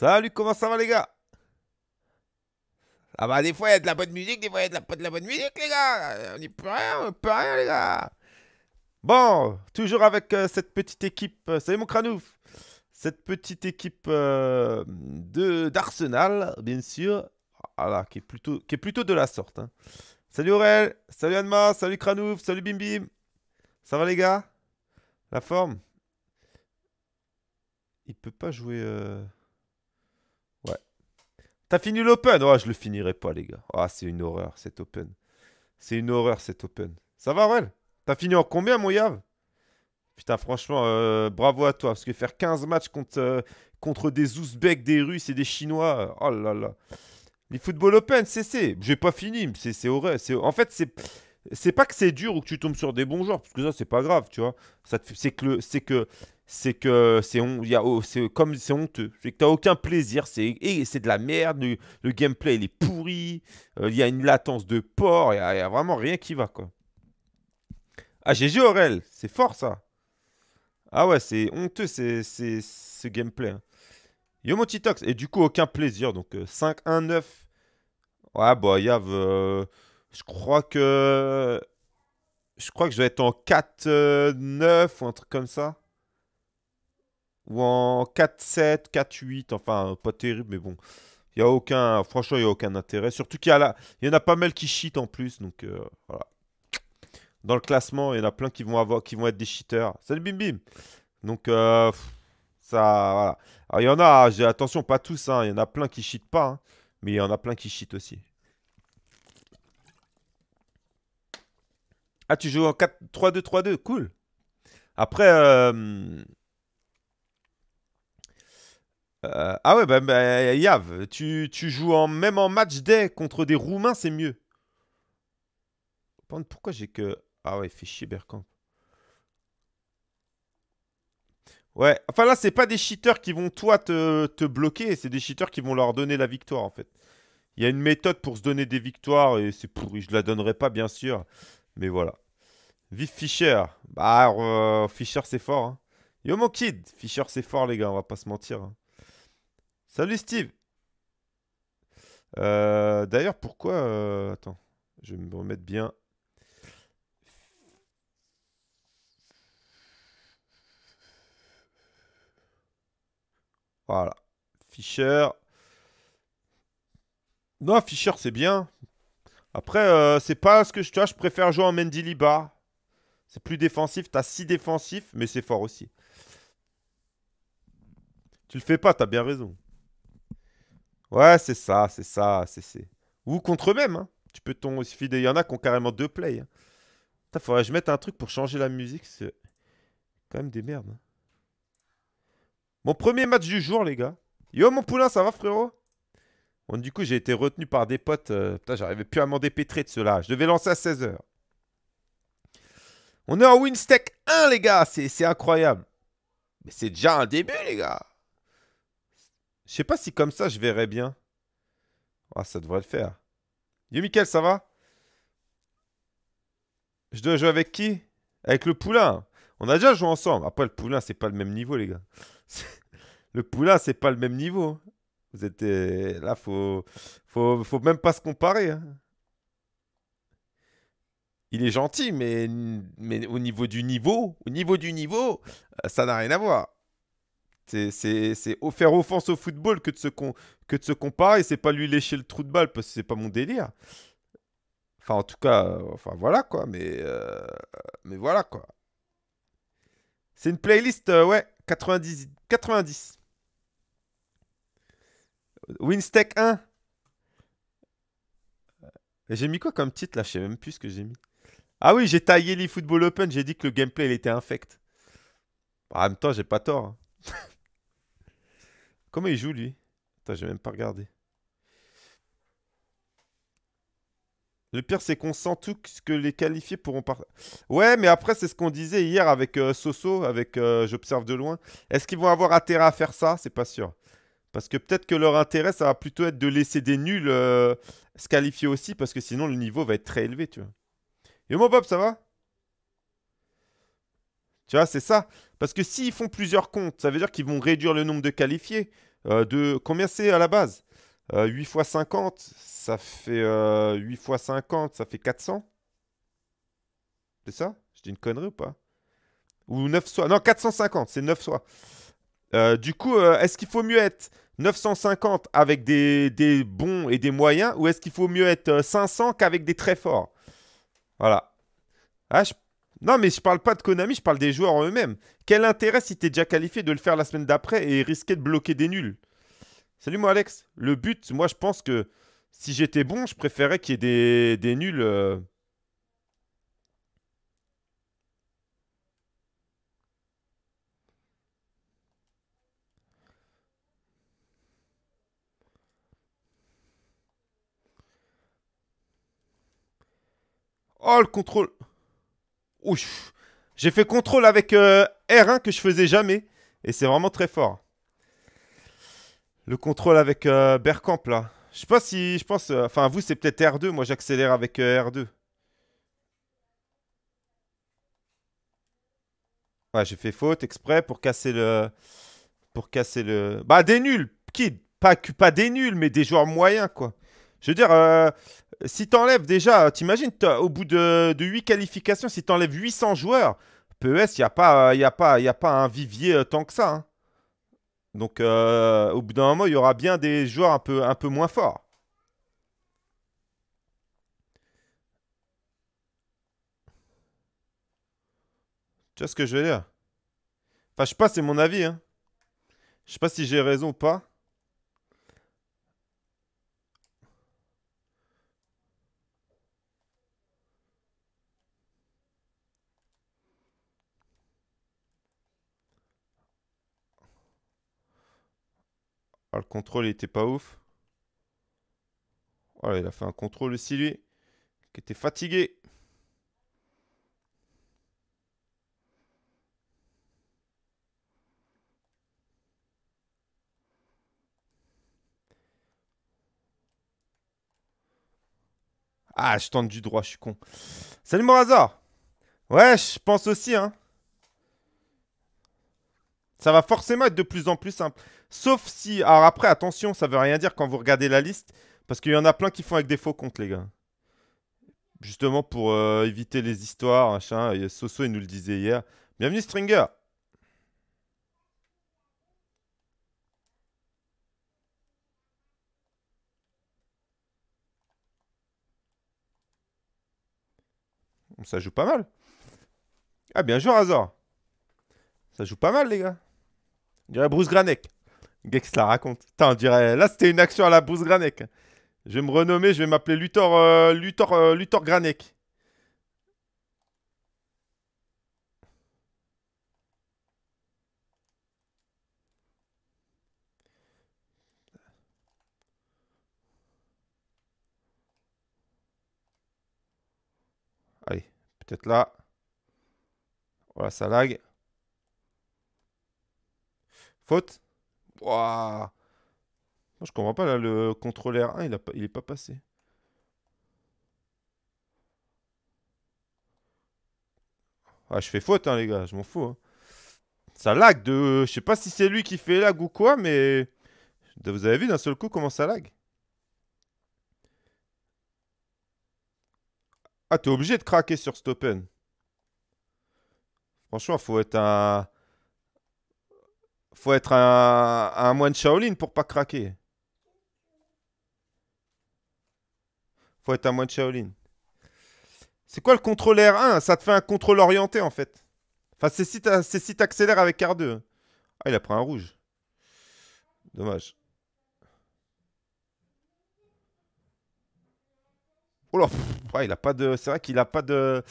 Salut, comment ça va les gars Ah bah des fois il y a de la bonne musique, des fois il y a la, pas de la bonne musique les gars On n'y peut rien, on peut rien les gars Bon, toujours avec euh, cette petite équipe, euh, salut mon cranouf Cette petite équipe euh, d'Arsenal, bien sûr, voilà, ah qui est plutôt, qui est plutôt de la sorte. Hein. Salut Aurel, salut Anma, salut Cranouf, salut Bim Ça va les gars La forme Il peut pas jouer... T'as fini l'open Oh, je le finirai pas, les gars. Ah, c'est une horreur, cet open. C'est une horreur, cet open. Ça va, Aurel T'as fini en combien, mon Yav Putain, franchement, euh, bravo à toi. Parce que faire 15 matchs contre, euh, contre des Ouzbeks, des Russes et des Chinois, euh, oh là là. Les football open, c'est... J'ai pas fini, c'est horreur. En fait, c'est c'est pas que c'est dur ou que tu tombes sur des bons joueurs, parce que ça, c'est pas grave, tu vois. C'est que, c'est que c'est que c'est on, comme c'est honteux. C'est que t'as aucun plaisir. C'est et c'est de la merde. Le, gameplay il est pourri. Euh, il y a une latence de port. Il y, a vraiment rien qui va quoi. Ah GG Aurel, c'est fort ça. Ah ouais, c'est honteux c'est ce gameplay. Hein. Yo mon Titox et du coup aucun plaisir donc 5 1 9. Ouais bah euh, je crois que je crois que je vais être en 4 9 euh, ou un truc comme ça ou en 4-7, 4-8, enfin pas terrible, mais bon. Il n'y a aucun, franchement, il n'y a aucun intérêt. Surtout qu'il y, il y en a pas mal qui cheatent en plus, donc euh, voilà. Dans le classement, il y en a plein qui vont, avoir, qui vont être des cheaters. Salut Bim Bim Donc, euh, ça, voilà. Alors, il y en a, j'ai attention, pas tous, hein. il y en a plein qui cheatent pas, hein. mais il y en a plein qui cheatent aussi. Ah, tu joues en 3-2-3-2, cool. Après, euh, euh, ah ouais, bah, bah Yav, tu, joues en, même en match day contre des Roumains, c'est mieux. Pourquoi j'ai que... Ah ouais, fais chier Berkamp. Ouais, enfin là, c'est pas des cheaters qui vont toi te, te bloquer, c'est des cheaters qui vont leur donner la victoire en fait. Il y a une méthode pour se donner des victoires et c'est pourri, je la donnerai pas bien sûr, mais voilà. Vive Fischer. Bah, euh, Fischer c'est fort. Hein. Yo mon kid, Fischer c'est fort les gars, on va pas se mentir. Hein. Salut Steve euh, D'ailleurs, pourquoi... Euh, attends, je vais me remettre bien. Voilà. Fischer. Non, Fischer, c'est bien. Après, euh, c'est pas ce que je... Tu vois, je préfère jouer en Mendy Liba. C'est plus défensif. T'as si défensif, mais c'est fort aussi. Tu le fais pas, t'as bien raison. Ouais, c'est ça, c'est ça. c'est Ou contre eux-mêmes. Hein. Tu peux ton. Il y en a qui ont carrément deux plays. Il hein. Putain, faudrait que je mette un truc pour changer la musique. C'est quand même des merdes. Hein. Mon premier match du jour, les gars. Yo, mon poulain, ça va, frérot bon, Du coup, j'ai été retenu par des potes. Euh, putain, j'arrivais plus à m'en dépêtrer de cela. Je devais lancer à 16h. On est en Winstack 1, les gars. C'est incroyable. Mais c'est déjà un début, les gars. Je sais pas si comme ça, je verrais bien. Ah, ça devrait le faire. Yo, Michael, ça va Je dois jouer avec qui Avec le poulain. On a déjà joué ensemble. Après, le poulain, c'est pas le même niveau, les gars. le poulain, c'est pas le même niveau. Vous êtes... Euh, là, faut... Faut, faut même pas se comparer. Hein. Il est gentil, mais... mais au niveau du niveau, au niveau du niveau, euh, ça n'a rien à voir. C'est faire offense au football que de se, que de se comparer. C'est pas lui lécher le trou de balle parce que c'est pas mon délire. Enfin, en tout cas, euh, enfin voilà quoi. Mais, euh, mais voilà quoi. C'est une playlist, euh, ouais, 90. 90. 1. J'ai mis quoi comme titre là Je sais même plus ce que j'ai mis. Ah oui, j'ai taillé football Open, j'ai dit que le gameplay il était infect. Bah, en même temps, j'ai pas tort. Hein. Comment il joue, lui Attends, j'ai même pas regardé. Le pire, c'est qu'on sent tout ce que les qualifiés pourront partager. Ouais, mais après, c'est ce qu'on disait hier avec euh, Soso, avec euh, J'observe de loin. Est-ce qu'ils vont avoir intérêt à faire ça C'est pas sûr. Parce que peut-être que leur intérêt, ça va plutôt être de laisser des nuls euh, se qualifier aussi, parce que sinon, le niveau va être très élevé, tu vois. Et mon Bob, ça va Tu vois, c'est ça. Parce que s'ils font plusieurs comptes, ça veut dire qu'ils vont réduire le nombre de qualifiés. Euh, de Combien c'est à la base 8 x 50, ça fait x euh, 50, ça fait 400. C'est ça Je dis une connerie ou pas Ou 9 soit Non, 450, c'est 9 fois. Euh, du coup, est-ce qu'il faut mieux être 950 avec des, des bons et des moyens ou est-ce qu'il faut mieux être 500 qu'avec des très forts Voilà. Ah, je non, mais je parle pas de Konami, je parle des joueurs eux-mêmes. Quel intérêt si t'es déjà qualifié de le faire la semaine d'après et risquer de bloquer des nuls Salut moi Alex. Le but, moi je pense que si j'étais bon, je préférais qu'il y ait des, nuls. Euh. Oh le contrôle j'ai fait contrôle avec euh, R1 que je faisais jamais. Et c'est vraiment très fort. Le contrôle avec euh, là. Je sais pas si... Je pense... Euh, enfin, vous, c'est peut-être R2. Moi, j'accélère avec euh, R2. j'ai fait faute exprès pour casser le... Pour casser le... Bah, des nuls, kid. Pas, des nuls, mais des joueurs moyens, quoi. Je veux dire, si t'enlèves déjà, t'imagines, au bout de, 8 qualifications, si t'enlèves 800 joueurs, PES, il n'y a, pas, a, pas, a pas un vivier euh, tant que ça. Hein. Donc, euh, au bout d'un moment, il y aura bien des joueurs un peu, un peu moins forts. Tu vois ce que je veux dire Enfin, je sais pas, c'est mon avis. Hein. Je sais pas si j'ai raison ou pas. le contrôle était pas ouf. Voilà, oh il a fait un contrôle aussi lui. Qui était fatigué. Ah, je tente du droit, je suis con. Salut hasard. Ouais, je pense aussi, hein. Ça va forcément être de plus en plus simple. Sauf si... Alors après, attention, ça veut rien dire quand vous regardez la liste, parce qu'il y en a plein qui font avec des faux comptes, les gars. Justement pour euh, éviter les histoires, machin. Soso, il nous le disait hier. Bienvenue, Stringer Ça joue pas mal. Ah, bien joué, Razor. Ça joue pas mal, les gars. y dirait Bruce Granek. Gex la raconte. Putain, on dirait. Là, c'était une action à la Bruce Granek. Je vais me renommer, je vais m'appeler Luthor, euh, Luthor, euh, Luthor Granek. Allez, peut-être là. Voilà, ça lag. Faute Ouah Moi, je comprends pas, là, le contrôleur 1, il, a pas, il est pas passé. Ah, je fais faute, hein, les gars, je m'en fous. Hein. Ça lag de... Je sais pas si c'est lui qui fait lag ou quoi, mais... Vous avez vu d'un seul coup comment ça lag Ah, t'es obligé de craquer sur Stoppen. Franchement, faut être un... Faut être un, moins moine Shaolin pour pas craquer. Faut être un moine Shaolin. C'est quoi le contrôle R1 Ça te fait un contrôle orienté en fait. Enfin, c'est si t'accélères si avec R2. Ah, il a pris un rouge. Dommage. Oh ah, là, il a pas de. C'est vrai qu'il a pas de.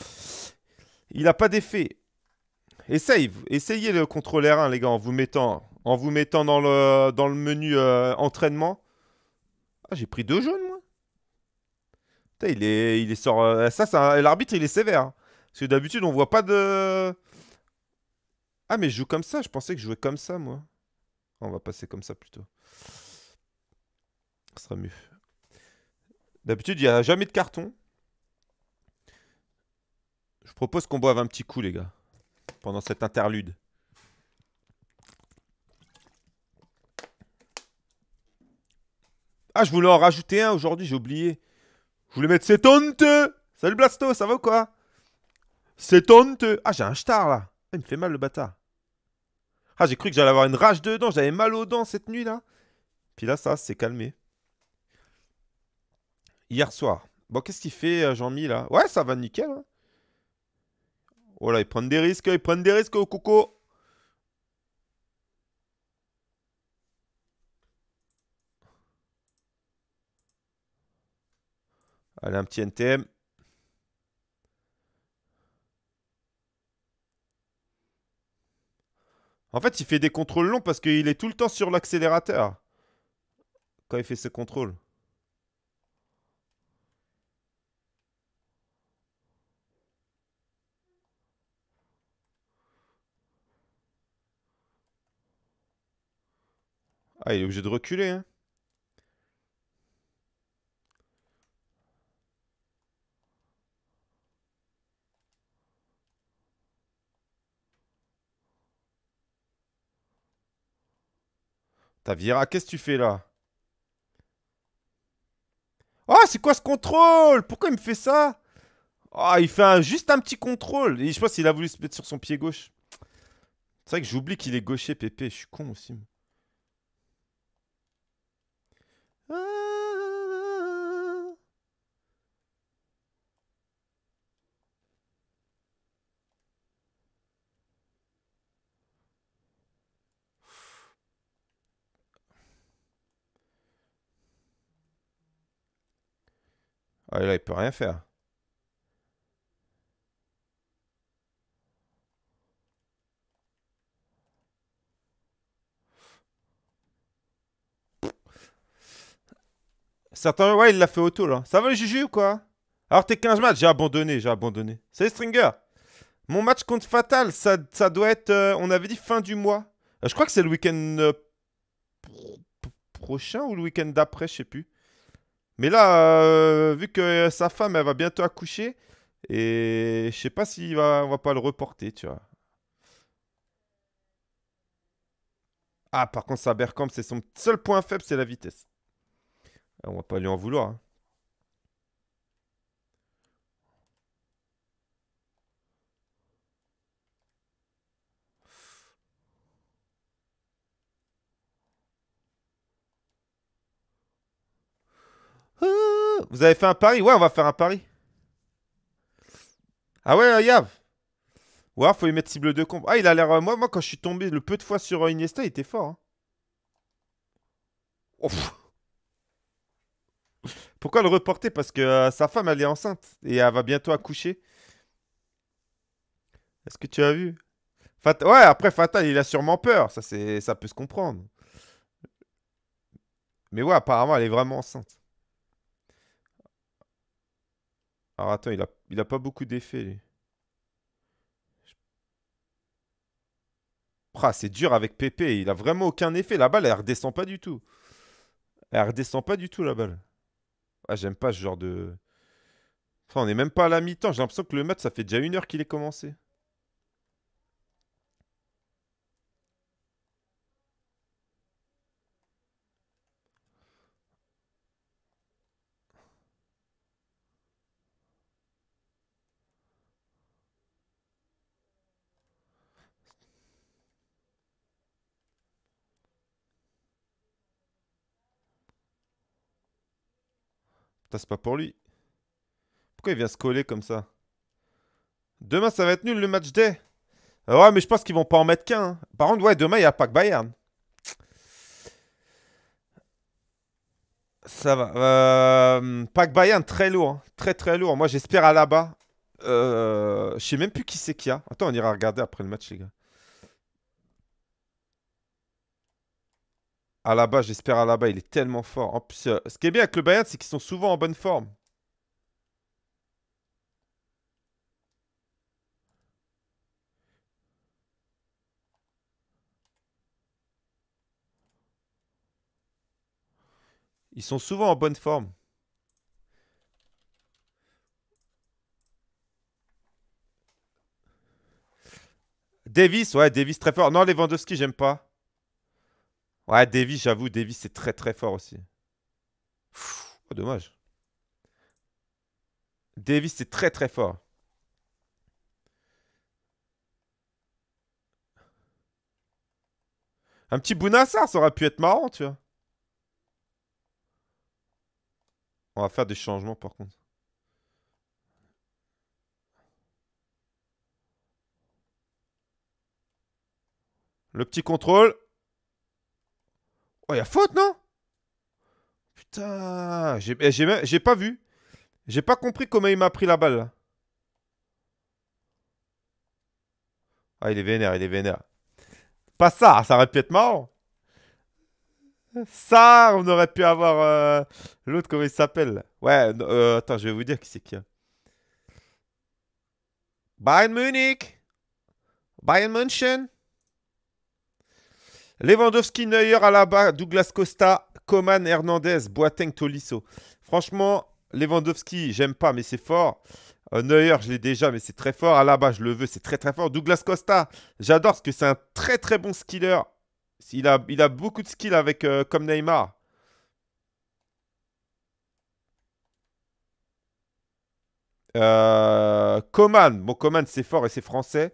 Il a pas d'effet. Essayez, essayez le contrôle R1, les gars, en vous mettant, en vous mettant dans, le, menu euh, entraînement. Ah, j'ai pris deux jaunes, moi. Putain, il est, sort. Euh, ça, l'arbitre, il est sévère. Hein. Parce que d'habitude, on voit pas de. Ah, mais je joue comme ça. Je pensais que je jouais comme ça, moi. Ah, on va passer comme ça plutôt. Ce sera mieux. D'habitude, il n'y a jamais de carton. Je propose qu'on boive un petit coup, les gars pendant cet interlude. Ah, je voulais en rajouter un aujourd'hui, j'ai oublié. Je voulais mettre C'est honteux Salut Blasto, ça va ou quoi C'est honteux Ah, j'ai un star là ah, Il me fait mal le bâtard. Ah, j'ai cru que j'allais avoir une rage dedans j'avais mal aux dents cette nuit là. Puis là, ça s'est calmé. Hier soir. Bon, qu'est-ce qu'il fait, euh, Jean-Mi là Ouais, ça va nickel. Hein. Oh là, ils prennent des risques, ils prennent des risques au oh, coco. Allez, un petit NTM. En fait, il fait des contrôles longs parce qu'il est tout le temps sur l'accélérateur quand il fait ses contrôles. Ah, il est obligé de reculer, hein. Tavira, qu'est-ce que tu fais là Oh, c'est quoi ce contrôle Pourquoi il me fait ça Ah il fait juste un petit contrôle. Et je pense qu'il a voulu se mettre sur son pied gauche. C'est vrai que j'oublie qu'il est gaucher, Pépé. Je suis con aussi. Ah, là, il peut rien faire. Certains, ouais, il l'a fait auto là. Ça va le Juju ou quoi Alors tes 15 matchs, j'ai abandonné, j'ai abandonné. Salut Stringer Mon match contre Fatal, ça, ça doit être. Euh, on avait dit fin du mois. Euh, je crois que c'est le week-end euh, prochain ou le week-end d'après, je sais plus. Mais là, euh, vu que sa femme, elle va bientôt accoucher, et je sais pas si va, on va pas le reporter, tu vois. Ah, par contre, sa Berkamp, c'est son seul point faible, c'est la vitesse. On va pas lui en vouloir. Hein. Ah, vous avez fait un pari Ouais, on va faire un pari. Ah ouais, euh, Yav Ouais, faut lui mettre cible de combat. Ah, il a l'air... Euh, moi, moi, quand je suis tombé le peu de fois sur euh, Iniesta, il était fort. Hein. Pourquoi le reporter Parce que sa femme, elle est enceinte. Et elle va bientôt accoucher. Est-ce que tu as vu Ouais, après, Fatal, il a sûrement peur. Ça, ça peut se comprendre. Mais ouais, apparemment, elle est vraiment enceinte. Alors attends, il a, il a pas beaucoup d'effet. c'est dur avec Pépé, il a vraiment aucun effet. La balle, elle redescend pas du tout. Elle redescend pas du tout, la balle. Ah, j'aime pas ce genre de... Enfin, on n'est même pas à la mi-temps, j'ai l'impression que le match, ça fait déjà une heure qu'il est commencé. Putain, c'est pas pour lui. Pourquoi il vient se coller comme ça Demain, ça va être nul le match day. ouais, mais je pense qu'ils vont pas en mettre qu'un. Hein. Par contre, ouais, demain, il y a Pack Bayern. Ça va. Euh, Bayern, très lourd. Hein. Très, très lourd. Moi, j'espère à là-bas. Euh, je sais même plus qui c'est qu'il y a. Attends, on ira regarder après le match, les gars. la base, j'espère à la bas, il est tellement fort. En plus, euh, ce qui est bien avec le Bayern, c'est qu'ils sont souvent en bonne forme. Ils sont souvent en bonne forme. Davis, ouais, Davis très fort. Non, Lewandowski, j'aime pas. Ouais, Davy, j'avoue, Davy, c'est très très fort aussi. Oh, dommage. Davy, c'est très très fort. Un petit Bounassar, ça aurait pu être marrant, tu vois. On va faire des changements, par contre. Le petit contrôle. Oh, il y a faute, non Putain, eh, j'ai pas vu. J'ai pas compris comment il m'a pris la balle. Ah, il est vénère, il est vénère. Pas ça, ça aurait pu être mort. Ça, on aurait pu avoir euh, l'autre, comment il s'appelle Ouais, euh, attends, je vais vous dire qui c'est qui. Hein. Bayern Munich Bayern München Lewandowski, Neuer, Alaba, Douglas Costa, Coman, Hernandez, Boateng, Tolisso. Franchement, Lewandowski, j'aime pas, mais c'est fort. Euh, Neuer, je l'ai déjà, mais c'est très fort. Alaba, je le veux, c'est très très fort. Douglas Costa, j'adore parce que c'est un très très bon skiller. Il a, il a beaucoup de skill avec euh, comme Neymar. Euh, Coman, bon Coman c'est fort et c'est français.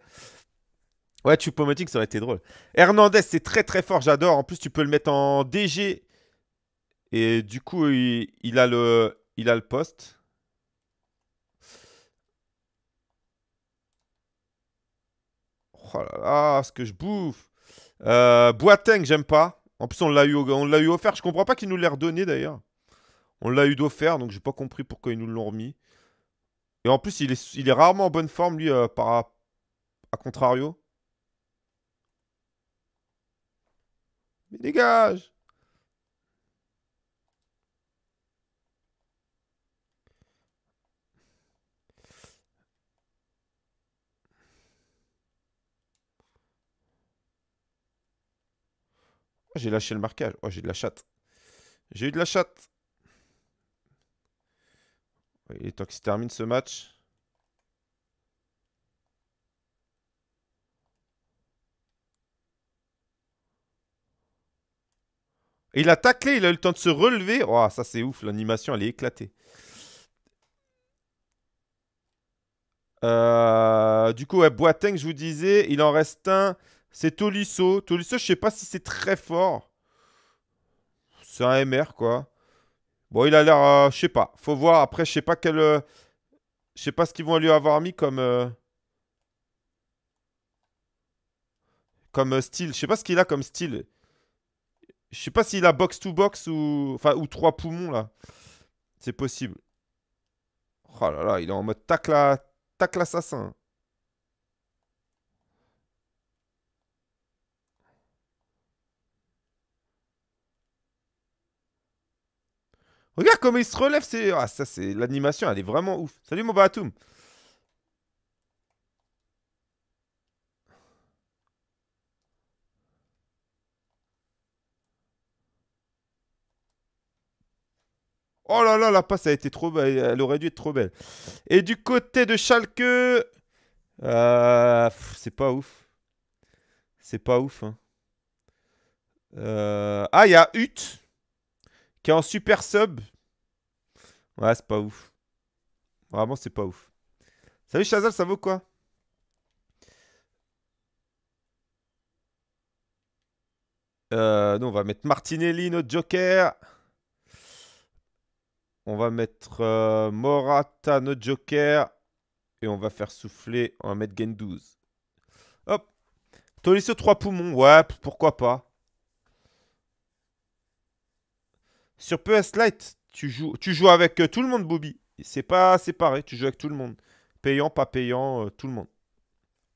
Ouais, dire que ça aurait été drôle. Hernandez, c'est très très fort, j'adore. En plus, tu peux le mettre en DG. Et du coup, il, a, le, il a le poste. Oh là là, ce que je bouffe. Euh, j'aime pas. En plus, on l'a eu, eu offert. Je comprends pas qu'il nous l'ait redonné d'ailleurs. On l'a eu d'offert, donc j'ai pas compris pourquoi ils nous l'ont remis. Et en plus, il est, il est rarement en bonne forme, lui, euh, par, à contrario. Mais dégage oh, J'ai lâché le marquage. Oh, j'ai de la chatte. J'ai eu de la chatte. Il est temps qu'il se termine ce match. il a taclé, il a eu le temps de se relever. Oh, ça c'est ouf, l'animation elle est éclatée. Euh, du coup, ouais, Boateng, je vous disais, il en reste un. C'est Tolisso. Tolisso, je sais pas si c'est très fort. C'est un MR, quoi. Bon, il a l'air... Je euh, je sais pas. Faut voir. Après, je sais pas quel... Euh, je sais pas ce qu'ils vont lui avoir mis comme... Comme style. Je sais pas ce qu'il a comme style. Je sais pas s'il a box to box ou enfin ou trois poumons là. C'est possible. Oh là là, il est en mode tac la tac l'assassin. Regarde comment il se relève, c'est ah ça c'est l'animation, elle est vraiment ouf. Salut mon Batum. Oh là là, la passe a été trop belle. Elle aurait dû être trop belle. Et du côté de Schalke, euh, c'est pas ouf. C'est pas ouf. Hein. Euh, ah, il y a Hut qui est en super sub. Ouais, c'est pas ouf. Vraiment, c'est pas ouf. Salut Chazal, ça vaut quoi euh, on va mettre Martinelli, notre joker. On va mettre euh, Morata, notre joker. Et on va faire souffler. On va mettre 12. Hop. Tolisso 3 poumons. Ouais, pourquoi pas. Sur PS Lite, tu joues, tu joues avec euh, tout le monde, Bobby. C'est pas séparé. Tu joues avec tout le monde. Payant, pas payant, euh, tout le monde.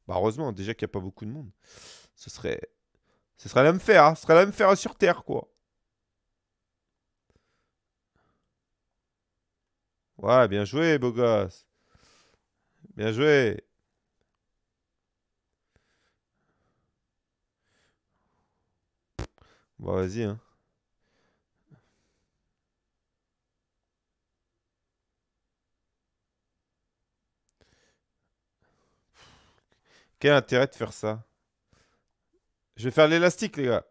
Bah, heureusement, déjà qu'il n'y a pas beaucoup de monde. Ce serait. Ce serait l'enfer. Hein. Ce serait faire sur Terre, quoi. Ouais, bien joué, beau gosse. Bien joué. Bon, vas-y, hein. Quel intérêt de faire ça Je vais faire l'élastique, les gars.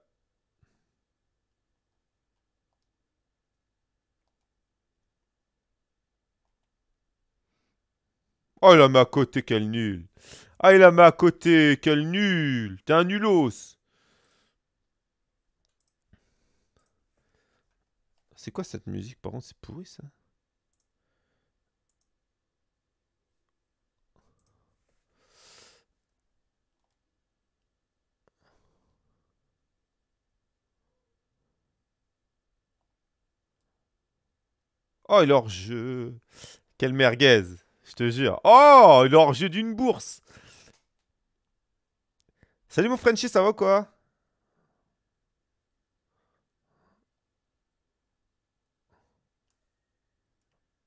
Oh, il a ma côté, quel nul. Ah, il a ma à côté, quel nul. T'es un nulos. C'est quoi cette musique Par contre, c'est pourri ça. Oh, alors je jeu. Quelle merguez te jure. Oh, l'orgie d'une bourse. Salut mon Frenchie, ça va quoi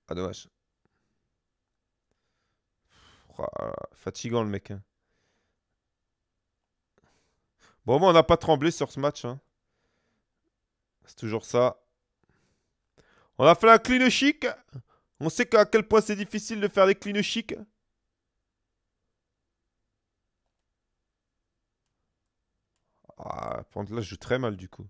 Ah dommage. fatigant le mec. Hein. Bon, moi, on n'a pas tremblé sur ce match. Hein. C'est toujours ça. On a fait un clean chic. On sait qu'à à quel point c'est difficile de faire des clean chic. Ah, là, je joue très mal du coup.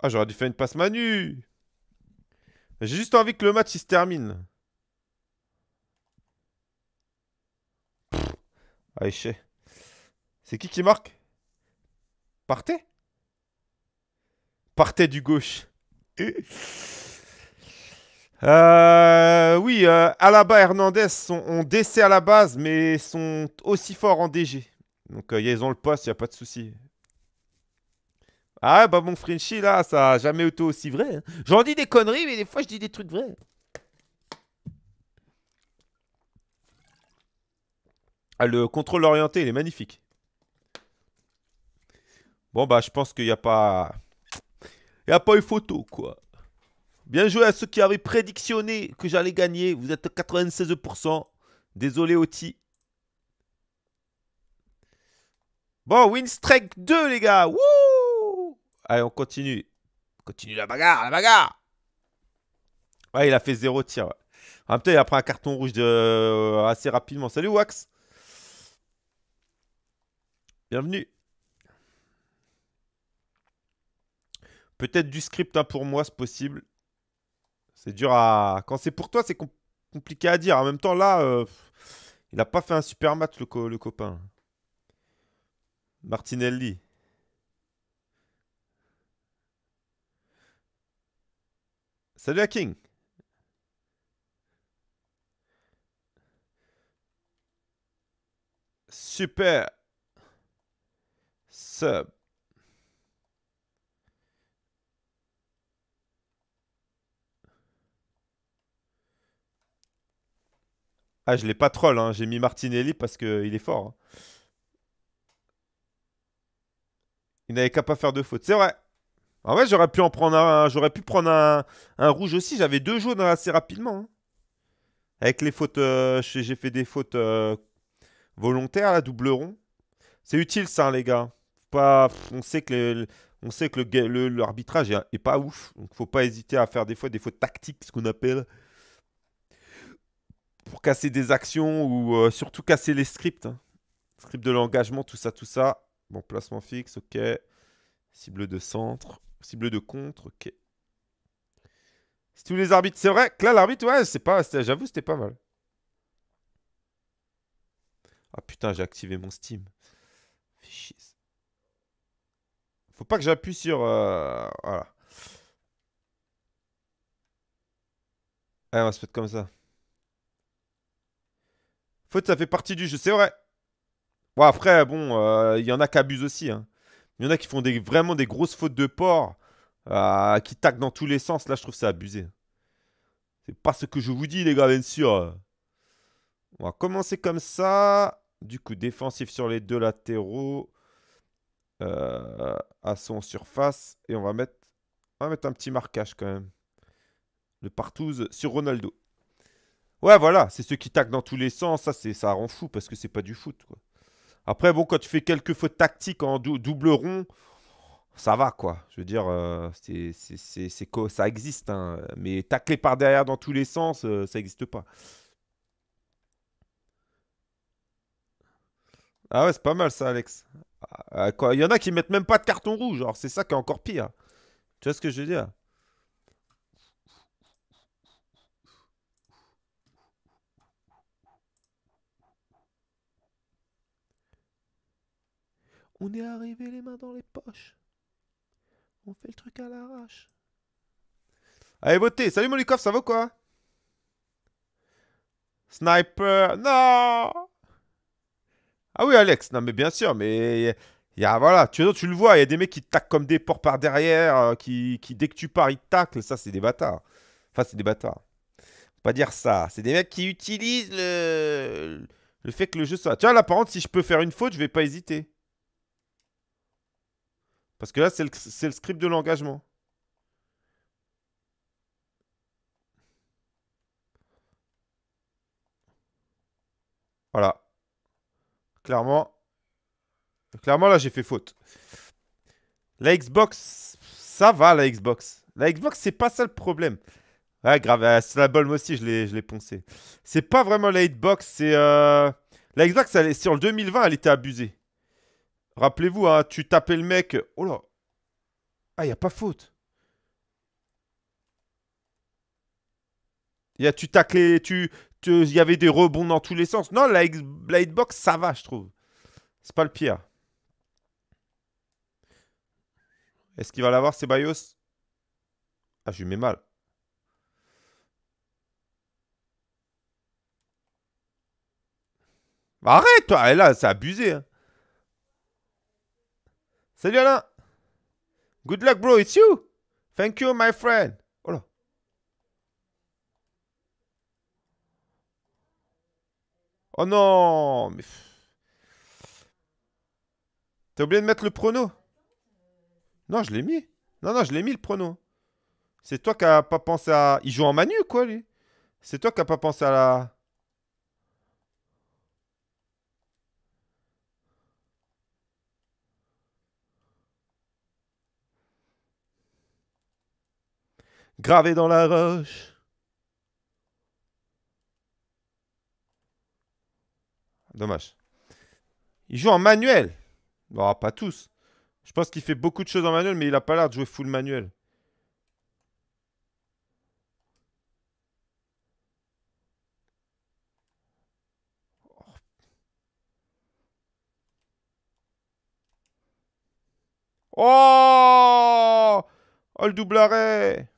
Ah, j'aurais dû faire une passe Manu. J'ai juste envie que le match se termine. Ah, c'est qui qui marque Partez Partez du gauche. Euh, oui, euh, Alaba Hernandez sont, ont à la base, mais sont aussi forts en DG. Donc euh, ils ont le poste, il n'y a pas de souci. Ah bah bon Frinchy là, ça n'a jamais été aussi vrai. Hein. J'en dis des conneries, mais des fois je dis des trucs vrais. Ah, le contrôle orienté, il est magnifique. Bon, bah, je pense qu'il n'y a pas. Il n'y a pas eu photo, quoi. Bien joué à ceux qui avaient prédictionné que j'allais gagner. Vous êtes 96%. Désolé, Oti. Bon, Winstrike 2, les gars. Wouh Allez, on continue. continue la bagarre, la bagarre. Ouais, il a fait zéro tir. En même temps, il a pris un carton rouge de... Euh, assez rapidement. Salut, Wax. Bienvenue. Peut-être du script hein, pour moi, c'est possible. C'est dur à. Quand c'est pour toi, c'est compliqué à dire. En même temps, là, euh, il n'a pas fait un super match, le, le copain. Martinelli. Salut à King. Super. Sub. Ah, je l'ai pas troll, hein. j'ai mis Martinelli parce qu'il est fort. Hein. Il n'avait qu'à pas faire de faute, c'est vrai. En vrai, j'aurais pu en prendre un, hein. j'aurais pu prendre un, rouge aussi. J'avais deux jaunes assez rapidement. Avec les fautes, euh, j'ai fait des fautes euh, volontaires, la double rond. C'est utile ça, les gars. Pas, on sait que on sait que l'arbitrage le, est, pas ouf, donc faut pas hésiter à faire des fois des fautes tactiques, ce qu'on appelle pour casser des actions ou euh, surtout casser les scripts. Hein. Script de l'engagement, tout ça, tout ça. Bon, placement fixe, ok. Cible de centre, cible de contre, ok. C'est tous les arbitres. C'est vrai que là, l'arbitre, ouais, c'est pas. J'avoue, c'était pas mal. Ah putain, j'ai activé mon Steam. Faut pas que j'appuie sur. Euh, voilà. Allez, eh, on va se mettre comme ça. Faut ça fait partie du jeu, c'est vrai. Bon, après, bon, euh, il y en a qui abusent aussi. Hein. Il y en a qui font des, vraiment des grosses fautes de port, euh, qui taquent dans tous les sens. Là, je trouve ça abusé. C'est pas ce que je vous dis, les gars, bien sûr. On va commencer comme ça. Du coup, défensif sur les deux latéraux. Euh, à son surface. Et on va mettre, on va mettre un petit marquage quand même. Le partouze sur Ronaldo. Ouais, voilà, c'est ceux qui tacent dans tous les sens, ça, c'est, ça rend fou parce que c'est pas du foot, quoi. Après, bon, quand tu fais quelques fautes tactiques en double rond, ça va, quoi. Je veux dire, euh, c'est, ça existe, hein. mais tacler par derrière dans tous les sens, euh, ça n'existe pas. Ah ouais, c'est pas mal ça, Alex. Ah, ah, il y en a qui mettent même pas de carton rouge, alors c'est ça qui est encore pire. Tu vois ce que je veux dire On est arrivé les mains dans les poches. On fait le truc à l'arrache. Allez, votez. Salut Molikov, ça vaut quoi Sniper. Non Ah oui, Alex. Non, mais bien sûr, mais. Y a, voilà, tu, le vois, il y a des mecs qui te comme des porcs par derrière, euh, qui, dès que tu pars, ils te Ça, c'est des bâtards. Enfin, c'est des bâtards. pas dire ça. C'est des mecs qui utilisent le... fait que le jeu soit. vois, là, par contre, si je peux faire une faute, je vais pas hésiter. Parce que là, c'est le, script de l'engagement. Voilà. Clairement. Clairement, là, j'ai fait faute. La Xbox, ça va, la Xbox. La Xbox, c'est pas ça le problème. Ouais, grave, c'est euh, la moi aussi, je l'ai poncé. C'est pas vraiment la Xbox, c'est... Euh, la Xbox, elle, sur 2020, elle était abusée. Rappelez-vous, hein, tu tapais le mec. Oh là Ah, il n'y a pas faute. tu taclais, tu, il y avait des rebonds dans tous les sens. Non, la, X-Blade Box, ça va, je trouve. C'est pas le pire. Est-ce qu'il va l'avoir, Ceballos Ah, je lui mets mal. Arrête, toi Et là, c'est abusé. Hein. Salut Alain. Good luck, bro. It's you. Thank you, my friend. Oh là. Oh non. T'as oublié de mettre le prono Non, je l'ai mis. Non, non, je l'ai mis le prono. C'est toi qui a pas pensé à... Il joue en manu, quoi, lui C'est toi qui n'as pas pensé à la... gravé dans la roche. Dommage. Il joue en manuel. Bon, pas tous. Je pense qu'il fait beaucoup de choses en manuel, mais il n'a pas l'air de jouer full manuel. Oh, oh le double arrêt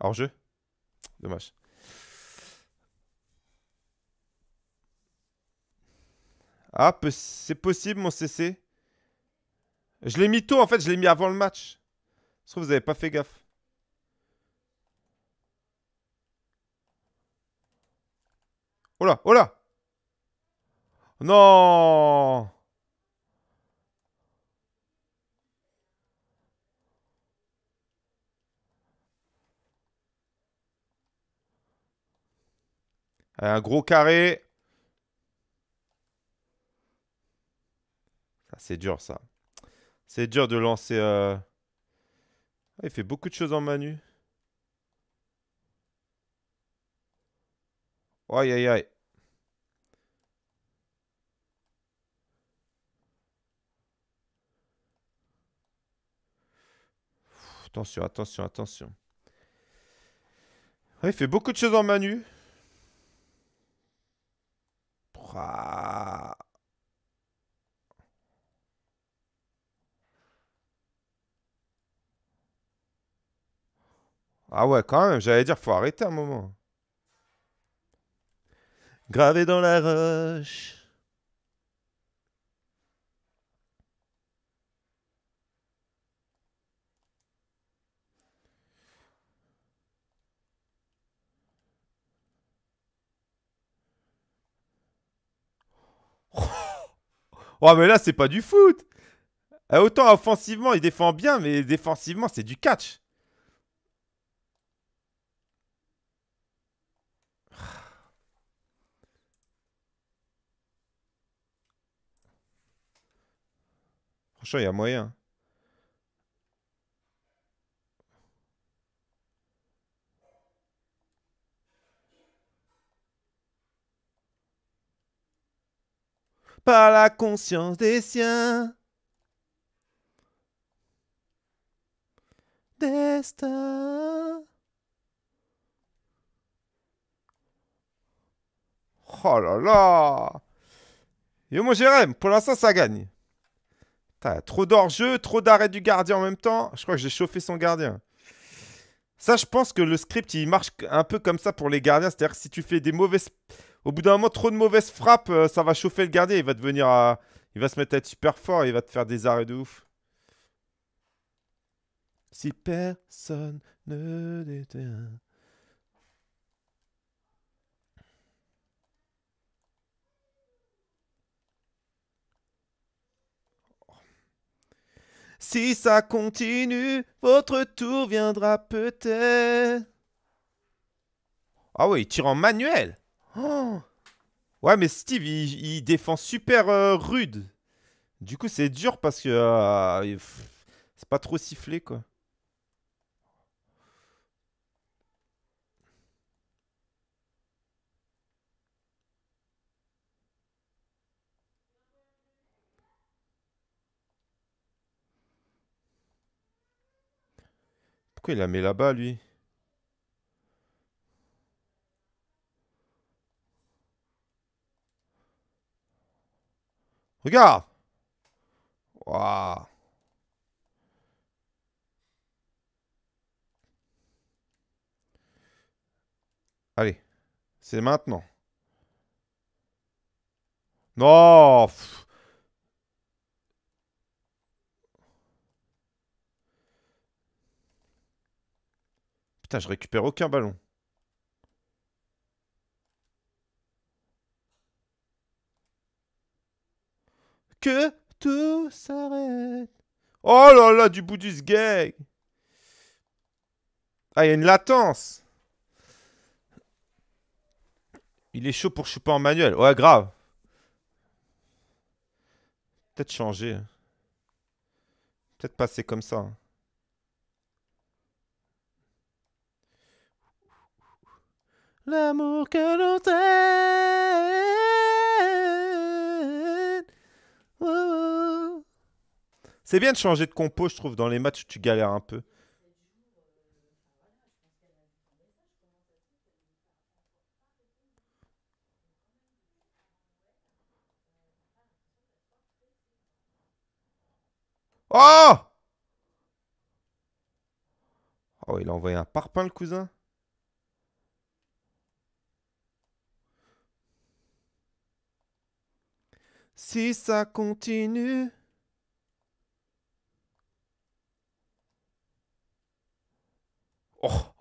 Hors-jeu Dommage. Ah, c'est possible mon CC. Je l'ai mis tôt en fait, je l'ai mis avant le match. Je trouve que vous avez pas fait gaffe. Oh là, oh là Non Euh, un gros carré. c'est dur ça. C'est dur de lancer... Euh, ah, il fait beaucoup de choses en manu. Aïe aïe aïe. Attention, attention, attention. Ah, il fait beaucoup de choses en manu. Ah ouais, quand même, j'allais dire, faut arrêter un moment. Gravé dans la roche. Oh, mais là, c'est pas du foot. Euh, autant offensivement, il défend bien, mais défensivement, c'est du catch. Franchement, il y a moyen. par la conscience des siens. Destin. Oh là là Yo mon Jérém, pour l'instant ça gagne. trop d'or jeu trop d'arrêt du gardien en même temps. Je crois que j'ai chauffé son gardien. Ça, je pense que le script, il marche un peu comme ça pour les gardiens. C'est-à-dire que si tu fais des mauvaises au bout d'un moment, trop de mauvaises frappes, euh, ça va chauffer le gardien. Il va devenir à... Euh, il va se mettre à être super fort il va te faire des arrêts de ouf. Si personne ne détient. Si ça continue, votre tour viendra peut-être. Ah oui, il tire en manuel. Oh. ouais, mais Steve, il, défend super euh, rude. Du coup, c'est dur parce que euh, c'est pas trop sifflé, quoi. Pourquoi il la met là-bas, lui Regarde Allez, c'est maintenant. Non Putain, je récupère aucun ballon. tout s'arrête. Oh là là, du bout du sgeg. Ah, il y a une latence. Il est chaud pour choper en manuel. Ouais, grave. Peut-être changer. Peut-être passer comme ça. L'amour que l'on C'est bien de changer de compo, je trouve, dans les matchs où tu galères un peu. Oh Oh, il a envoyé un parpaing, le cousin Si ça continue... Oh.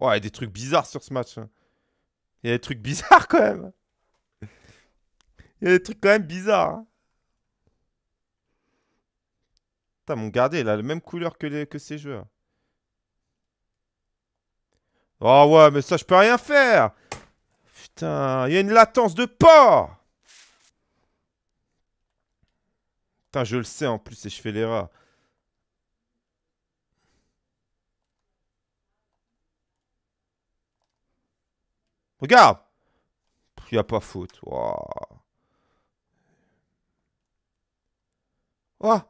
Ouais, il y a des trucs bizarres sur ce match. Hein. Il y a des trucs bizarres quand même. Il y a des trucs quand même bizarres. Hein. Putain, mon gardé, il a la même couleur que, les, que ces jeux. Oh ouais, mais ça, je peux rien faire. Putain, il y a une latence de porc je le sais en plus et je fais l'erreur. Regarde Il n'y a pas faute. Waouh. Waouh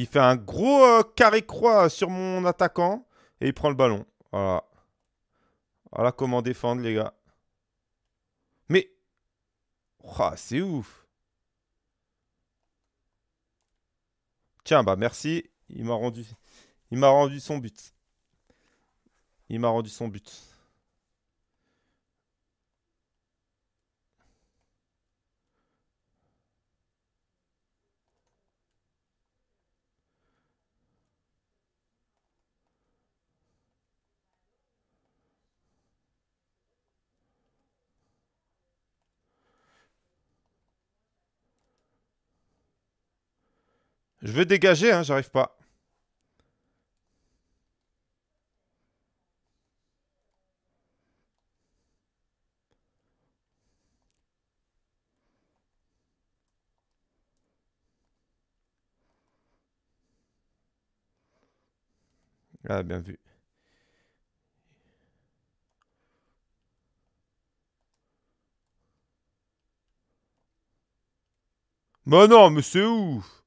Il fait un gros euh, carré-croix sur mon attaquant. Et il prend le ballon. Voilà. Voilà comment défendre, les gars. Mais... c'est ouf. Tiens, bah merci. Il m'a rendu... Il m'a rendu son but. Il m'a rendu son but. Je veux dégager, hein, j'arrive pas. Ah, bien vu. Bah non, mais c'est ouf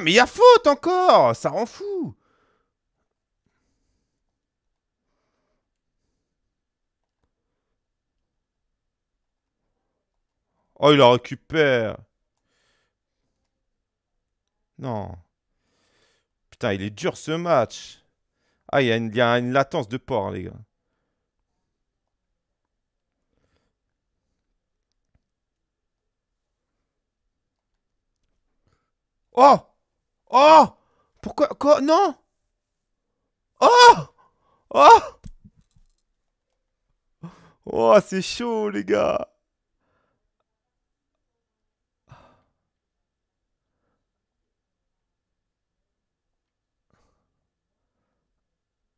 mais il y a faute encore Ça rend fou Oh, il la récupère Non. Putain, il est dur ce match. Ah, il y, a une, y a une latence de port, les gars. Oh Oh Pourquoi Quoi Non Oh Oh Oh, c'est chaud, les gars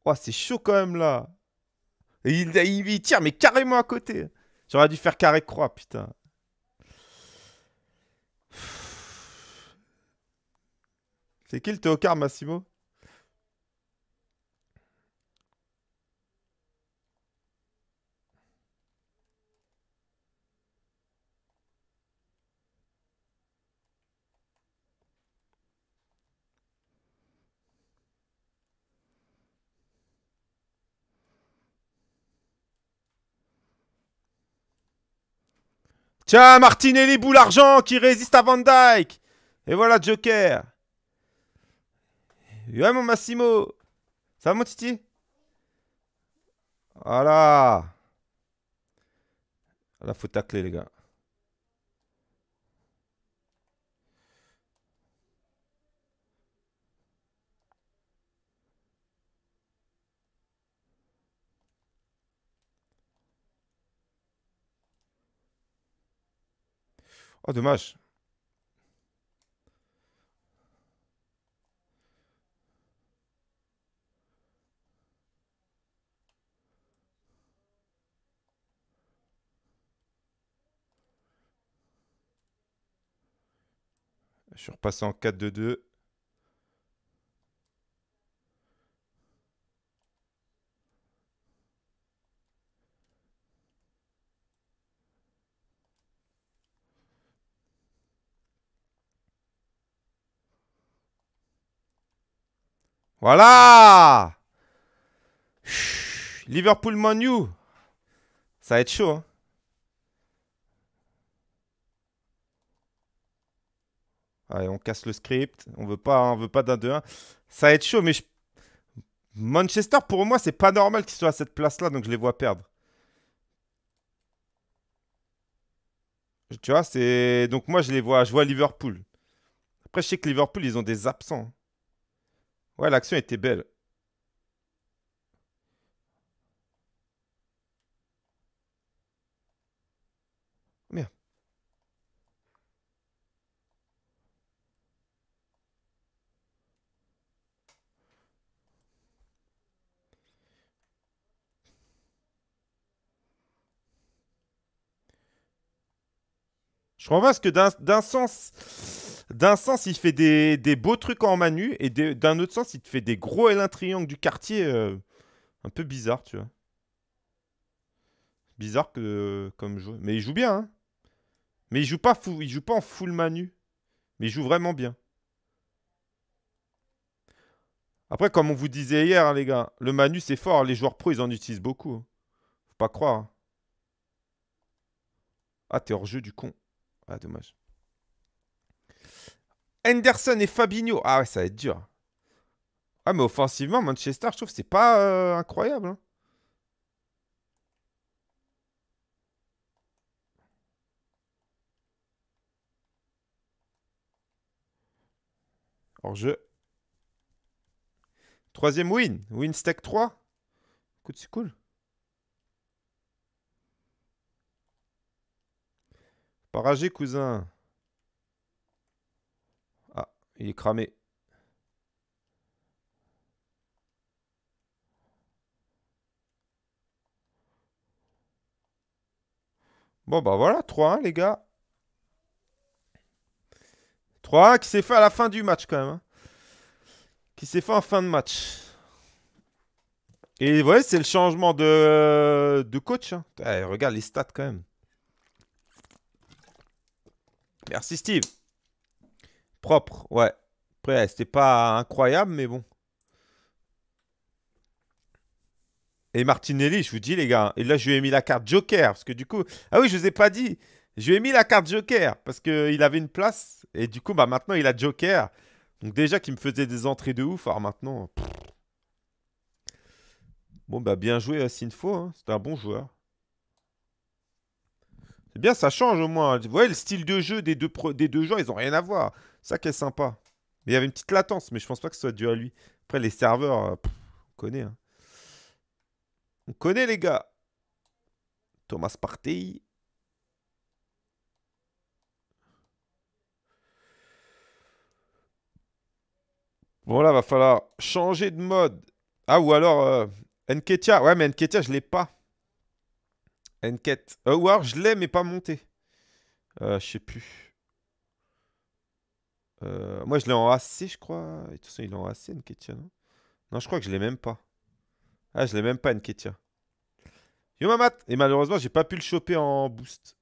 Oh, c'est chaud quand même, là il, il, il tire, mais carrément à côté J'aurais dû faire carré-croix, putain C'est qui le Massimo Tiens, Martinelli boule argent qui résiste à Van Dyke. Et voilà Joker. Ouais, mon Massimo Ça va, mon Titi Voilà Là, faut clé les gars. Oh, dommage. Je en 4-2-2. Voilà Liverpool Manu. Ça va être chaud. Hein Allez, on casse le script. On veut pas, on veut pas d'un 2-1. Ça va être chaud, mais Manchester, pour moi, c'est pas normal qu'ils soient à cette place-là, donc je les vois perdre. Tu vois, c'est. Donc moi, je les vois. Je vois Liverpool. Après, je sais que Liverpool, ils ont des absents. Hein. Ouais, l'action était belle. Je comprends parce que d'un sens, d'un sens, il fait des, beaux trucs en manu, et d'un autre sens, il te fait des gros L1 triangle du quartier euh, un peu bizarre, tu vois. Bizarre comme jeu. Mais il joue bien, hein. Mais il joue pas fou, il joue pas en full manu. Mais il joue vraiment bien. Après, comme on vous disait hier, les gars, le manu, c'est fort. Les joueurs pro, ils en utilisent beaucoup. Hein. Faut pas croire. Hein. Ah, t'es hors-jeu du con. Ah, dommage. Henderson et Fabinho. Ah ouais, ça va être dur. Ah, mais offensivement, Manchester, je trouve, que c'est pas euh, incroyable. Hein. Hors jeu. Troisième win. Win stack 3. Écoute, c'est cool. Paragé, cousin. Ah, il est cramé. Bon, bah voilà, 3-1, hein, les gars. 3-1 qui s'est fait à la fin du match, quand même. Hein. Qui s'est fait en fin de match. Et vous voyez, c'est le changement de, coach. Hein. Eh, regarde les stats, quand même. Merci Steve. Propre, ouais. Après, c'était pas incroyable, mais bon. Et Martinelli, je vous dis les gars. Et là, je lui ai mis la carte Joker. Parce que du coup... Ah oui, je vous ai pas dit. Je lui ai mis la carte Joker. Parce qu'il avait une place. Et du coup, bah maintenant, il a Joker. Donc déjà qu'il me faisait des entrées de ouf. Alors maintenant... Bon, bah bien joué à Sinfo. Hein. C'était un bon joueur. Eh bien, ça change au moins. Vous voyez, le style de jeu des deux, des deux ils n'ont rien à voir. Ça qui est sympa. il y avait une petite latence, mais je pense pas que ce soit dû à lui. Après, les serveurs, euh, on connaît. Hein. On connaît, les gars. Thomas Partey. Bon, là, va falloir changer de mode. Ah, ou alors euh, Ouais, mais Nketia, je l'ai pas. Enquête. Euh, alors, je l'ai, mais pas monté. Euh, je sais plus. Euh, moi, je l'ai en AC, je crois. Et de toute façon, il est en AC, Enquête. non Non, je crois que je l'ai même pas. Ah, je l'ai même pas, Enquête. Yo, mat Et malheureusement, j'ai pas pu le choper en boost.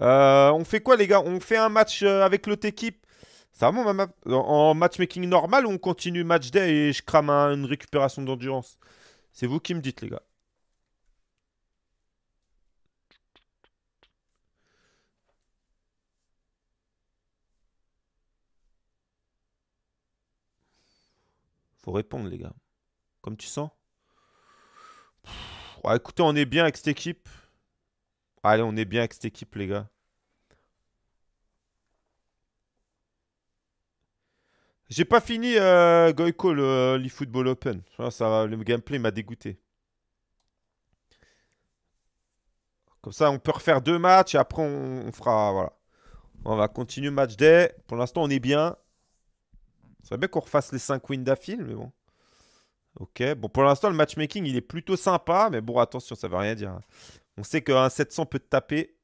Euh, on fait quoi, les gars On fait un match avec l'autre équipe Ça va, map En matchmaking normal ou on continue match day et je crame une récupération d'endurance C'est vous qui me dites, les gars. Faut répondre, les gars. Comme tu sens. Ah, écoutez, on est bien avec cette équipe. Allez, on est bien avec cette équipe, les gars. J'ai pas fini euh, le Football Open. Ah, le gameplay m'a dégoûté. Comme ça, on peut refaire deux matchs et après on, fera. Voilà. On va continuer match day. Pour l'instant, on est bien. Ça serait bien qu'on refasse les 5 wins d'affilée, mais bon. Ok, bon, pour l'instant, le matchmaking, il est plutôt sympa, mais bon, attention, ça veut rien dire. Hein. On sait qu'un 700 peut te taper.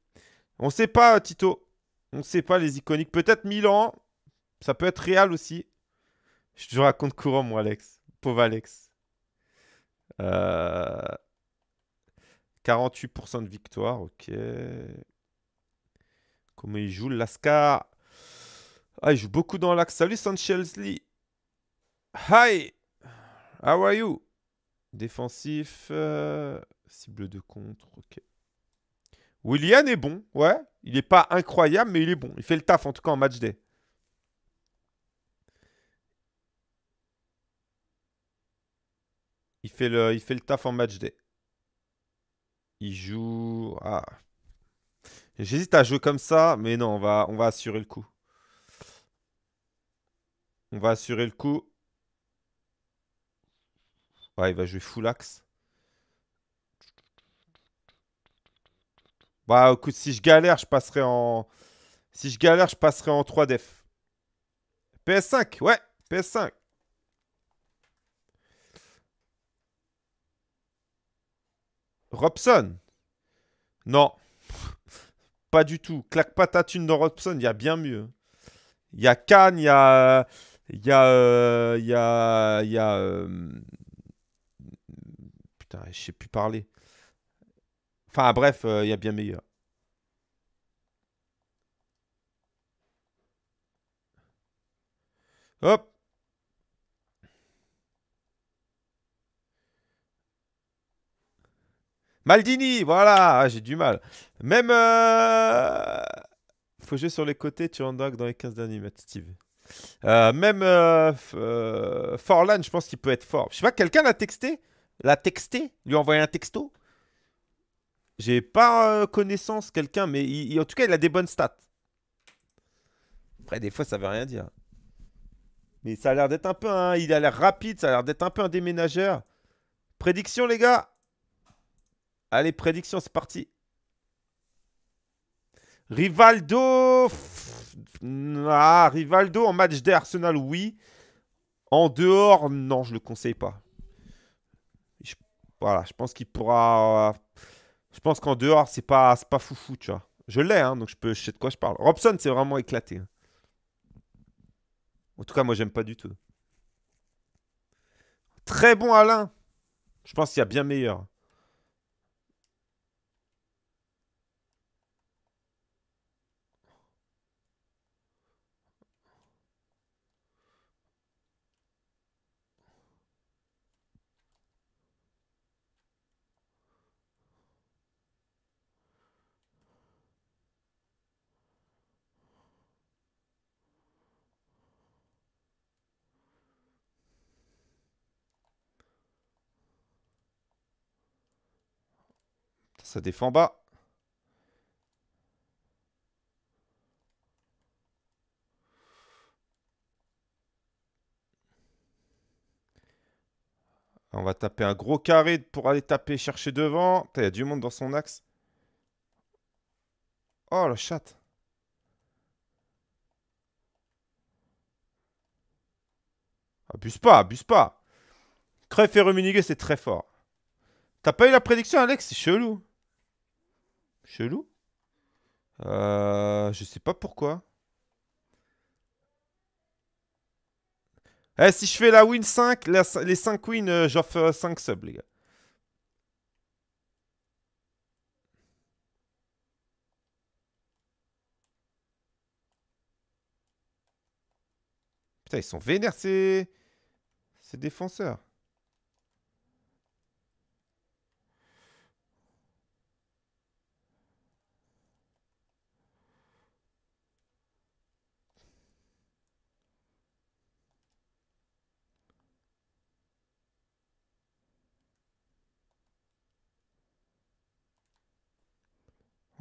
On sait pas, Tito. On sait pas, les iconiques. Peut-être Milan. Ça peut être Real aussi. Je te raconte courant, moi, Alex. Pauvre Alex. 48% euh, de victoire, ok. Comment il joue, Lascar ah, il joue beaucoup dans l'axe. Salut Lee. Hi. How are you? Défensif. Euh, cible de contre. Ok. William est bon. Ouais. Il n'est pas incroyable, mais il est bon. Il fait le taf, en tout cas, en match day. Il fait le, il fait le taf en match day. Il joue. Ah. J'hésite à jouer comme ça, mais non, on va, on va assurer le coup. On va assurer le coup. Ouais, il va jouer full axe. Bah, écoute, si je galère, je passerai en... Si je galère, je passerai en 3 df PS5, ouais, PS5. Robson Non. Pas du tout. Claque pas ta thune dans Robson, il y a bien mieux. Il y a Cannes, il y a... Euh, il y a. il y a. Il y a Putain, je sais plus parler. Enfin, bref, euh, il y a bien meilleur. Hop! Maldini, voilà, ah, j'ai du mal. Même. Euh, faut jouer sur les côtés, tu en dans les 15 derniers mètres, Steve. Euh, même euh, euh, Forlan, je pense qu'il peut être fort. Je sais pas, quelqu'un l'a texté L'a texté Lui a envoyé un texto J'ai pas connaissance quelqu'un, mais en tout cas, il a des bonnes stats. Après, des fois, ça veut rien dire. Mais ça a l'air d'être un peu il a l'air rapide, ça a l'air d'être un peu un déménageur. Prédiction, les gars Allez, prédiction, c'est parti. Rivaldo... Ah, Rivaldo en match d'Arsenal oui. En dehors, non, je le conseille pas. voilà, je pense qu'il pourra. je pense qu'en dehors, c'est pas, pas foufou, tu vois. Je l'ai, hein, donc je, peux, je sais de quoi je parle. Robson, c'est vraiment éclaté. Hein. En tout cas, moi, j'aime pas du tout. Très bon Alain. Je pense qu'il y a bien meilleur. ça défend bas. On va taper un gros carré pour aller taper, chercher devant. Il y a du monde dans son axe. Oh, la chatte. Abuse pas, abuse pas. Crève et remunigué c'est très fort. T'as pas eu la prédiction, Alex C'est chelou. Chelou. Euh, je sais pas pourquoi. Eh, si je fais la win 5, les 5 wins, euh, j'offre 5 euh, subs, les gars. Putain, ils sont vénères, ces défenseurs.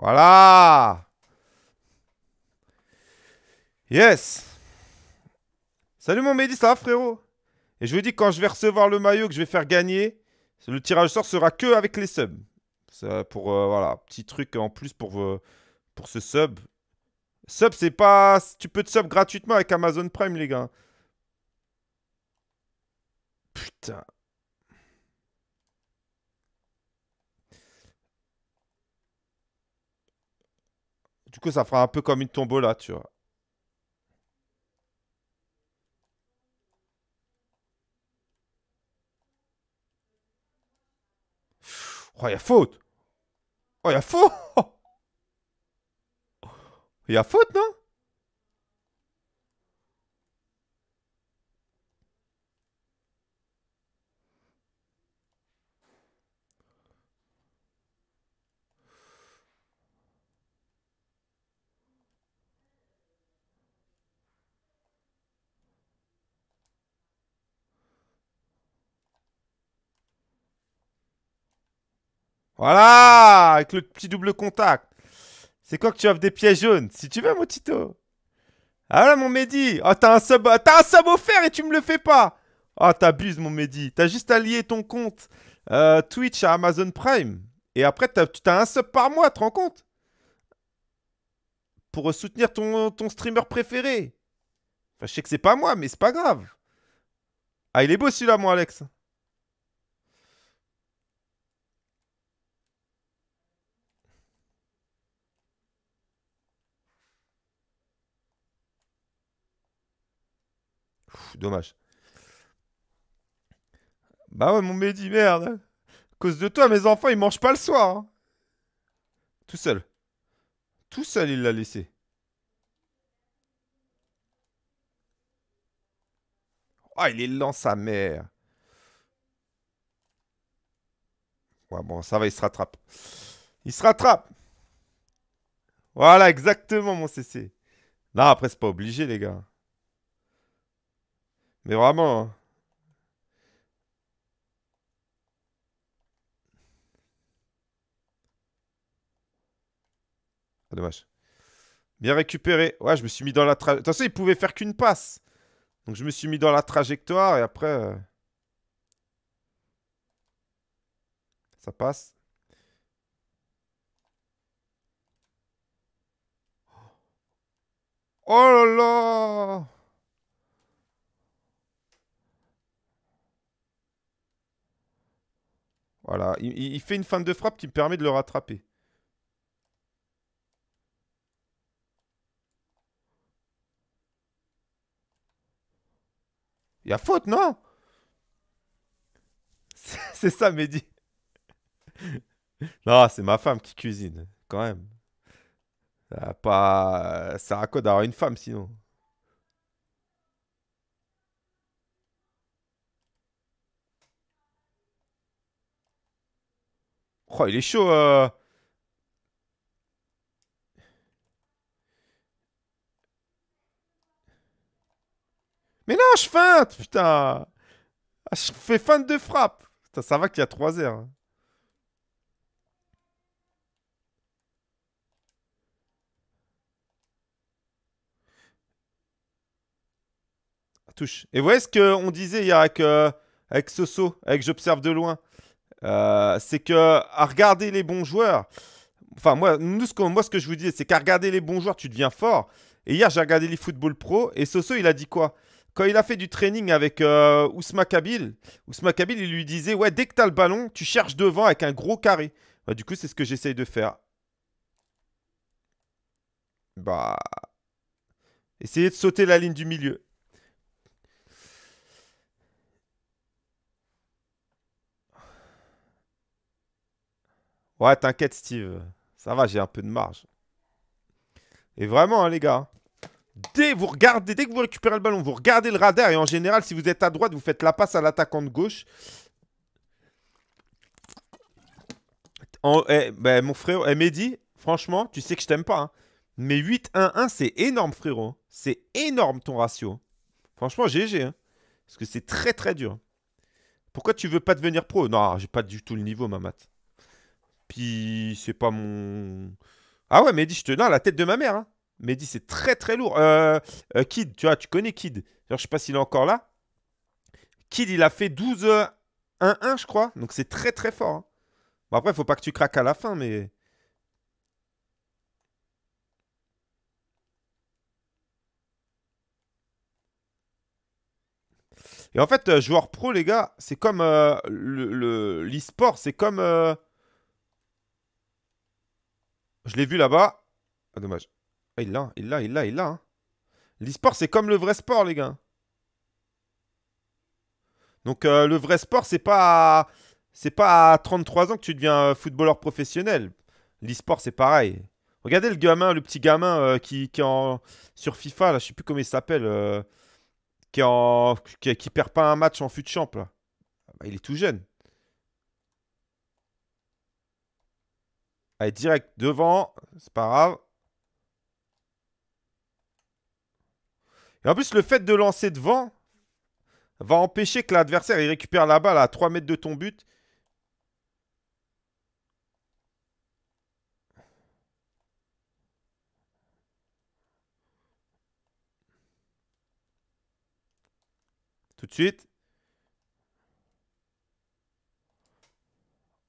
Voilà. Yes. Salut mon Mehdi, ça va frérot Et je vous dis, quand je vais recevoir le maillot que je vais faire gagner, le tirage sort sera que avec les subs. Ça, pour, euh, voilà, petit truc en plus pour, euh, pour ce sub. Sub, c'est pas... Tu peux te sub gratuitement avec Amazon Prime, les gars. Putain. Du coup, ça fera un peu comme une là, tu vois. Oh, il y a faute Oh, il y a faute Il y a faute, non Voilà Avec le petit double contact. C'est quoi que tu offres des pieds jaunes Si tu veux, mon Tito. Ah là, mon Mehdi Oh, t'as un sub... T'as un offert et tu me le fais pas Oh, t'abuses, mon Mehdi. T'as juste à lier ton compte euh, Twitch à Amazon Prime. Et après, t'as as un sub par mois, te rends compte Pour soutenir ton, ton streamer préféré. Enfin, je sais que c'est pas moi, mais c'est pas grave. Ah, il est beau celui-là, mon Alex. dommage. Bah ouais, mon dit, merde. À cause de toi, mes enfants, ils mangent pas le soir. Hein. Tout seul. Tout seul, il l'a laissé. Ah, oh, il est lent, sa mère. Ouais, bon, ça va, il se rattrape. Il se rattrape. Voilà, exactement, mon CC. Non, après, c'est pas obligé, les gars. Mais vraiment. Hein. Ah, dommage. Bien récupéré. Ouais, je me suis mis dans la trajectoire. De toute façon, il pouvait faire qu'une passe. Donc, je me suis mis dans la trajectoire et après. Euh, ça passe. Oh là là Voilà, il, fait une fin de frappe qui me permet de le rattraper. Il y a faute, non C'est ça, Mehdi. non, c'est ma femme qui cuisine, quand même. Ça pas... Ça quoi d'avoir une femme, sinon Oh, il est chaud. Euh. Mais non, je feinte, putain. Ah, je fais feinte de frappe. Putain, ça va qu'il y a 3 heures. Hein. Touche. Et vous voyez ce qu'on disait il avec, euh, avec Soso, avec J'observe de loin euh, c'est que à regarder les bons joueurs, enfin moi, nous, ce que, moi ce que je vous dis, c'est qu'à regarder les bons joueurs, tu deviens fort. Et hier, j'ai regardé les football pro et Soso, il a dit quoi Quand il a fait du training avec euh, Ousma Kabil, Ousma il lui disait Ouais, dès que tu as le ballon, tu cherches devant avec un gros carré. Bah, du coup, c'est ce que j'essaye de faire. Bah. essayer de sauter la ligne du milieu. Ouais, t'inquiète, Steve. Ça va, j'ai un peu de marge. Et vraiment, hein, les gars. Dès, vous regardez, dès que vous récupérez le ballon, vous regardez le radar. Et en général, si vous êtes à droite, vous faites la passe à l'attaquant de gauche. Eh, ben, mon frérot, m'a eh, Mehdi, franchement, tu sais que je t'aime pas. Hein. Mais 8-1-1, c'est énorme, frérot. C'est énorme ton ratio. Franchement, GG. Hein. Parce que c'est très, très dur. Pourquoi tu veux pas devenir pro Non, j'ai pas du tout le niveau, ma mat. Puis c'est pas mon. Ah ouais, Mehdi, je te. Non, la tête de ma mère. Hein. Mehdi, c'est très très lourd. Euh, euh, Kid, tu vois, tu connais Kid. Alors, je sais pas s'il est encore là. Kid, il a fait 12-1-1, euh, je crois. Donc c'est très très fort. Hein. Bon, après, faut pas que tu craques à la fin, mais. Et en fait, joueur pro, les gars, c'est comme l'e-sport, c'est comme je l'ai vu là-bas. Ah, dommage. Ah, il l'a, il l'a, il l'a, il l'a. Hein. L'e-sport, c'est comme le vrai sport, les gars. Donc, euh, le vrai sport, c'est pas. C'est pas à 33 ans que tu deviens euh, footballeur professionnel. L'e-sport, c'est pareil. Regardez le gamin, le petit gamin euh, qui, est en, sur FIFA, là, je sais plus comment il s'appelle, qui, qui, perd pas un match en fut champ. Là. Ah, bah, il est tout jeune. Allez, direct devant. C'est pas grave. Et en plus, le fait de lancer devant va empêcher que l'adversaire récupère la balle à 3 mètres de ton but. Tout de suite.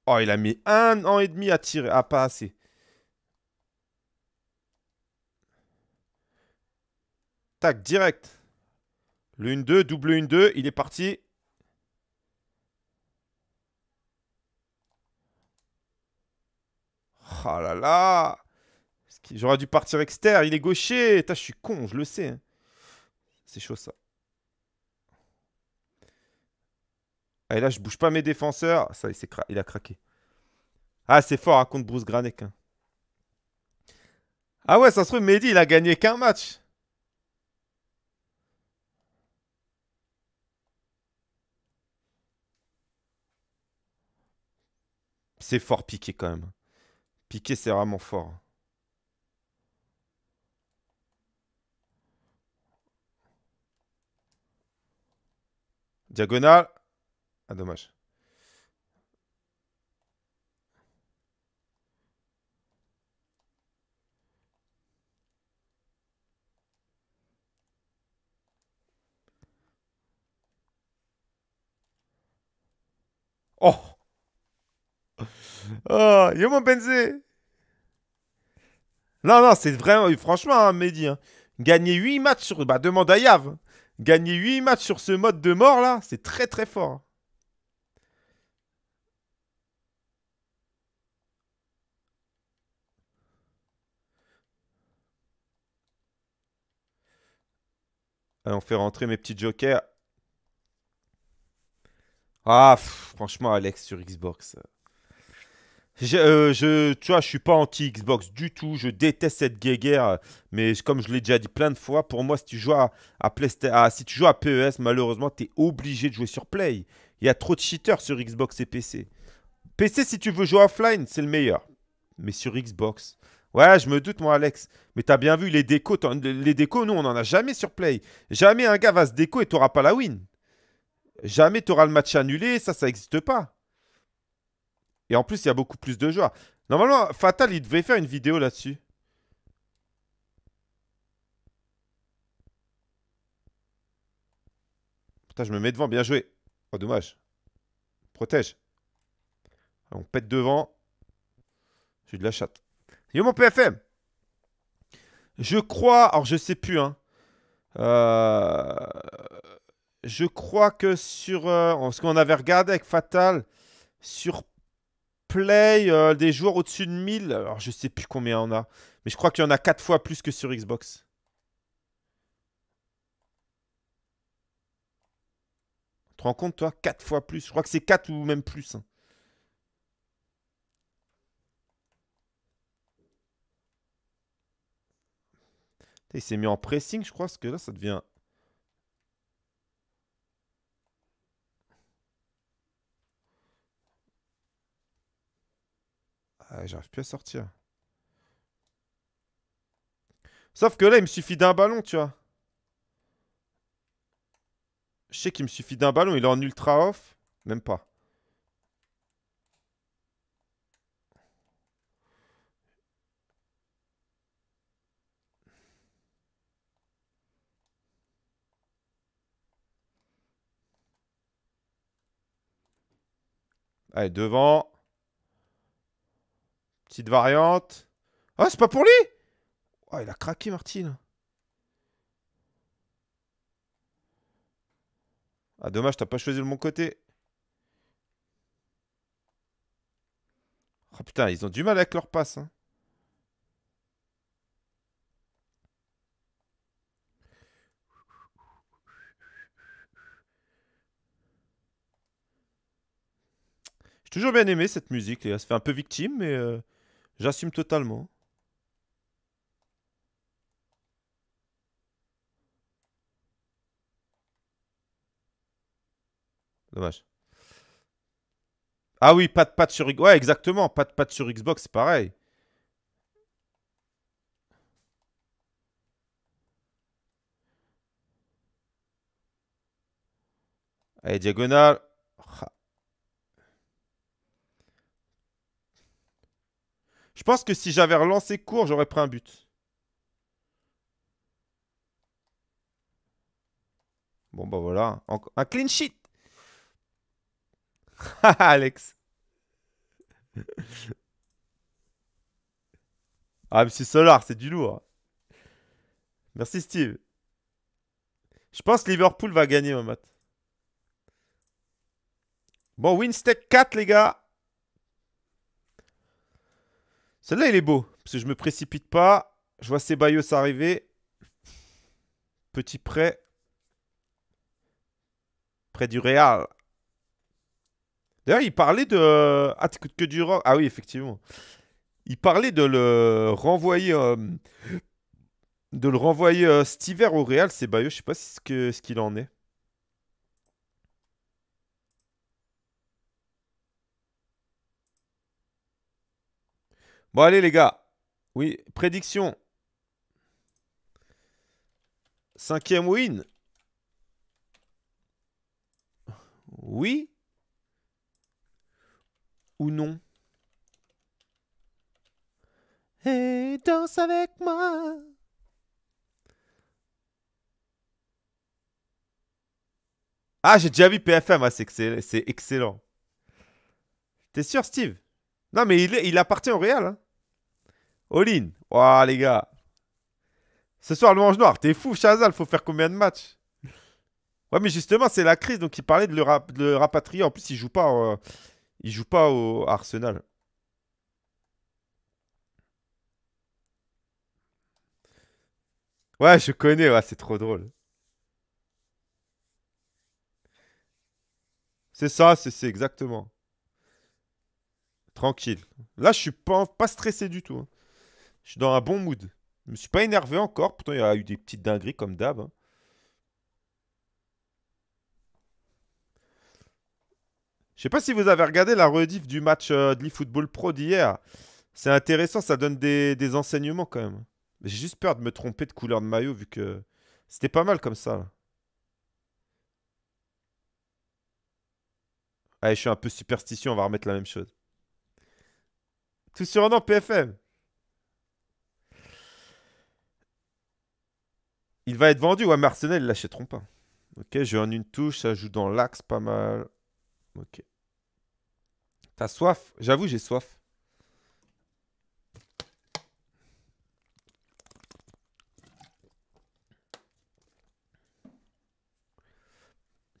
Oh, il a mis un an et demi à tirer, Ah, pas assez. Tac, direct. Le 1-2, double 1-2, il est parti. Oh là là J'aurais dû partir externe, il est gaucher. je suis con, je le sais. Hein. C'est chaud ça. Ah, et là, je bouge pas mes défenseurs. Ça, il, il a craqué. Ah, c'est fort hein, contre Bruce Granek. Hein. Ah ouais, ça se trouve, Mehdi, il a gagné qu'un match. C'est fort piqué quand même. Piqué, c'est vraiment fort. Diagonale. Ah, dommage. Oh Oh Yo mon Benzé Non, non, c'est vraiment... Franchement, hein, Mehdi, hein. gagner 8 matchs sur... Bah, demande à Yav. Gagner 8 matchs sur ce mode de mort, là, c'est très très fort. Hein. Allez, on fait rentrer mes petits jokers. Ah, franchement, Alex sur Xbox. Euh, je, tu vois, je suis pas anti-Xbox du tout. Je déteste cette guéguerre. Mais comme je l'ai déjà dit plein de fois, pour moi, si tu joues à, à, si tu joues à PES, malheureusement, tu es obligé de jouer sur Play. Il y a trop de cheaters sur Xbox et PC. PC, si tu veux jouer offline, c'est le meilleur. Mais sur Xbox, Ouais, je me doute, moi, Alex. Mais t'as bien vu, les décos, les décos, nous, on n'en a jamais sur Play. Jamais un gars va se déco et t'auras pas la win. Jamais t'auras le match annulé, ça, ça n'existe pas. Et en plus, il y a beaucoup plus de joueurs. Normalement, Fatal, il devait faire une vidéo là-dessus. Putain, je me mets devant, bien joué. Oh, dommage. Protège. On pète devant. J'ai de la chatte. Yo mon PFM. Je crois, alors je sais plus, hein. euh, je crois que sur parce euh, ce qu'on avait regardé avec Fatal, sur Play, euh, des joueurs au-dessus de 1000, alors je sais plus combien on a, mais je crois qu'il y en a 4 fois plus que sur Xbox. Tu te rends compte, toi 4 fois plus. Je crois que c'est 4 ou même plus. Hein. Il s'est mis en pressing, je crois, parce que là, ça devient. Ah, j'arrive plus à sortir. Sauf que là, il me suffit d'un ballon, tu vois. Je sais qu'il me suffit d'un ballon. Il est en ultra off. Même pas. Allez, devant. Petite variante. Ah, oh, c'est pas pour lui Oh, il a craqué, Martine. Ah, dommage, t'as pas choisi le bon côté. Oh putain, ils ont du mal avec leur passe. Hein. J'ai toujours bien aimé cette musique. Elle se fait un peu victime, mais euh, j'assume totalement. Dommage. Ah oui, pas de patte sur... Ouais, exactement. Pas de patte sur Xbox, c'est pareil. Allez, diagonale. Je pense que si j'avais relancé court, j'aurais pris un but. Bon, bah voilà. un clean sheet. Ah, Alex. ah, c'est Solar, c'est du lourd. Merci, Steve. Je pense que Liverpool va gagner, mon mat. Bon, Winstead 4, les gars. Celle-là, il est beau. Parce que je me précipite pas. Je vois Ceballos arriver. Petit prêt. Près du Real. D'ailleurs, il parlait de. Euh, ah, que du rock. Ah oui, effectivement. Il parlait de le renvoyer. Euh, de le renvoyer euh, au Real, Ceballos. Je sais pas ce qu'il ce qu'il en est. Bon, allez, les gars. Oui, prédiction. Cinquième win. Oui ou non Et danse avec moi. Ah, j'ai déjà vu PFM, ah, c'est excellent. T'es sûr, Steve Non, mais il, il appartient au Real. Hein. All-in. les gars. Ce soir, le mange noir. T'es fou, Chazal. Faut faire combien de matchs Ouais, mais justement, c'est la crise. Donc, il parlait de le, rapatrier. En plus, il joue pas, euh, il joue pas au Arsenal. Ouais, je connais. Ouais, c'est trop drôle. C'est ça, c'est exactement. Tranquille. Là, je suis pas, pas stressé du tout. Hein. Je suis dans un bon mood. Je ne me suis pas énervé encore. Pourtant, il y a eu des petites dingueries comme d'hab. Je hein. Je sais pas si vous avez regardé la rediff du match euh, de l'eFootball Pro d'hier. C'est intéressant, ça donne des, enseignements quand même. J'ai juste peur de me tromper de couleur de maillot vu que c'était pas mal comme ça. Allez, je suis un peu superstitieux, on va remettre la même chose. Tout sur un PFM. Il va être vendu. Ouais, mais Arsenal, ils l'achèteront pas. Ok, je en une touche, ça joue dans l'axe, pas mal. Ok. T'as soif J'avoue, j'ai soif.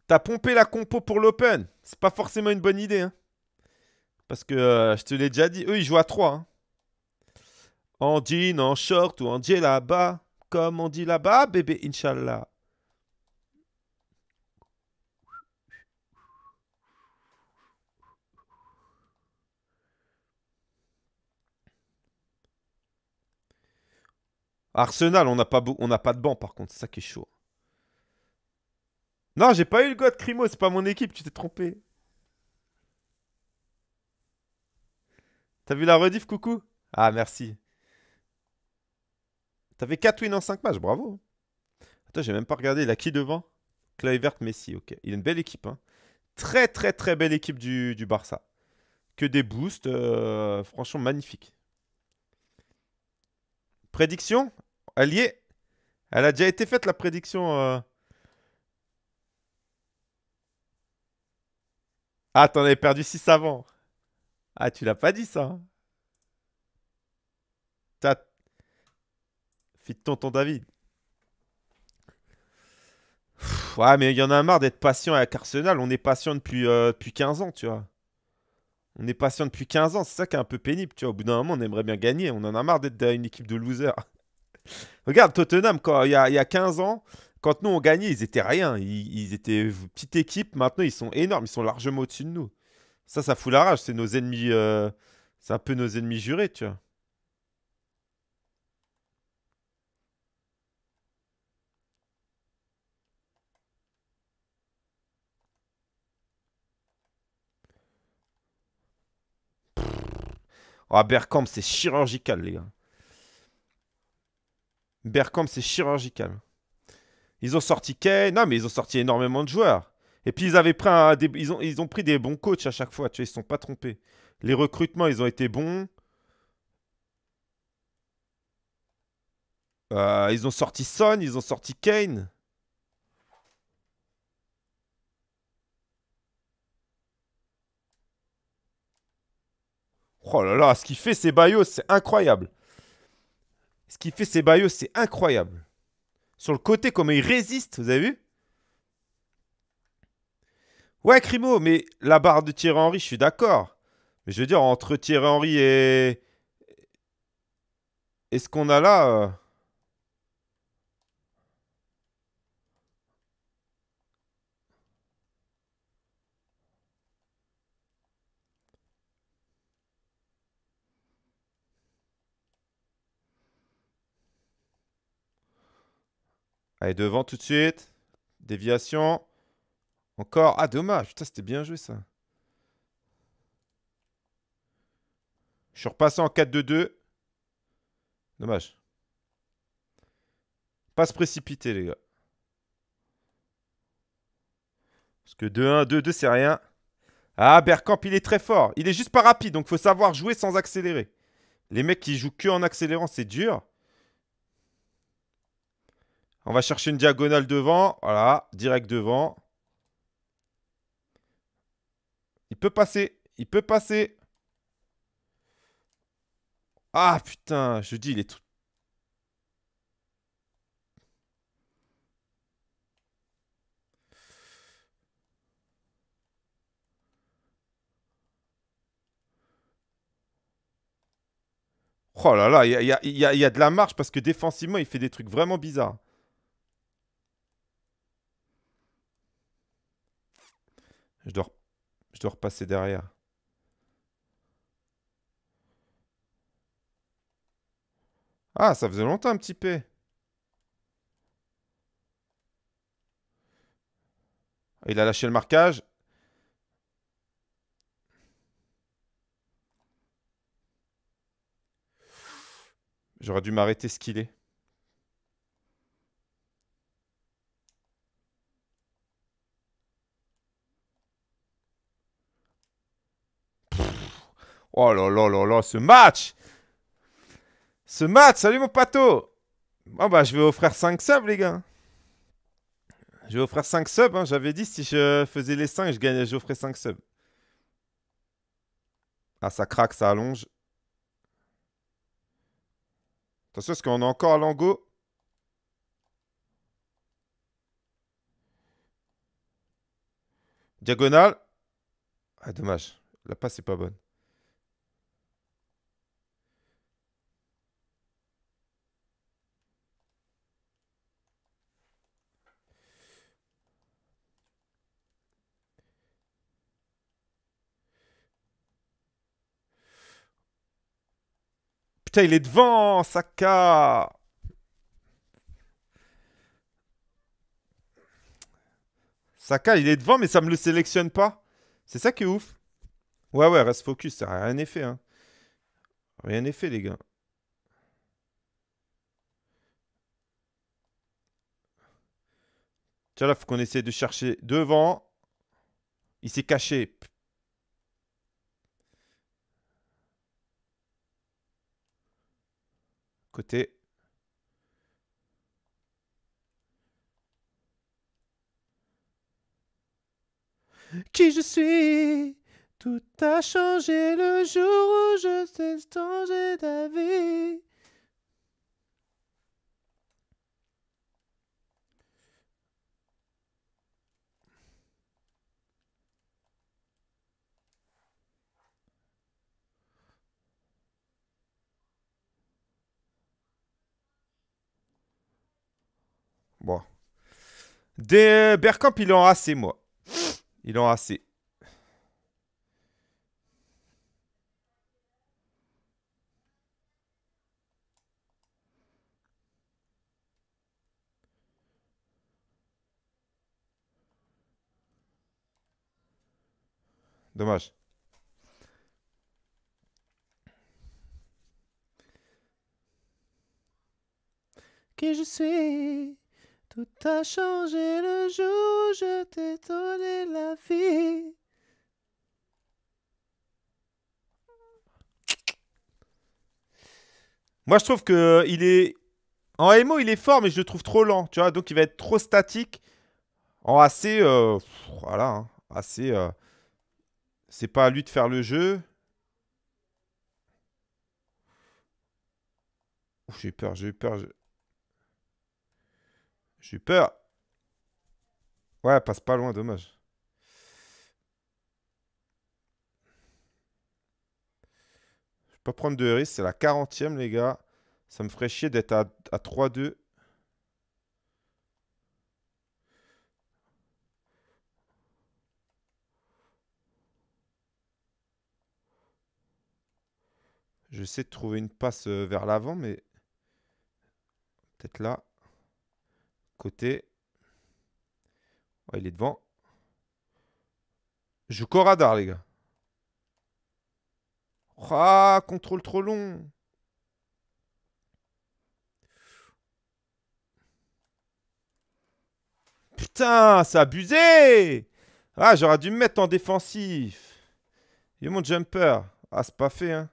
T'as pompé la compo pour l'Open. C'est pas forcément une bonne idée. Hein. Parce que euh, je te l'ai déjà dit, eux ils jouent à 3. En hein. jean, en short ou en là-bas comme on dit là-bas, bébé Inch'Allah. Arsenal, on n'a pas, de banc par contre, c'est ça qui est chaud. Non, j'ai pas eu le God Crimo, c'est pas mon équipe, tu t'es trompé. T'as vu la rediff, coucou Ah, merci. T'avais 4 wins en 5 matchs, bravo. Attends, j'ai même pas regardé. Il a qui devant Kluivert, Messi, ok. Il a une belle équipe. Hein. Très, très, très belle équipe du, du Barça. Que des boosts. Euh, franchement, magnifique. Prédiction est. Elle a déjà été faite, la prédiction. Euh. Ah, t'en avais perdu 6 avant. Ah, tu l'as pas dit, ça. Hein. Fit tonton David. ouais, mais il y en a marre d'être patient avec Arsenal. On est patient depuis, 15 euh, ans, tu vois. On est patient depuis 15 ans. C'est ça qui est un peu pénible, tu vois. Au bout d'un moment, on aimerait bien gagner. On en a marre d'être une équipe de losers. Regarde, Tottenham, quand, il, y a, 15 ans, quand nous on gagnait, ils étaient rien. Ils, étaient petite équipe. Maintenant, ils sont énormes. Ils sont largement au-dessus de nous. Ça, ça fout la rage. C'est nos ennemis. Euh, c'est un peu nos ennemis jurés, tu vois. oh, c'est chirurgical, les gars. Bergkamp, c'est chirurgical. Ils ont sorti Kane. Non, mais ils ont sorti énormément de joueurs. Et puis, ils, avaient pris des, ils, ont, pris des bons coachs à chaque fois. Tu vois, ils ne sont pas trompés. Les recrutements, ils ont été bons. Euh, ils ont sorti Son, ils ont sorti Kane. Oh là là, ce qu'il fait, ces Bayos, c'est incroyable. Ce qu'il fait, ces Bayos, c'est incroyable. Sur le côté, comment il résiste, vous avez vu Ouais, Crimo, mais la barre de Thierry Henry, je suis d'accord. Mais je veux dire, entre Thierry Henry et... est ce qu'on a là... Euh, Allez, devant tout de suite. Déviation. Encore. Ah, dommage. Putain, c'était bien joué ça. Je suis repassé en 4-2-2. Dommage. Pas se précipiter, les gars. Parce que 2-1, 2-2, c'est rien. Ah, Bergkamp, il est très fort. Il est juste pas rapide, donc il faut savoir jouer sans accélérer. Les mecs qui jouent que en accélérant, c'est dur. On va chercher une diagonale devant. Voilà, direct devant. Il peut passer. Il peut passer. Ah putain, je dis les tout. Oh là là, il y a, y a de la marche parce que défensivement, il fait des trucs vraiment bizarres. Je dois, je dois repasser derrière. Ah, ça faisait longtemps un petit peu. Ah, il a lâché le marquage. J'aurais dû m'arrêter ce qu'il est. Oh là là là là, ce match Ce match, salut mon pato Bon ah bah je vais offrir 5 subs les gars Je vais offrir 5 subs, hein. j'avais dit si je faisais les 5, je gagnais, j'offrais 5 subs. Ah ça craque, ça allonge. Attention est-ce qu'on a encore à l'ango. Diagonale. Ah dommage, la passe est pas bonne. il est devant, Saka Saka, il est devant, mais ça me le sélectionne pas. C'est ça qui est ouf. Ouais, ouais, reste focus, ça rien effet. Hein. Rien fait, les gars. Tiens, là, faut qu'on essaie de chercher devant. Il s'est caché. Qui je suis Tout a changé le jour où je t'ai changé vie. Bon. Des euh, Bergkamp, il en assez, assez, moi. Ils en assez. assez. Dommage. Qui je suis tout a changé le jour je t'ai donné la vie. Moi, je trouve que il est en MO, il est fort, mais je le trouve trop lent, tu vois. Donc, il va être trop statique. En assez... Euh, voilà, hein. assez. Euh, c'est pas à lui de faire le jeu. J'ai peur, j'ai peur. J'ai peur. Ouais, passe pas loin, dommage. Je vais pas prendre de risque, c'est la 40e, les gars. Ça me ferait chier d'être à, à 3-2. J'essaie de trouver une passe euh, vers l'avant, mais peut-être là côté. il est devant. Je joue radar, les gars. Ah, contrôle trop long. Putain, c'est abusé Ah, j'aurais dû me mettre en défensif. Et mon jumper. Ah, c'est pas fait, hein.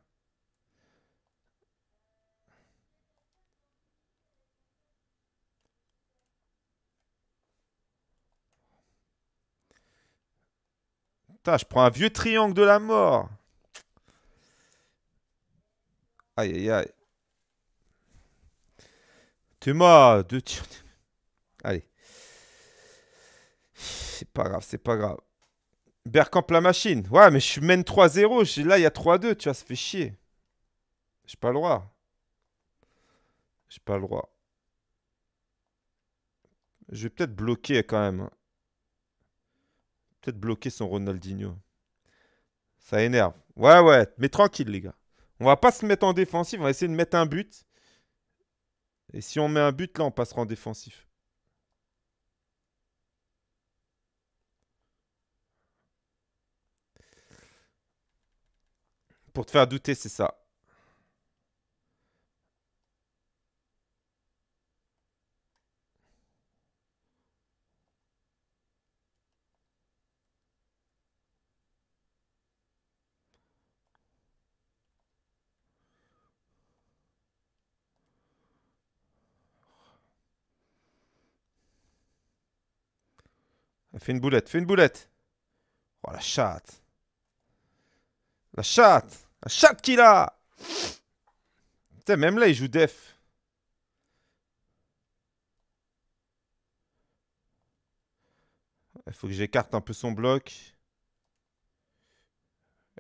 Putain, je prends un vieux triangle de la mort. Aïe, aïe, aïe. Tu deux Allez. C'est pas grave, c'est pas grave. Berkamp la machine. Ouais, mais je mène 3-0. Là, il y a 3-2. Tu vois, ça fait chier. J'ai pas le droit. J'ai pas le droit. Je vais peut-être bloquer quand même. Hein. Peut-être bloquer son Ronaldinho. Ça énerve. Ouais, ouais, mais tranquille, les gars. On va pas se mettre en défensif, on va essayer de mettre un but. Et si on met un but, là, on passera en défensif. Pour te faire douter, c'est ça. Fais une boulette, fais une boulette. Oh la chatte. La chatte. La chatte qu'il a. Putain, même là, il joue def. Il faut que j'écarte un peu son bloc.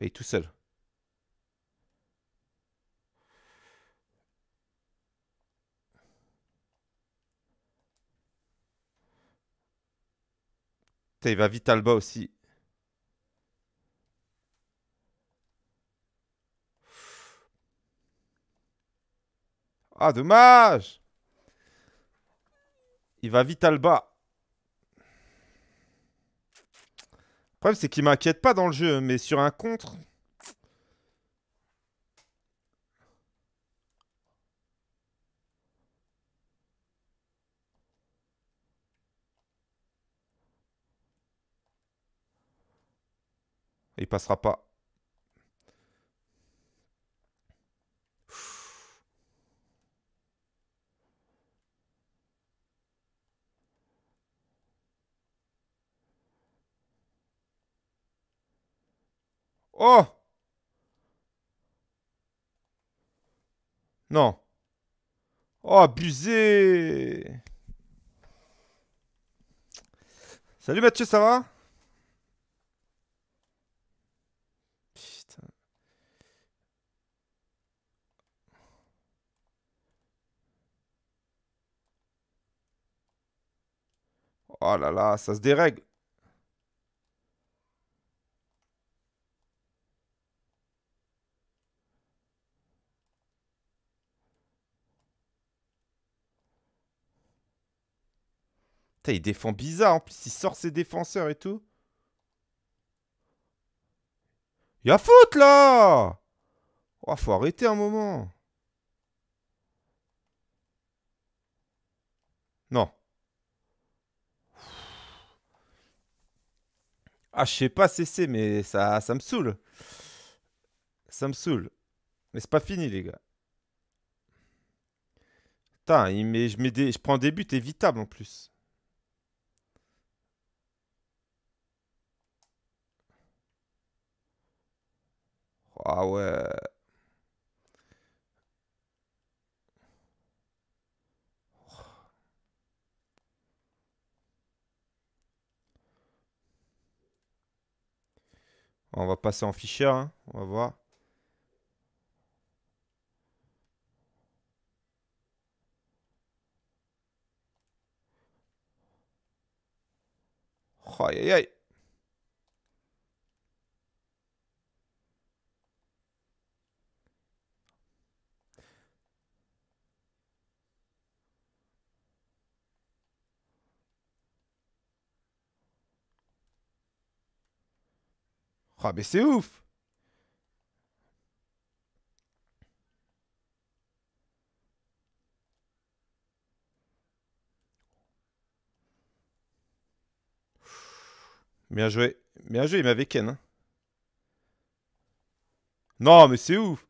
Et il est tout seul. il va vite bas aussi. Ah, dommage Il va vite Alba. Le problème, c'est qu'il m'inquiète pas dans le jeu, hein, mais sur un contre... Il passera pas. Oh Non. Oh, abusé Salut Mathieu, ça va Oh là là, ça se dérègle. il défend bizarre en plus, il sort ses défenseurs et tout. Y'a faute là Oh, faut arrêter un moment. Non. Ah, je sais pas cesser, mais ça, ça me saoule. Ça me saoule. Mais c'est pas fini, les gars. Putain, je, je prends des buts évitables en plus. Ah ouais. On va passer en fichier, hein, on va voir. Ah, mais c'est ouf Bien joué. Bien joué, il m'avait ken. Hein. Non, mais c'est ouf.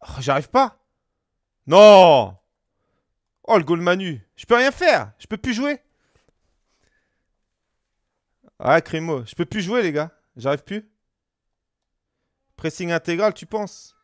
Ah, j'arrive pas. Non. Oh, le goal Manu. Je peux rien faire. Je peux plus jouer. Ah, Crémo, je peux plus jouer, les gars. J'arrive plus. Pressing intégral, tu penses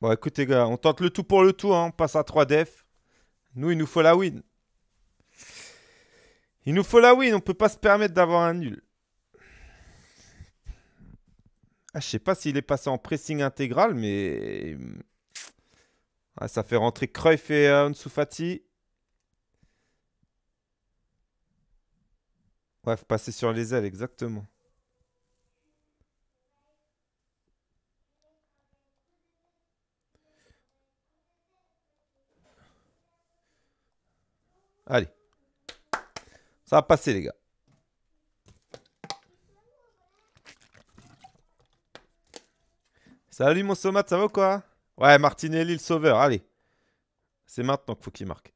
Bon, écoutez, gars, on tente le tout pour le tout. Hein. On passe à 3 def. Nous, il nous faut la win. Il nous faut la win, on peut pas se permettre d'avoir un nul. Ah, je sais pas s'il est passé en pressing intégral, mais... Mm, ah, ça fait rentrer Cruyff et euh, Nsoufati. Ouais, faut passer sur les ailes, exactement. Allez. Ça va passer, les gars. Salut mon somate, ça va ou quoi Ouais, Martinelli le sauveur, allez. C'est maintenant qu'il faut qu'il marque.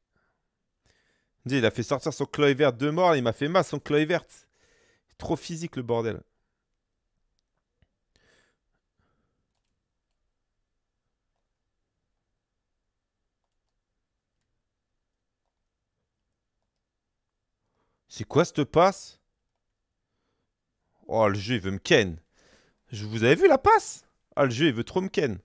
il a fait sortir son Cloy vert de mort, il m'a fait mal son Cloy verte. Trop physique le bordel. C'est quoi cette passe Oh, le jeu, il veut me ken. vous avez vu la passe Ah, le jeu, il veut trop me ken.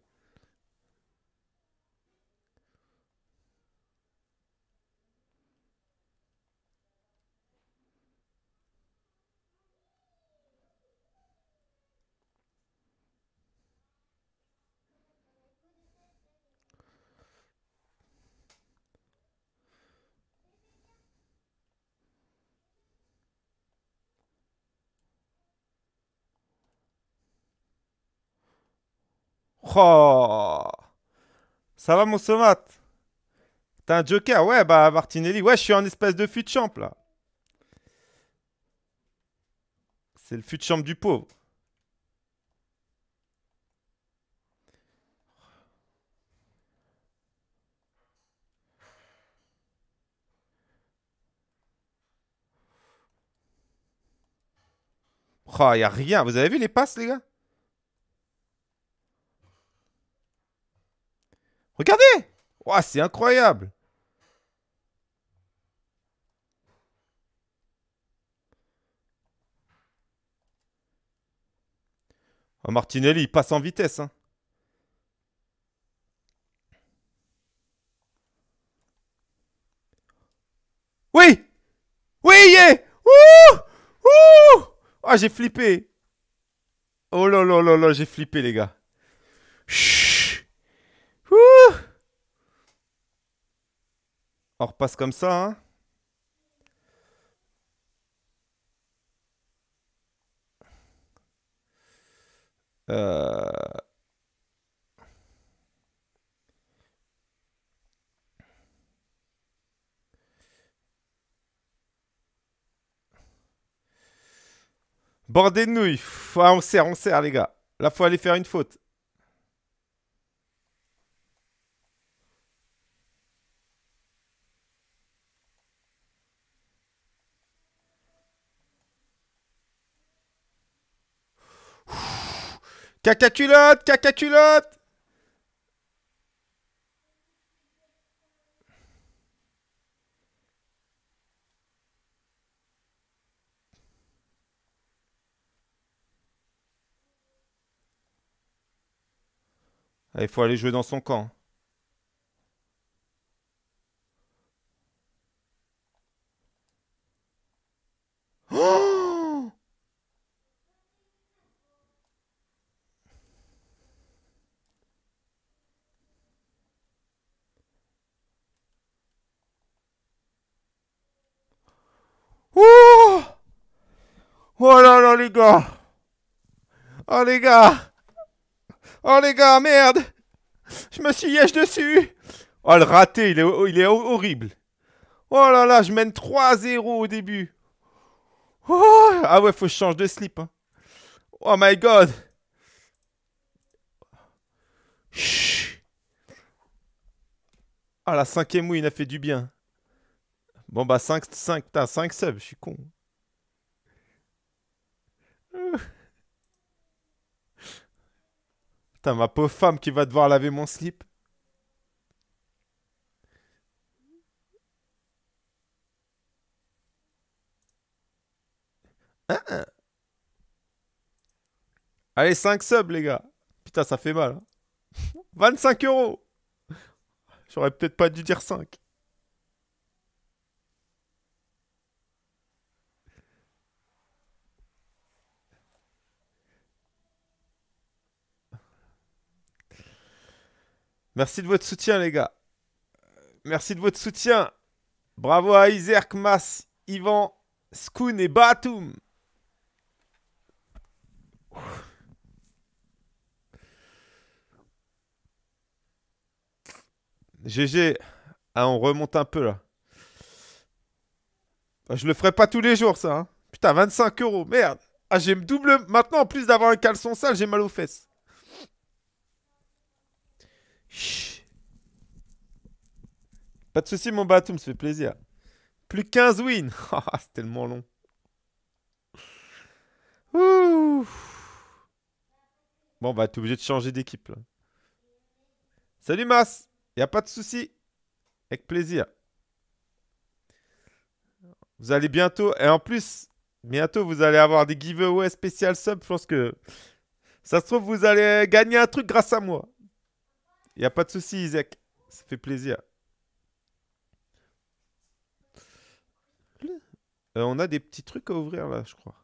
Oh. Ça va, mon Somat T'es un joker Ouais, bah, Martinelli. Ouais, je suis en espèce de fut champ, là. C'est le fut champ du pauvre. Oh, y a rien. Vous avez vu les passes, les gars Regardez Ouah, c'est incroyable oh, Martinelli, il passe en vitesse. Hein. Oui Oui, Ouh Ouh Ah, j'ai flippé Oh là là là là, j'ai flippé, les gars. On repasse comme ça, hein euh. Bordé de nouilles. on serre, on serre, les gars. Là, faut aller faire une faute. Caca culotte, caca culotte Il faut aller jouer dans son camp. Oh les gars Oh les gars Oh les gars, merde Je me suis yèche dessus Oh le raté, il est, horrible Oh là là, je mène 3-0 au début oh Ah ouais, faut que je change de slip. Hein. Oh my god Ah la cinquième win a fait du bien. Bon bah 5, 5, 5 subs, je suis con. ma pauvre femme qui va devoir laver mon slip. Hein, hein. Allez, 5 subs, les gars. Putain, ça fait mal. 25 hein. euros. J'aurais peut-être pas dû dire 5. Merci de votre soutien, les gars. Merci de votre soutien. Bravo à Izerk, Mas, Ivan, Skoun et Batoum. GG. Ah, on remonte un peu là. Ah, je le ferai pas tous les jours, ça. Hein. Putain, 25 euros, merde. Ah, j'ai double. Maintenant, en plus d'avoir un caleçon sale, j'ai mal aux fesses. Pas de souci, mon Batum, ça fait plaisir. Plus 15 wins. Ah, c'est tellement long. Ouh. Bon, va t'es obligé de changer d'équipe. Salut, Mas. Y a pas de souci. Avec plaisir. Vous allez bientôt, et en plus, bientôt vous allez avoir des giveaways spéciales. sub. Je pense que ça se trouve, vous allez gagner un truc grâce à moi. Il a pas de souci, Isaac. Ça fait plaisir. Euh, on a des petits trucs à ouvrir là, je crois.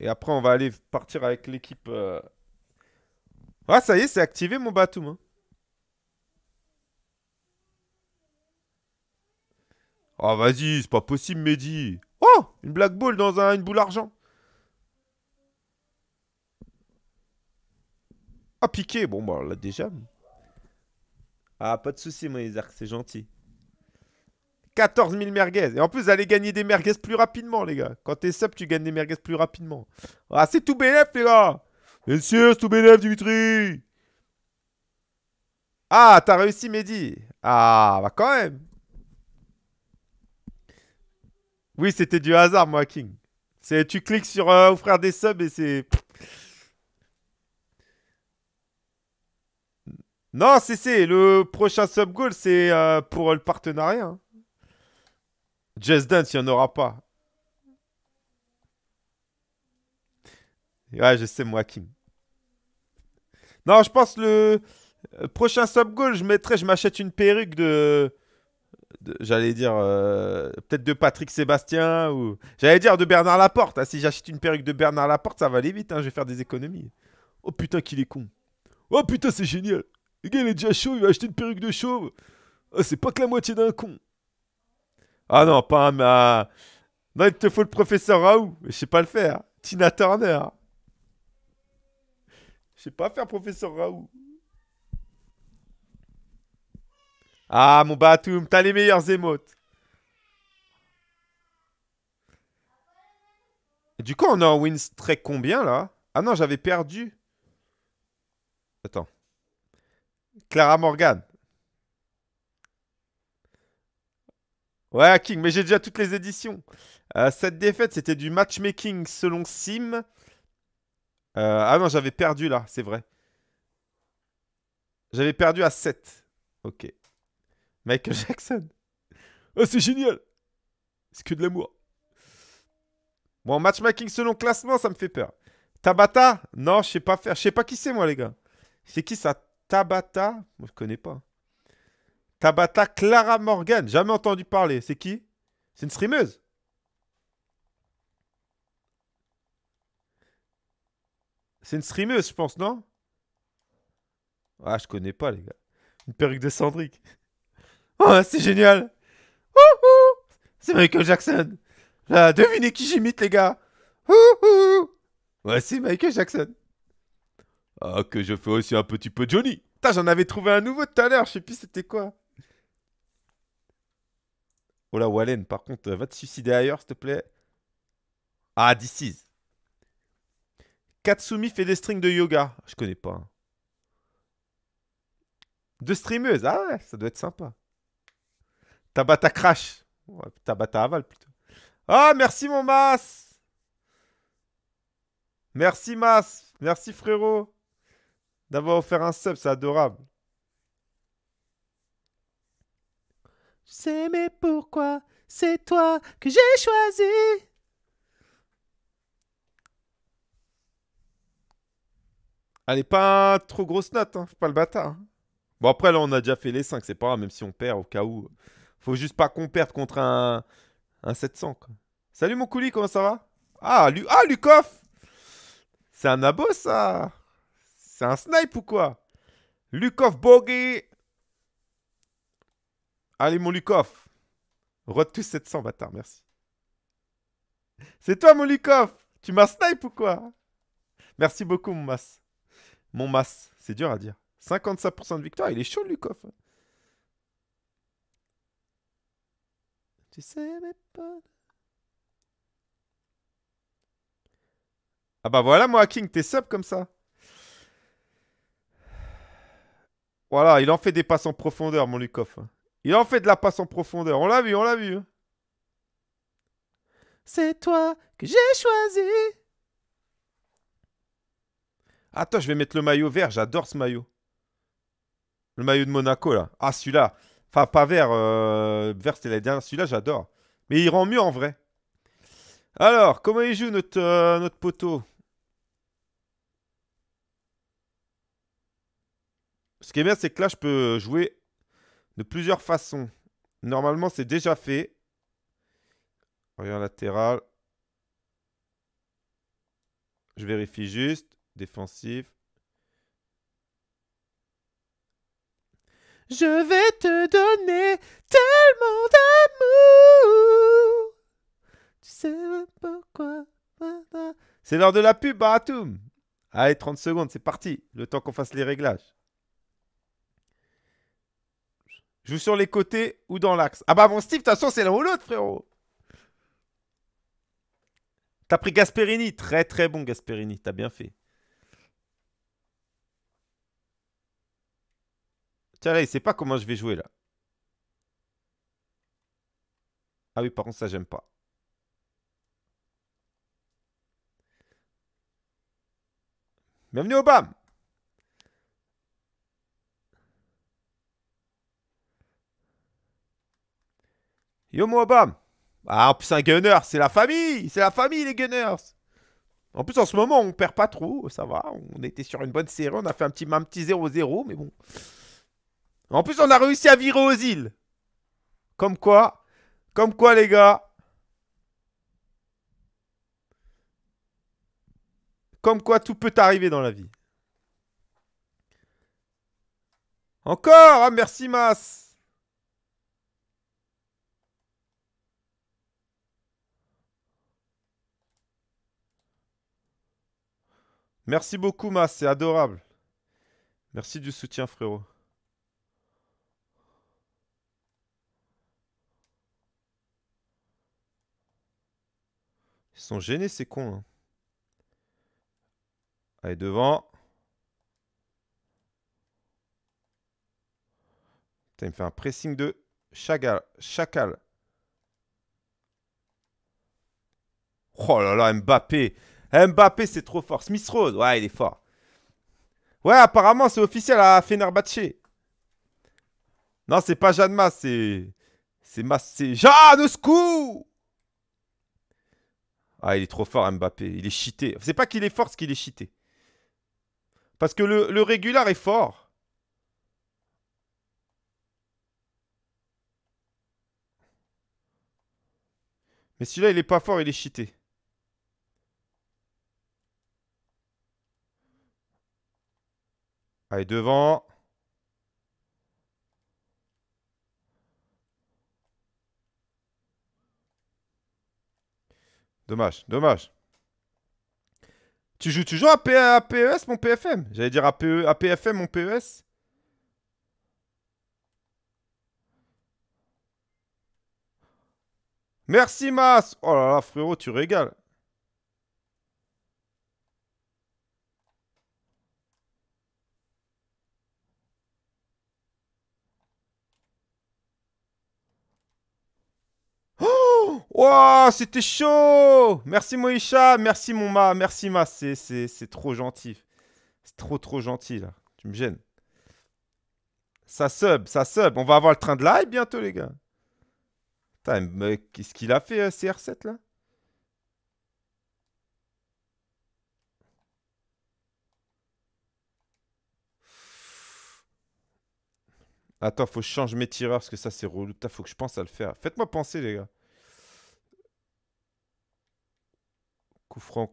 Et, après, on va aller partir avec l'équipe. Euh. Ah, ça y est, c'est activé mon Batum. Hein. Ah, vas-y, c'est pas possible, Mehdi. Oh, une black ball dans un, une boule argent. Ah, piqué Bon, bah, là, déjà. Ah, pas de soucis, mon c'est gentil. 14 000 merguez. Et en plus, vous allez gagner des merguez plus rapidement, les gars. Quand t'es sub, tu gagnes des merguez plus rapidement. Ah, c'est tout bénef, les gars monsieur c'est tout bénef, Dimitri Ah, t'as réussi, Mehdi Ah, bah quand même Oui, c'était du hasard, moi, King. Tu cliques sur offrir euh, des subs et c'est... Non, c'est c'est le prochain sub goal, c'est euh, pour le partenariat. Hein. Just Dance, il n'y en aura pas. Ouais, je sais, moi, Kim. Non, je pense le euh, prochain sub goal, je mettrai, je m'achète une perruque de. J'allais dire euh, peut-être de Patrick Sébastien ou j'allais dire de Bernard Laporte. Hein. Si j'achète une perruque de Bernard Laporte, ça va aller vite. Hein, je vais faire des économies. Oh putain, qu'il est con. Oh putain, c'est génial. Le gars, il est déjà chaud. il va acheter une perruque de chauve. Ah, c'est pas que la moitié d'un con. Ah non, pas un. Non, il te faut le professeur Raoult. Mais je sais pas le faire. Tina Turner. Je sais pas faire professeur Raoult. Ah, mon Batoum, t'as les meilleurs émotes. Du coup, on a en win très combien là Ah non, j'avais perdu. Attends. Clara Morgan. Ouais, King, mais j'ai déjà toutes les éditions. Euh, cette défaite, c'était du matchmaking selon Sim. Euh, ah non, j'avais perdu là, c'est vrai. J'avais perdu à 7. Ok. Michael Jackson. Oh, c'est génial. C'est que de l'amour. Bon, matchmaking selon classement, ça me fait peur. Tabata Non, je sais pas faire. Je sais pas qui c'est, moi, les gars. C'est qui ça Tabata, moi, je connais pas. Tabata Clara Morgan, jamais entendu parler. C'est qui C'est une streameuse C'est une streameuse, je pense, non Ah, je connais pas, les gars. Une perruque de Cendric. Oh, c'est génial C'est Michael Jackson Là, devinez qui j'imite, les gars Ouais, c'est Michael Jackson ah, que je fais aussi un petit peu Johnny. Putain, j'en avais trouvé un nouveau tout à l'heure, je sais plus c'était quoi. Oh la Wallen, par contre, va te suicider ailleurs, s'il te plaît. Ah, This Katsumi fait des strings de yoga. Je connais pas. Hein. De Deux Ah ouais, ça doit être sympa. Tabata Crash. Tabata Aval plutôt. Ah, merci mon Mas. Merci Mas. Merci frérot d'avoir offert un sub, c'est adorable. Je sais, mais pourquoi c'est toi que j'ai choisi Allez, pas trop grosse note, hein. pas le bâtard. Hein. Bon, après, là, on a déjà fait les 5, c'est pas grave, même si on perd au cas où. Faut juste pas qu'on perde contre un, 700, Salut, mon coulis, comment ça va Ah, lui... ah Lukov C'est un abo, ça c'est un snipe ou quoi Lukov Bogey Allez, mon Lukov Rotus 700, bâtard, merci. C'est toi, mon Lukov Tu m'as snipe ou quoi Merci beaucoup, mon Mas. Mon Mas, c'est dur à dire. 55% de victoire, il est chaud, Lukov. Tu sais, mes Ah bah voilà, moi, King, t'es sub comme ça. Voilà, il en fait des passes en profondeur, mon Lukov. Il en fait de la passe en profondeur. On l'a vu, on l'a vu. Hein. C'est toi que j'ai choisi. Attends, je vais mettre le maillot vert. J'adore ce maillot. Le maillot de Monaco, là. Ah, celui-là. Enfin, pas vert. Euh, vert, c'était la dernière. Celui-là, j'adore. Mais il rend mieux en vrai. Alors, comment il joue notre, euh, notre poteau Ce qui est bien, c'est que là, je peux jouer de plusieurs façons. Normalement, c'est déjà fait. Regarde latéral. Je vérifie juste. Défensif. Je vais te donner tellement d'amour. Tu sais pourquoi. C'est l'heure de la pub, Batum. Allez, 30 secondes, c'est parti. Le temps qu'on fasse les réglages. Joue sur les côtés ou dans l'axe. Ah bah mon Steve, de toute façon, c'est l'un ou l'autre, frérot. T'as pris Gasperini. Très très bon Gasperini. T'as bien fait. Tiens là, il sait pas comment je vais jouer là. Ah oui, par contre, ça j'aime pas. Bienvenue au BAM Yo, Moabam Ah, en plus, un gunner, c'est la famille C'est la famille, les gunners En plus, en ce moment, on perd pas trop, ça va. On était sur une bonne série, on a fait un petit 0-0, mais bon. En plus, on a réussi à virer aux îles Comme quoi, comme quoi, les gars Comme quoi, tout peut arriver dans la vie. Encore Ah, merci, Mas Merci beaucoup, ma. c'est adorable. Merci du soutien, frérot. Ils sont gênés, ces cons. Hein. Allez, devant. Putain, il me fait un pressing de chagal, chacal. Oh là là, Mbappé Mbappé, c'est trop fort. Smith Rose, ouais, il est fort. Ouais, apparemment, c'est officiel à Fenerbahce. Non, c'est pas Jeanne Mas, c'est. C'est Mas, c'est Jeanne Ah, il est trop fort, Mbappé. Il est cheaté. C'est pas qu'il est fort, c'est qu'il est cheaté. Parce que le, le régular est fort. Mais celui-là, il est pas fort, il est cheaté. Allez, devant. Dommage, dommage. Tu joues toujours à, PES, mon PFM J'allais dire à, e, à PFM, mon PES Merci, Mas Oh là là, frérot, tu régales. Oh, c'était chaud Merci Moïcha, merci mon ma, merci ma. C'est trop gentil. C'est trop trop gentil là. Tu me gênes. Ça sub, ça sub. On va avoir le train de live bientôt les gars. Qu'est-ce qu'il a fait euh, CR7 là Attends, faut que je change mes tireurs parce que ça c'est relou. Faut que je pense à le faire. Faites-moi penser les gars.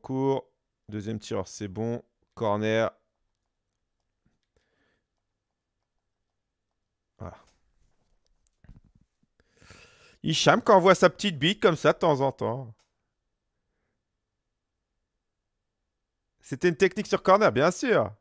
Coup Deuxième tireur, c'est bon. Corner. Voilà. Hicham qui voit sa petite bite comme ça de temps en temps. C'était une technique sur corner, bien sûr.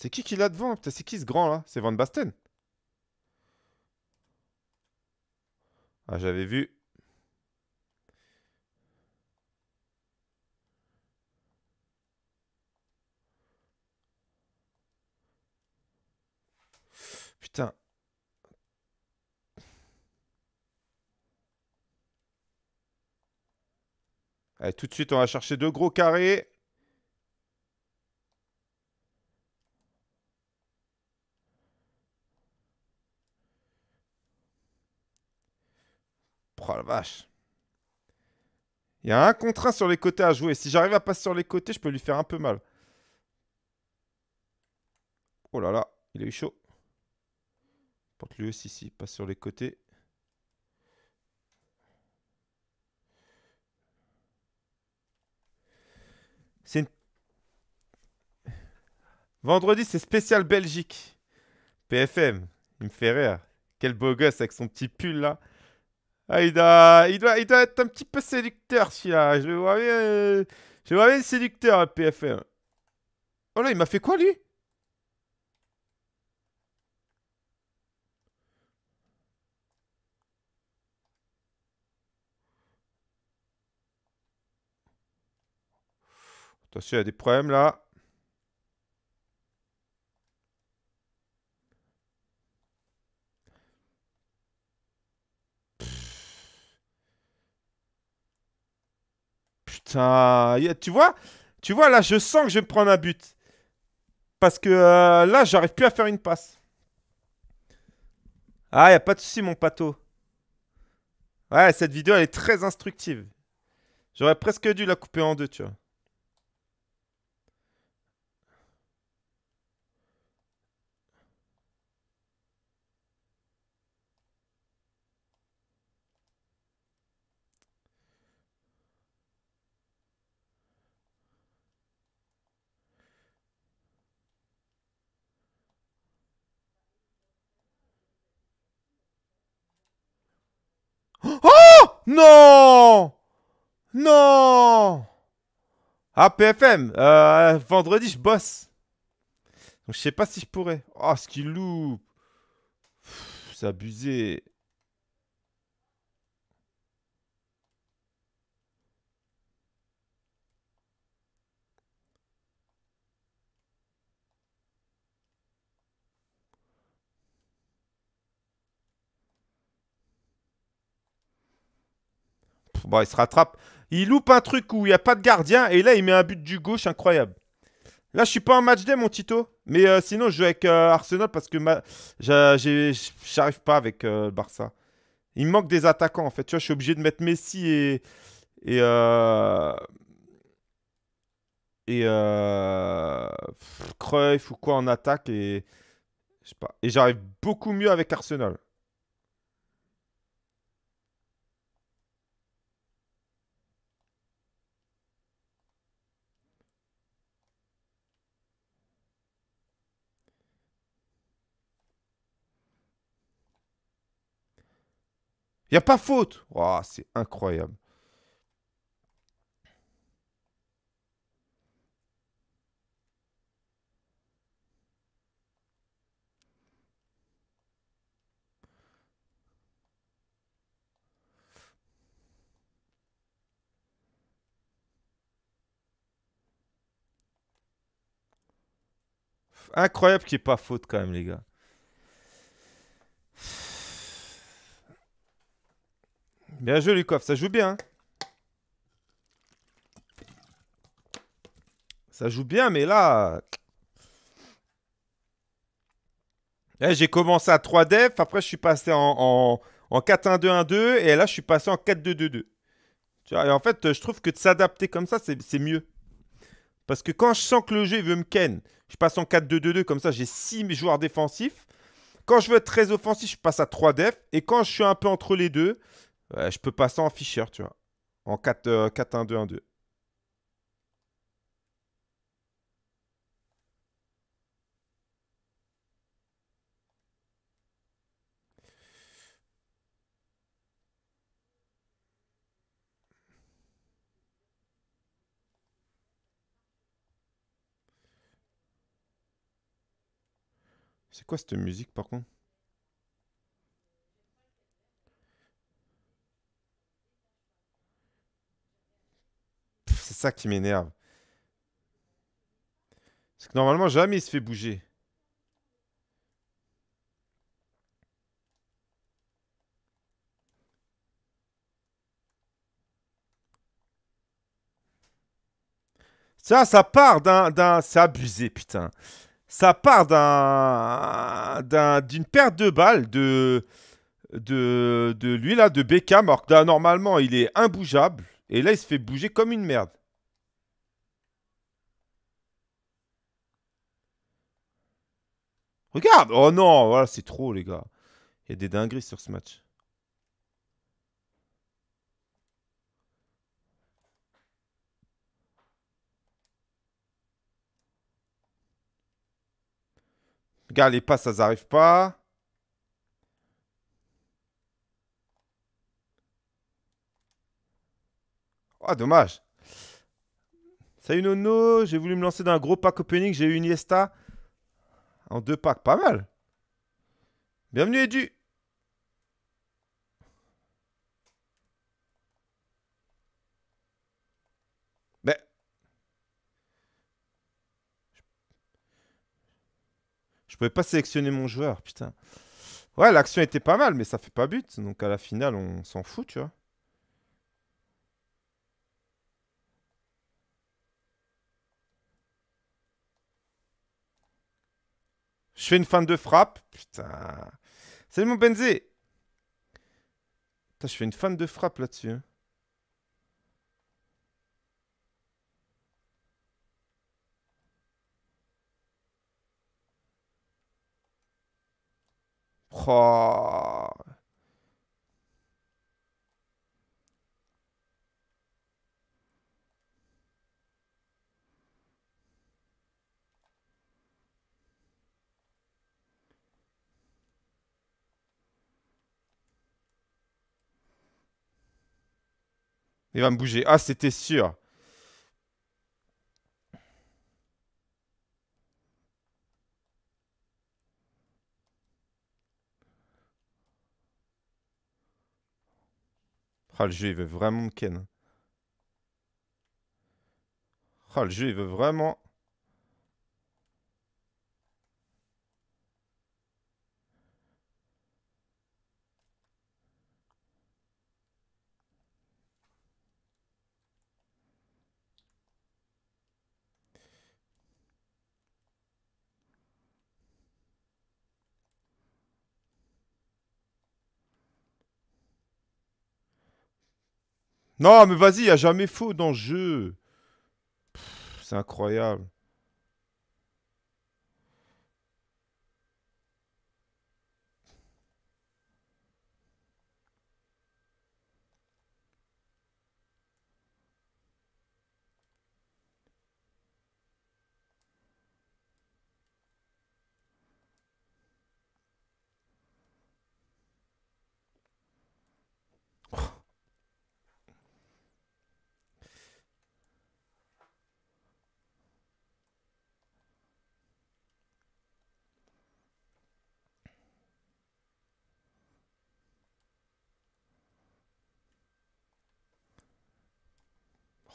C'est qui qui l'a devant C'est qui ce grand là C'est Van Basten Ah, j'avais vu. Putain. Allez, tout de suite, on va chercher deux gros carrés. Oh la vache. Il y a un contre sur les côtés à jouer. Si j'arrive à passer sur les côtés, je peux lui faire un peu mal. Oh là là, il a eu chaud. Porte lui aussi, si, passe sur les côtés. C'est Vendredi, c'est spécial Belgique. PFM, il me fait rire. Quel beau gosse avec son petit pull là. Ah, il, doit, il, doit, il doit être un petit peu séducteur, celui-là. Je vais vois bien. Euh, je le vois bien séducteur, Oh là, il m'a fait quoi, lui Attention, il y a des problèmes, là. putain, tu vois, tu vois, là, je sens que je vais me prendre un but. Parce que euh, là, j'arrive plus à faire une passe. Ah, y a pas de souci, mon pato. Ouais, cette vidéo, elle est très instructive. J'aurais presque dû la couper en deux, tu vois. Non Non APFM, ah, euh, vendredi je bosse. Donc je sais pas si je pourrais. Oh, ce qu'il loupe. C'est abusé. bon, il se rattrape. Il loupe un truc où il n'y a pas de gardien. Et là, il met un but du gauche incroyable. Là, je suis pas en match day, mon Tito. Mais euh, sinon, je joue avec euh, Arsenal parce que ma... j'arrive pas avec euh, Barça. Il me manque des attaquants, en fait. Tu vois, je suis obligé de mettre Messi et. Et. Et. Cruyff ou quoi en attaque. Et. Je sais pas. Et j'arrive beaucoup mieux avec Arsenal. Il n'y a pas faute. Oh, c'est incroyable. Incroyable qu'il n'y ait pas faute quand même, les gars. Bien joué, Lukov. Ça joue bien. Hein. Ça joue bien, mais là... Eh, j'ai commencé à 3 def, après je suis passé en, 4-1-2-1-2, et là je suis passé en 4-2-2-2. et en fait, je trouve que de s'adapter comme ça, c'est mieux. Parce que quand je sens que le jeu veut me ken, je passe en 4-2-2-2, comme ça j'ai 6 joueurs défensifs. Quand je veux être très offensif, je passe à 3 def. Et quand je suis un peu entre les deux, Ouais, je peux passer en Fischer, tu vois. En 4-1-2-1-2. Euh, C'est quoi cette musique par contre ça qui m'énerve. Parce que normalement, jamais il se fait bouger. Ça, ça part d'un... C'est abusé, putain. Ça part d'un... D'une perte de balles de... De, de lui là, de Beckham, alors normalement il est imbougeable, et là il se fait bouger comme une merde. Regarde Oh non, voilà, c'est trop, les gars. Il y a des dingueries sur ce match. Regarde, les passes, ça n'arrive pas. oh, dommage. Salut Nono, j'ai voulu me lancer dans un gros pack opening, j'ai eu une Iesta. En deux packs, pas mal. Bienvenue Edu Mais... Ben. Je pouvais pas sélectionner mon joueur, putain. Ouais, l'action était pas mal, mais ça fait pas but. Donc à la finale, on s'en fout, tu vois. Je fais une fin de frappe. Putain. Salut mon Benzé. Putain, je fais une fin de frappe là-dessus. Hein. Oh. Il va me bouger. Ah, c'était sûr. Ah, le jeu, il veut vraiment me ken. Hein. Ah, le jeu, il veut vraiment... Non, mais vas-y, il a jamais faux dans le jeu. C'est incroyable.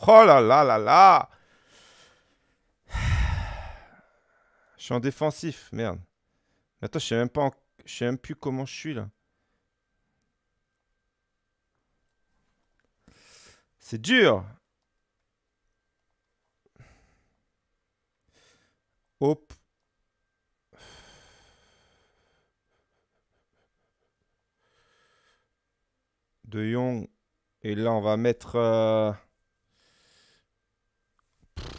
Oh là là là là Je suis en défensif, merde. attends, je sais même pas sais même plus comment je suis là. C'est dur. Hop. De Jong. Et là, on va mettre... Euh,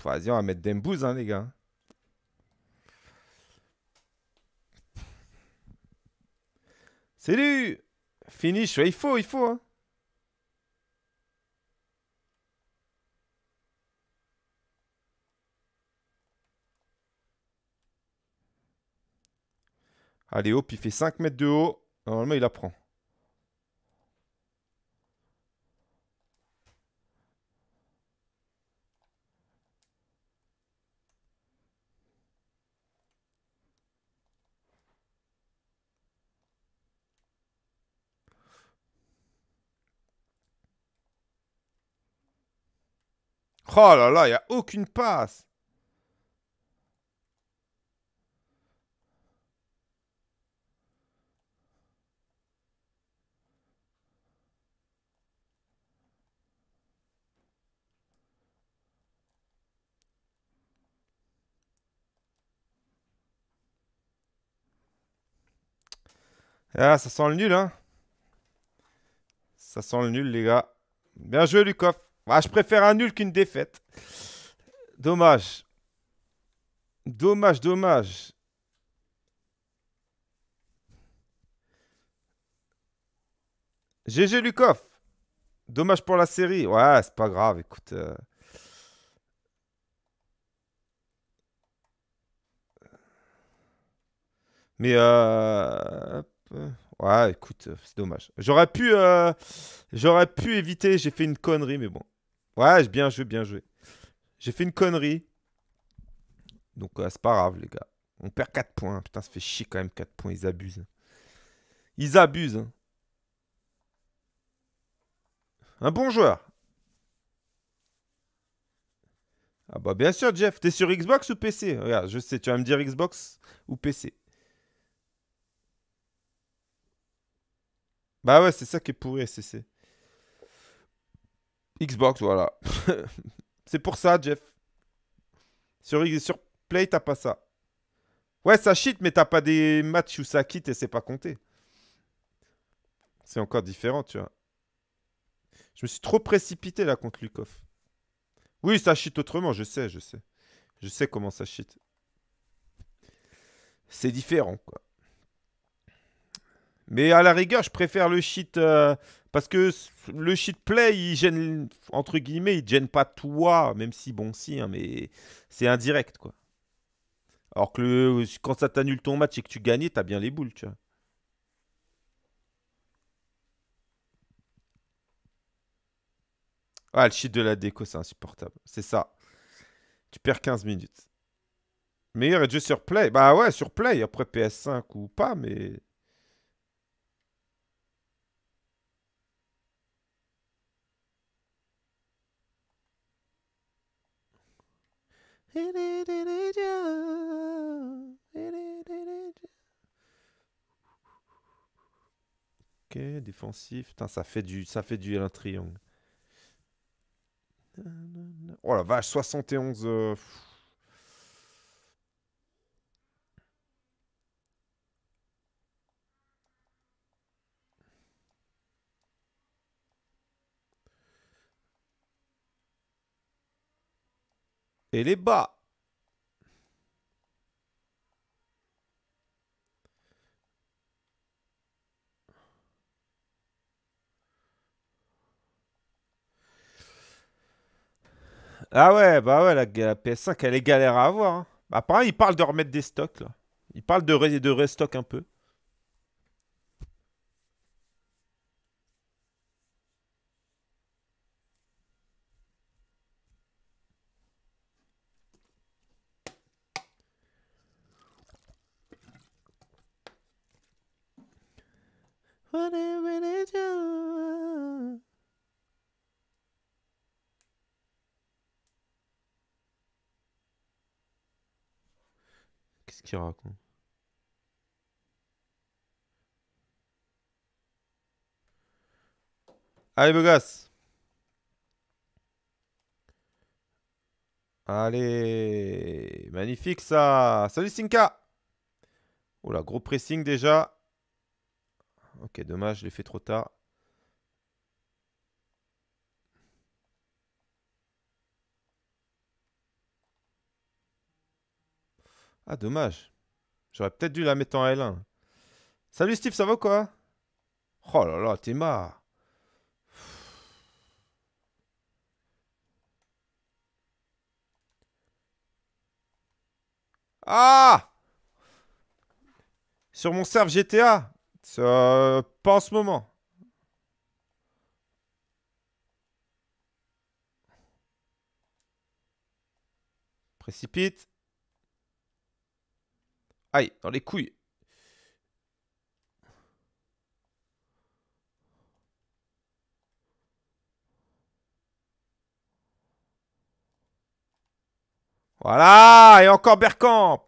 Vas-y, on va mettre Dembouz, hein, les gars. Salut Finish, il faut, il faut. Hein. Allez, hop, il fait 5 mètres de haut. Normalement, il apprend. Oh là là, il n'y a aucune passe. Ah, ça sent le nul, hein. Ça sent le nul, les gars. Bien joué, Lukov. Bah, je préfère un nul qu'une défaite. Dommage. Dommage, dommage. GG Lukov. Dommage pour la série. Ouais, c'est pas grave, écoute. Euh. Mais euh, ouais, écoute, euh, c'est dommage. J'aurais pu, j'aurais pu éviter. J'ai fait une connerie, mais bon. Ouais, bien joué, bien joué. J'ai fait une connerie. Donc, euh, c'est pas grave, les gars. On perd 4 points. Putain, ça fait chier quand même 4 points. Ils abusent. Ils abusent. Hein. Un bon joueur. Ah bah bien sûr, Jeff. T'es sur Xbox ou PC Regarde, je sais, tu vas me dire Xbox ou PC. Bah ouais, c'est ça qui est pourri, SCC. Xbox, voilà. c'est pour ça, Jeff. Sur, sur Play, t'as pas ça. Ouais, ça cheat, mais t'as pas des matchs où ça quitte et c'est pas compté. C'est encore différent, tu vois. Je me suis trop précipité là contre Lukov. Oui, ça cheat autrement, je sais, je sais. Je sais comment ça cheat. C'est différent, quoi. Mais à la rigueur, je préfère le shit. Euh, parce que le shit play, il gêne, entre guillemets, il gêne pas toi, même si, bon, si, hein, mais c'est indirect, quoi. Alors que quand ça t'annule ton match et que tu gagnais, t'as bien les boules, tu vois. Ah, le shit de la déco, c'est insupportable. C'est ça. Tu perds 15 minutes. Meilleur est juste sur Play. Bah ouais, sur Play, après PS5 ou pas, mais. Ok, défensif. Putain, ça fait du, ça fait du l triangle. Oh la vache, 71. Et les bas. Ah ouais, bah ouais, la, PS5, elle est galère à avoir. Hein. Apparemment, bah, il parle de remettre des stocks, là. Il parle de restock un peu. Allez, Bogas, Allez. Magnifique, ça. Salut, Sinka. Oula, gros pressing déjà. Ok, dommage, je l'ai fait trop tard. Ah, dommage. J'aurais peut-être dû la mettre en L1. Salut Steve, ça va quoi Oh là là, t'es marre. Ah Sur mon serve GTA Pas en ce moment. Précipite. Aïe, dans les couilles. Voilà, et encore Bergkamp.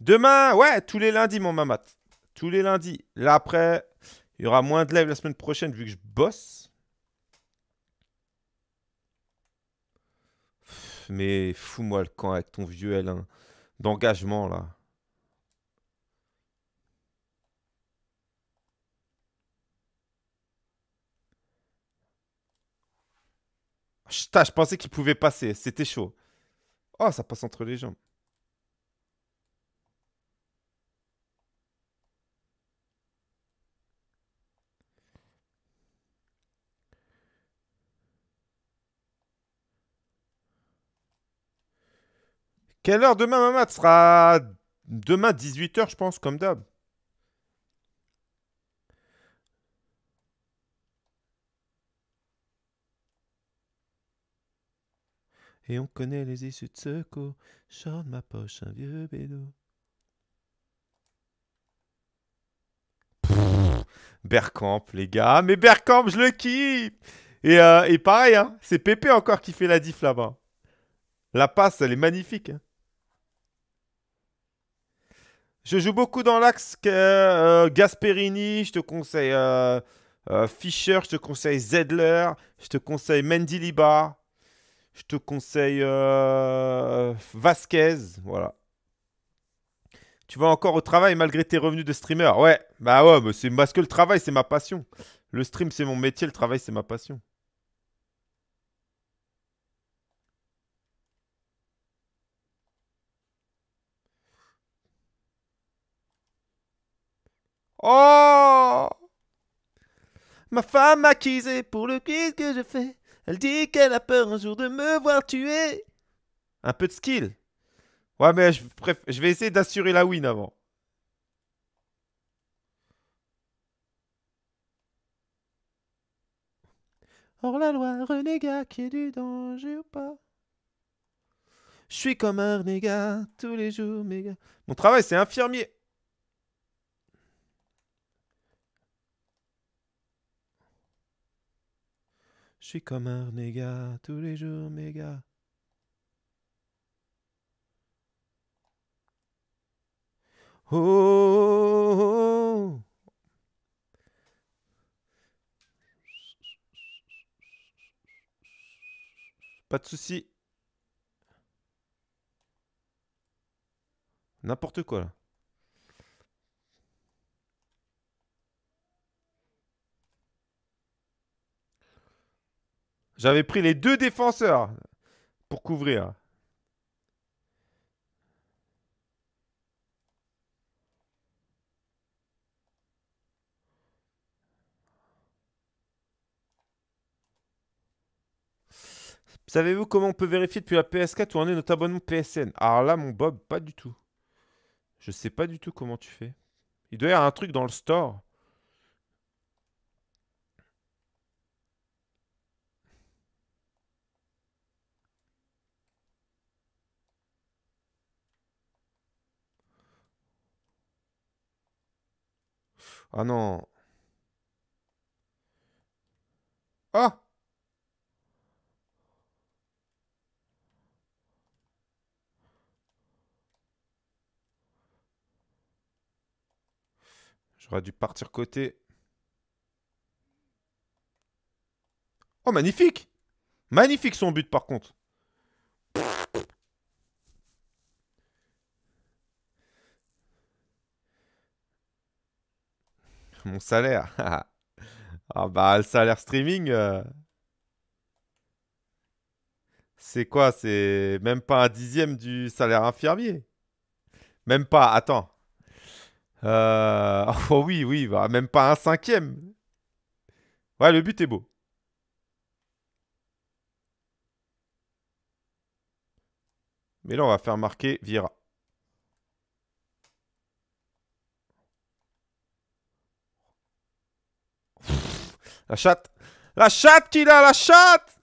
Demain, ouais, tous les lundis, mon mamat. Tous les lundis. Là, après, il y aura moins de live la semaine prochaine vu que je bosse. Mais fous-moi le camp avec ton vieux l d'engagement, là. Putain, je pensais qu'il pouvait passer. C'était chaud. Oh, ça passe entre les jambes. Quelle heure demain, ma mat sera demain 18h, je pense, comme d'hab. et on connaît les issues de secours. de ma poche, un vieux bédou Bergkamp, les gars. Mais Bergkamp, je le kiffe et, euh, pareil, hein, c'est Pépé encore qui fait la diff là-bas. La passe, elle est magnifique. Hein. Je joue beaucoup dans l'axe euh, Gasperini, je te conseille euh, Fischer, je te conseille Zedler, je te conseille Mendy je te conseille euh, Vasquez. Voilà. Tu vas encore au travail malgré tes revenus de streamer. Ouais, bah ouais, mais c'est parce que le travail, c'est ma passion. Le stream, c'est mon métier, le travail, c'est ma passion. Oh Ma femme m'a quisé pour le quiz que je fais. Elle dit qu'elle a peur un jour de me voir tuer. Un peu de skill. Ouais, mais je, vais essayer d'assurer la win avant. Or la loi, renégat, qui est du danger ou pas. Je suis comme un renégat, tous les jours, mes gars. Mon travail, c'est infirmier. Je suis comme un renégat, tous les jours méga. Oh, oh, oh, oh. Pas de soucis. N'importe quoi là. J'avais pris les deux défenseurs pour couvrir. Savez-vous comment on peut vérifier depuis la PS4 où on est notre abonnement PSN Alors là, mon Bob, pas du tout. Je sais pas du tout comment tu fais. Il doit y avoir un truc dans le store. Ah non. Ah J'aurais dû partir côté. Oh, magnifique Magnifique son but, par contre. Mon salaire. ah bah le salaire streaming. Euh, c'est quoi C'est même pas un dixième du salaire infirmier. Même pas, attends. Euh, oh oui, oui, bah, même pas un cinquième. Ouais, le but est beau. Mais là, on va faire marquer Vira. La chatte. La chatte qu'il a, la chatte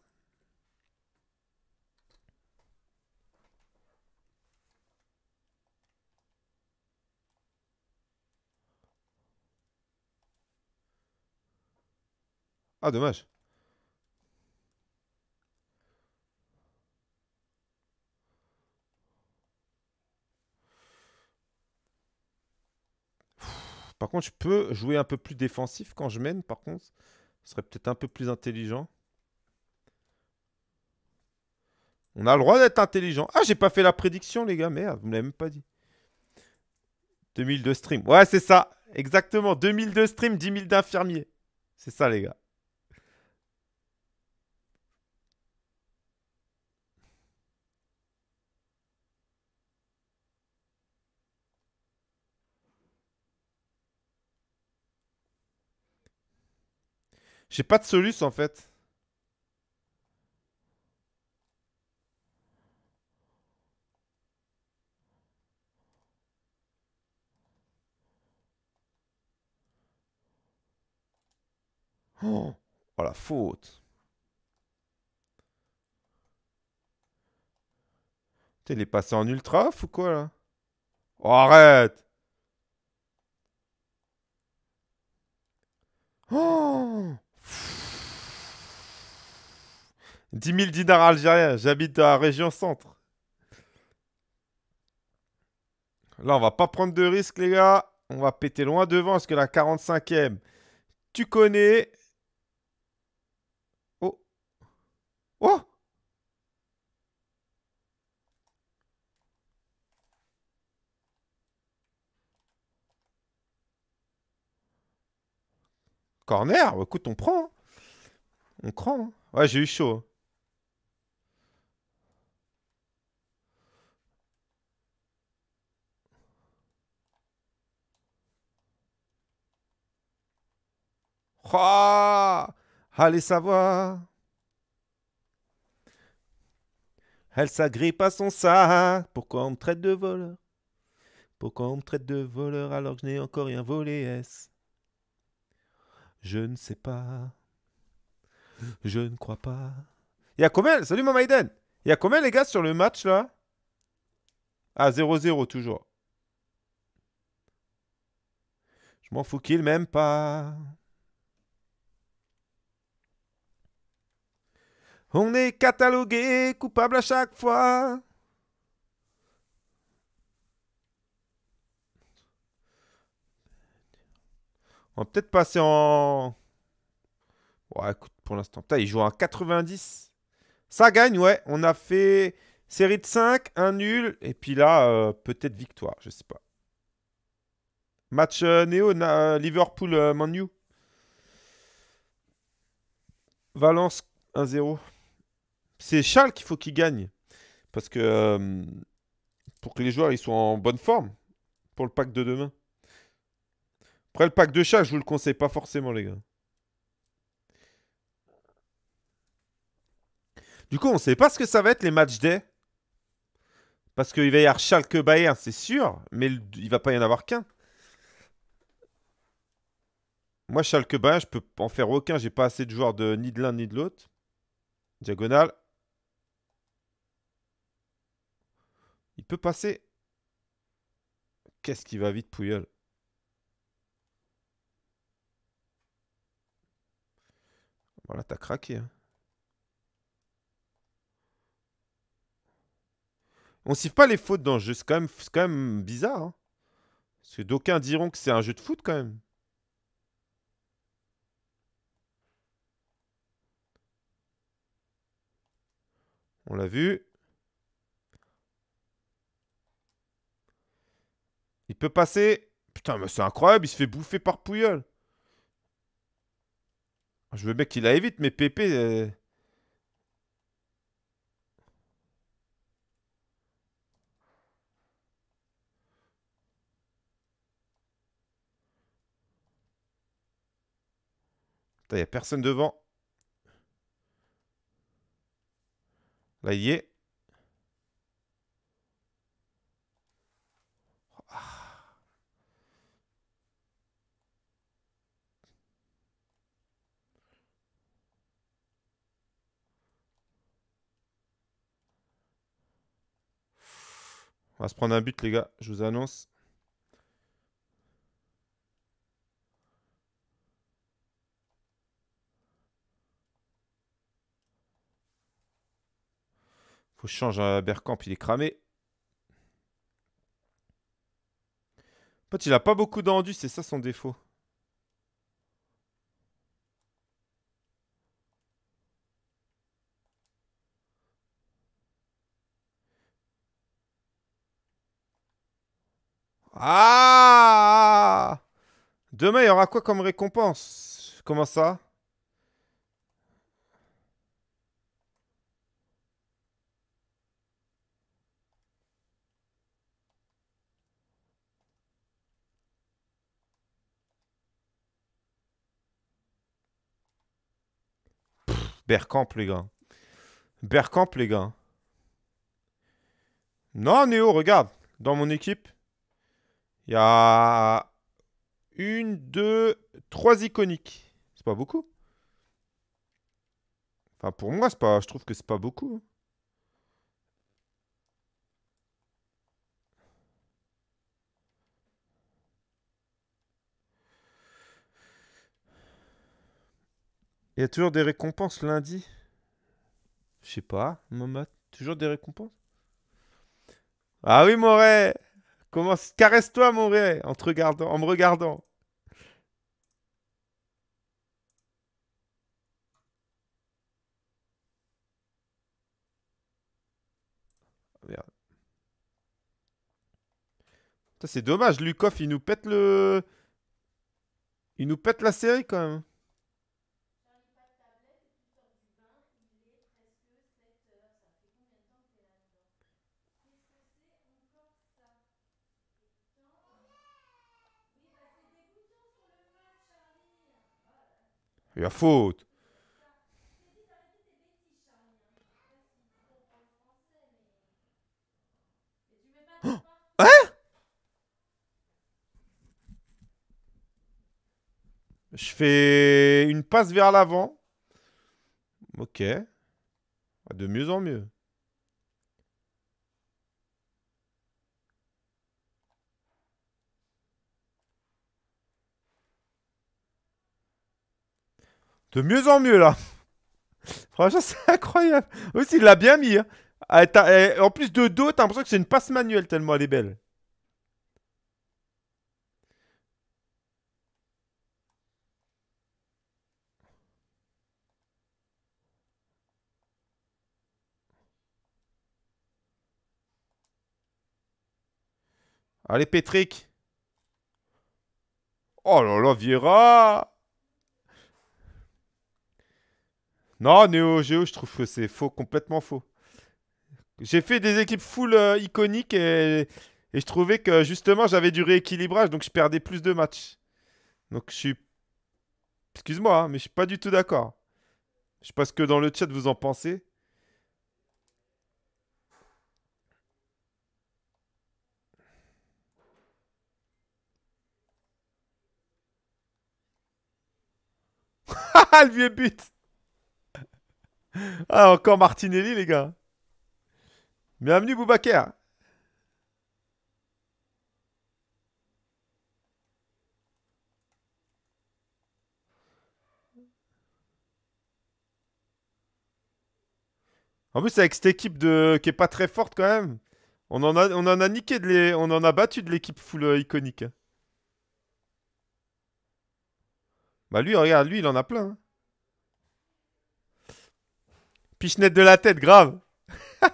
Ah, dommage. Par contre, je peux jouer un peu plus défensif quand je mène, par contre serait peut-être un peu plus intelligent. On a le droit d'être intelligent. Ah, j'ai pas fait la prédiction, les gars. Merde, vous me l'avez même pas dit. 2002 stream. Ouais, c'est ça. Exactement. 2002 stream, 10 000 d'infirmiers. C'est ça, les gars. J'ai pas de soluce en fait. Oh, oh la faute. T'es il passé en ultra ou quoi là oh, Arrête Oh 10 000 dinars algériens, j'habite à la région centre. Là, on va pas prendre de risque, les gars. On va péter loin devant ce que la 45e, tu connais. Oh. Oh Corner, bah, écoute, on prend. Hein. On prend. Hein. Ouais, j'ai eu chaud. Oh Allez savoir. Elle s'agrippe à son sac. Pourquoi on me traite de voleur Pourquoi on me traite de voleur alors que je n'ai encore rien volé, S je ne sais pas. Je ne crois pas. Il y a combien Salut Maïden. Il y a combien les gars sur le match là À ah, 0-0 toujours. Je m'en fous qu'il m'aime pas. On est catalogué, coupable à chaque fois. On va peut-être passer en... Ouais, écoute, pour l'instant. il joue à 90. Ça gagne, ouais. On a fait série de 5, un nul. Et puis là, euh, peut-être victoire, je sais pas. Match euh, Néo, euh, Liverpool, Manu. Valence, 1-0. C'est Charles qu'il faut qu'il gagne. Parce que... pour que les joueurs, ils soient en bonne forme. Pour le pack de demain. Après, le pack de chat, je vous le conseille pas forcément, les gars. Du coup, on sait pas ce que ça va être les matchs day. Parce qu'il va y avoir Schalke Bayern, c'est sûr, mais il va pas y en avoir qu'un. Moi, Schalke Bayern, je peux en faire aucun, j'ai pas assez de joueurs de ni de l'un ni de l'autre. Diagonal. Il peut passer. Qu'est-ce qui va vite, Pouilleul Voilà, t'as craqué. Hein. On siffle pas les fautes dans le jeu, c'est quand, même bizarre. Hein. Parce que d'aucuns diront que c'est un jeu de foot quand même. On l'a vu. Il peut passer. Putain, mais c'est incroyable, il se fait bouffer par Pouilleul. Je veux bien qu'il la évite, mais Pépé... Euh, il n'y a personne devant. Là, y est. On va se prendre un but, les gars. Je vous annonce. Faut changer je à Bergkamp. Il est cramé. En fait, il a pas beaucoup d'endus, C'est ça son défaut. Ah Demain, il y aura quoi comme récompense Comment ça Bercamp les gars. Bercamp les gars. Non, Néo, regarde. Dans mon équipe, il y a une, deux, trois iconiques. C'est pas beaucoup. Enfin, pour moi, c'est pas, je trouve que c'est pas beaucoup. Hein. Il y a toujours des récompenses lundi. Je sais pas, Momat. Toujours des récompenses Ah oui, Moret Comment caresse-toi mon Ray, en, regardant, en me regardant. Ah, merde. C'est dommage, Lukov, il nous pète le... Il nous pète la série quand même. Il a faute. hein Je fais une passe vers l'avant. Ok. De mieux en mieux. de mieux en mieux là. Franchement, c'est incroyable. Aussi, il l'a bien mis. Hein. Ah, eh, en plus de dos, t'as l'impression que c'est une passe manuelle tellement elle est belle. Allez, Petrick. Oh là là, Viera. Non, Neo je trouve que c'est faux, complètement faux. J'ai fait des équipes full euh, iconiques et, je trouvais que justement j'avais du rééquilibrage, donc je perdais plus de matchs. Donc je suis... Excuse-moi, hein, mais je suis pas du tout d'accord. Je sais pas ce que dans le chat vous en pensez. le vieux but Ah, encore Martinelli, les gars. Bienvenue, Boubacar. En plus, avec cette équipe de... qui est pas très forte quand même, on en a, on a niqué de les... On en a battu de l'équipe full euh, iconique. Bah lui, regarde, lui, il en a plein. Hein. Pichenette de la tête, grave.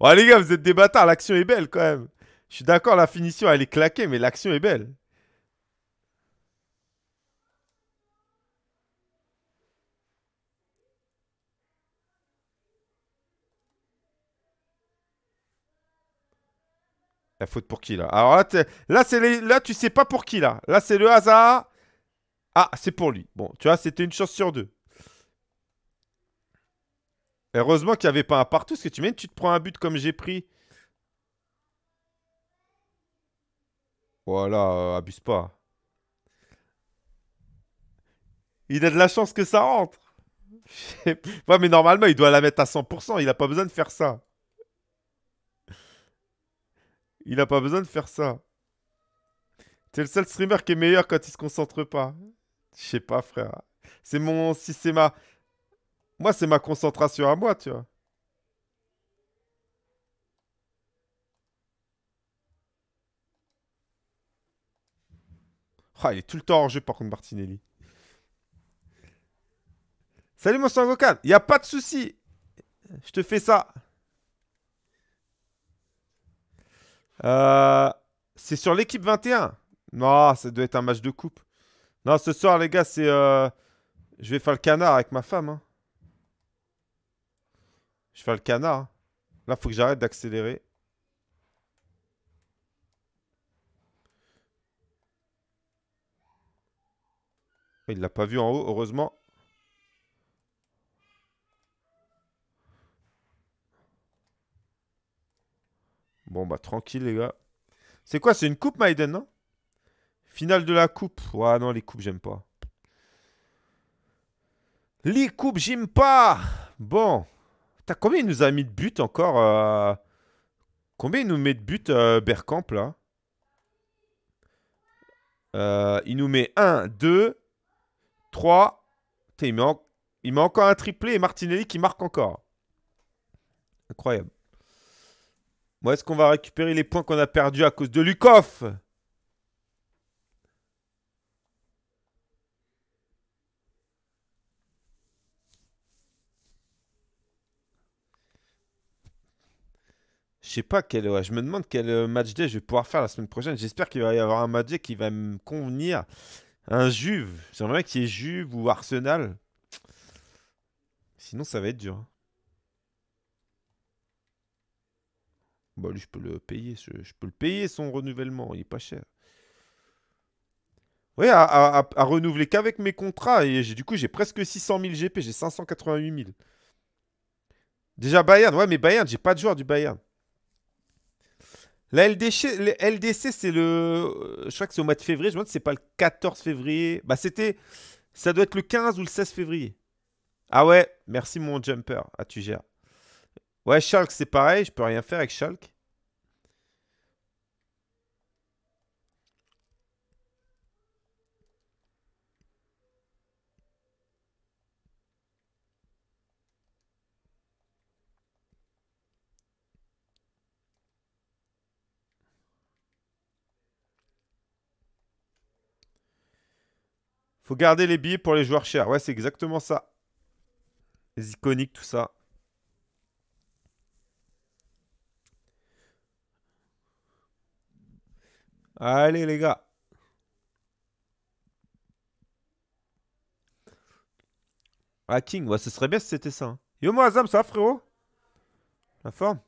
ouais, les gars, vous êtes des bâtards. L'action est belle quand même. Je suis d'accord, la finition, elle est claquée, mais l'action est belle. La faute pour qui là Alors là, là, les... là, tu sais pas pour qui là. Là, c'est le hasard. Ah, c'est pour lui. Bon, tu vois, c'était une chance sur deux. Heureusement qu'il n'y avait pas un partout, parce que tu mets tu te prends un but comme j'ai pris. Voilà, euh, abuse pas. Il a de la chance que ça rentre. ouais, mais normalement, il doit la mettre à 100%. Il n'a pas besoin de faire ça. Il n'a pas besoin de faire ça. C'est le seul streamer qui est meilleur quand il se concentre pas. Je sais pas, frère. C'est mon... Si moi, c'est ma concentration à moi, tu vois. Ah, il est tout le temps en jeu, par contre, Martinelli. Salut, mon sangokan. Il n'y a pas de souci. Je te fais ça. Euh, c'est sur l'équipe 21. Non, ça doit être un match de coupe. Non, ce soir, les gars, c'est... Euh, je vais faire le canard avec ma femme. Hein. Je fais le canard. Hein. Là, faut que j'arrête d'accélérer. Il l'a pas vu en haut, heureusement. Bon, bah tranquille, les gars. C'est quoi C'est une coupe, Maiden, non Finale de la coupe. Ouais, non, les coupes, j'aime pas. Les coupes, j'aime pas Bon combien il nous a mis de buts encore euh, Combien il nous met de buts euh, là euh, Il nous met 1, 2, 3. il, met encore un triplé et Martinelli qui marque encore. Incroyable. Moi, est-ce qu'on va récupérer les points qu'on a perdus à cause de Lukov Je pas quel, je me demande quel euh, match day je vais pouvoir faire la semaine prochaine. J'espère qu'il va y avoir un match day qui va me convenir. Un Juve. J'aimerais qu'il y ait Juve ou Arsenal. Sinon, ça va être dur. Bon, hein. bah, lui, je peux le payer. Je, peux le payer son renouvellement. Il est pas cher. Oui, à, renouveler qu'avec mes contrats. Et du coup, j'ai presque 600 000 GP. J'ai 588 000. Déjà Bayern. Ouais, mais Bayern, j'ai pas de joueur du Bayern. La LDC, c'est le. Euh, je crois que c'est au mois de février. Je me demande si c'est pas le 14 février. Bah, c'était. Ça doit être le 15 ou le 16 février. Ah ouais, merci mon jumper. Ah, tu gères. Ouais, Schalke, c'est pareil. Je peux rien faire avec Schalke. garder les billets pour les joueurs chers. Ouais, c'est exactement ça. Les iconiques, tout ça. Allez, les gars. Hacking, ah, ouais, ce serait bien si c'était ça. Hein. Yo, moi, Azam, ça frérot La forme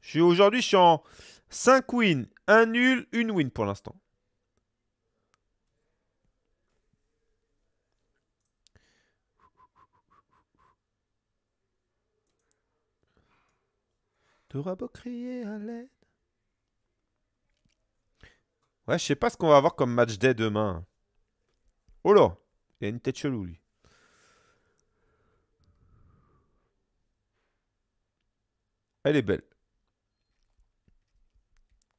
Je suis aujourd'hui, je suis en 5 wins, 1 nul, une win pour l'instant. rabocrier à l'aide. Ouais, je sais pas ce qu'on va avoir comme match day demain. Oh là Il a une tête chelou, lui. Elle est belle.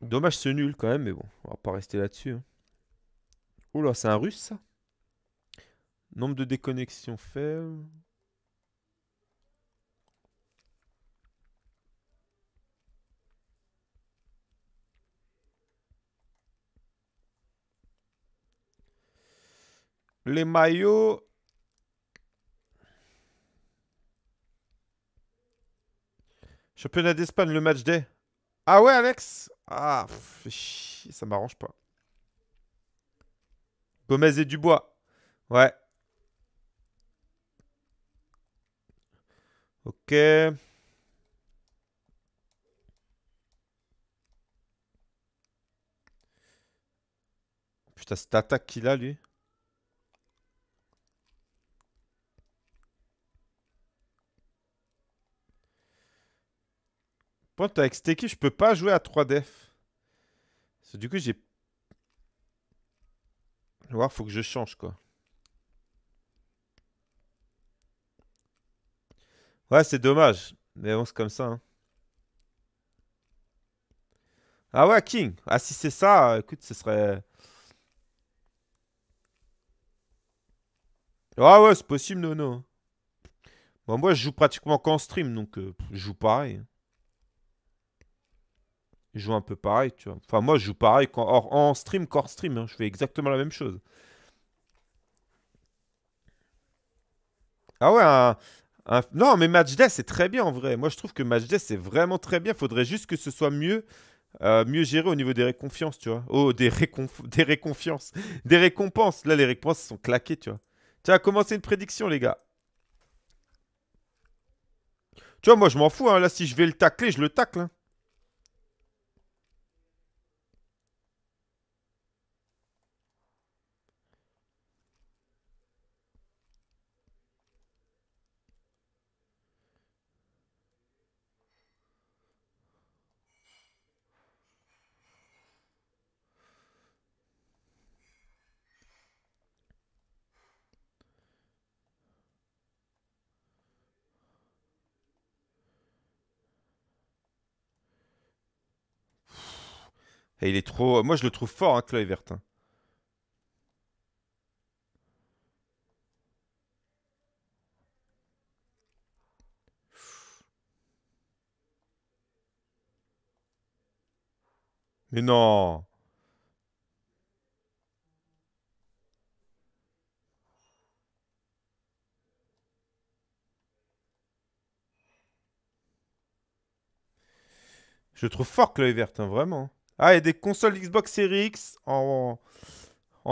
Dommage ce nul quand même, mais bon, on va pas rester là-dessus. Hein. Oh là, c'est un russe ça Nombre de déconnexions faibles. les maillots. Championnat d'Espagne, le match day. Ah ouais, Alex Ah, ça m'arrange pas. Gomez et Dubois. Ouais. Ok. Putain, cette attaque qu'il a, lui. Pour avec cette équipe, je peux pas jouer à 3 def. Du coup, j'ai... Voir, faut que je change, quoi. Ouais, c'est dommage. Mais bon, c'est comme ça. Hein. Ah ouais, King. Ah, si c'est ça, écoute, ce serait... Ah ouais, c'est possible, non, non. Bon, moi, je joue pratiquement qu'en stream, donc euh, je joue pareil. Hein joue un peu pareil, tu vois. Enfin, moi, je joue pareil quand, en stream, core stream, hein. je fais exactement la même chose. Ah ouais, un, non, mais match Matchday, c'est très bien en vrai. Moi, je trouve que match Matchday, c'est vraiment très bien. Il Faudrait juste que ce soit mieux, euh, mieux géré au niveau des réconfiances, tu vois. Oh, des, réconf... des réconfiances, des récompenses. Là, les récompenses sont claquées, tu vois. Tu as commencé une prédiction, les gars. Tu vois, moi, je m'en fous. Hein. Là, si je vais le tacler, je le tacle. Hein. Et il est trop. Moi, je le trouve fort, hein, Vertin. Mais non Je trouve fort Kluivert, Vertin, vraiment. Ah, il y a des consoles Xbox Series X en,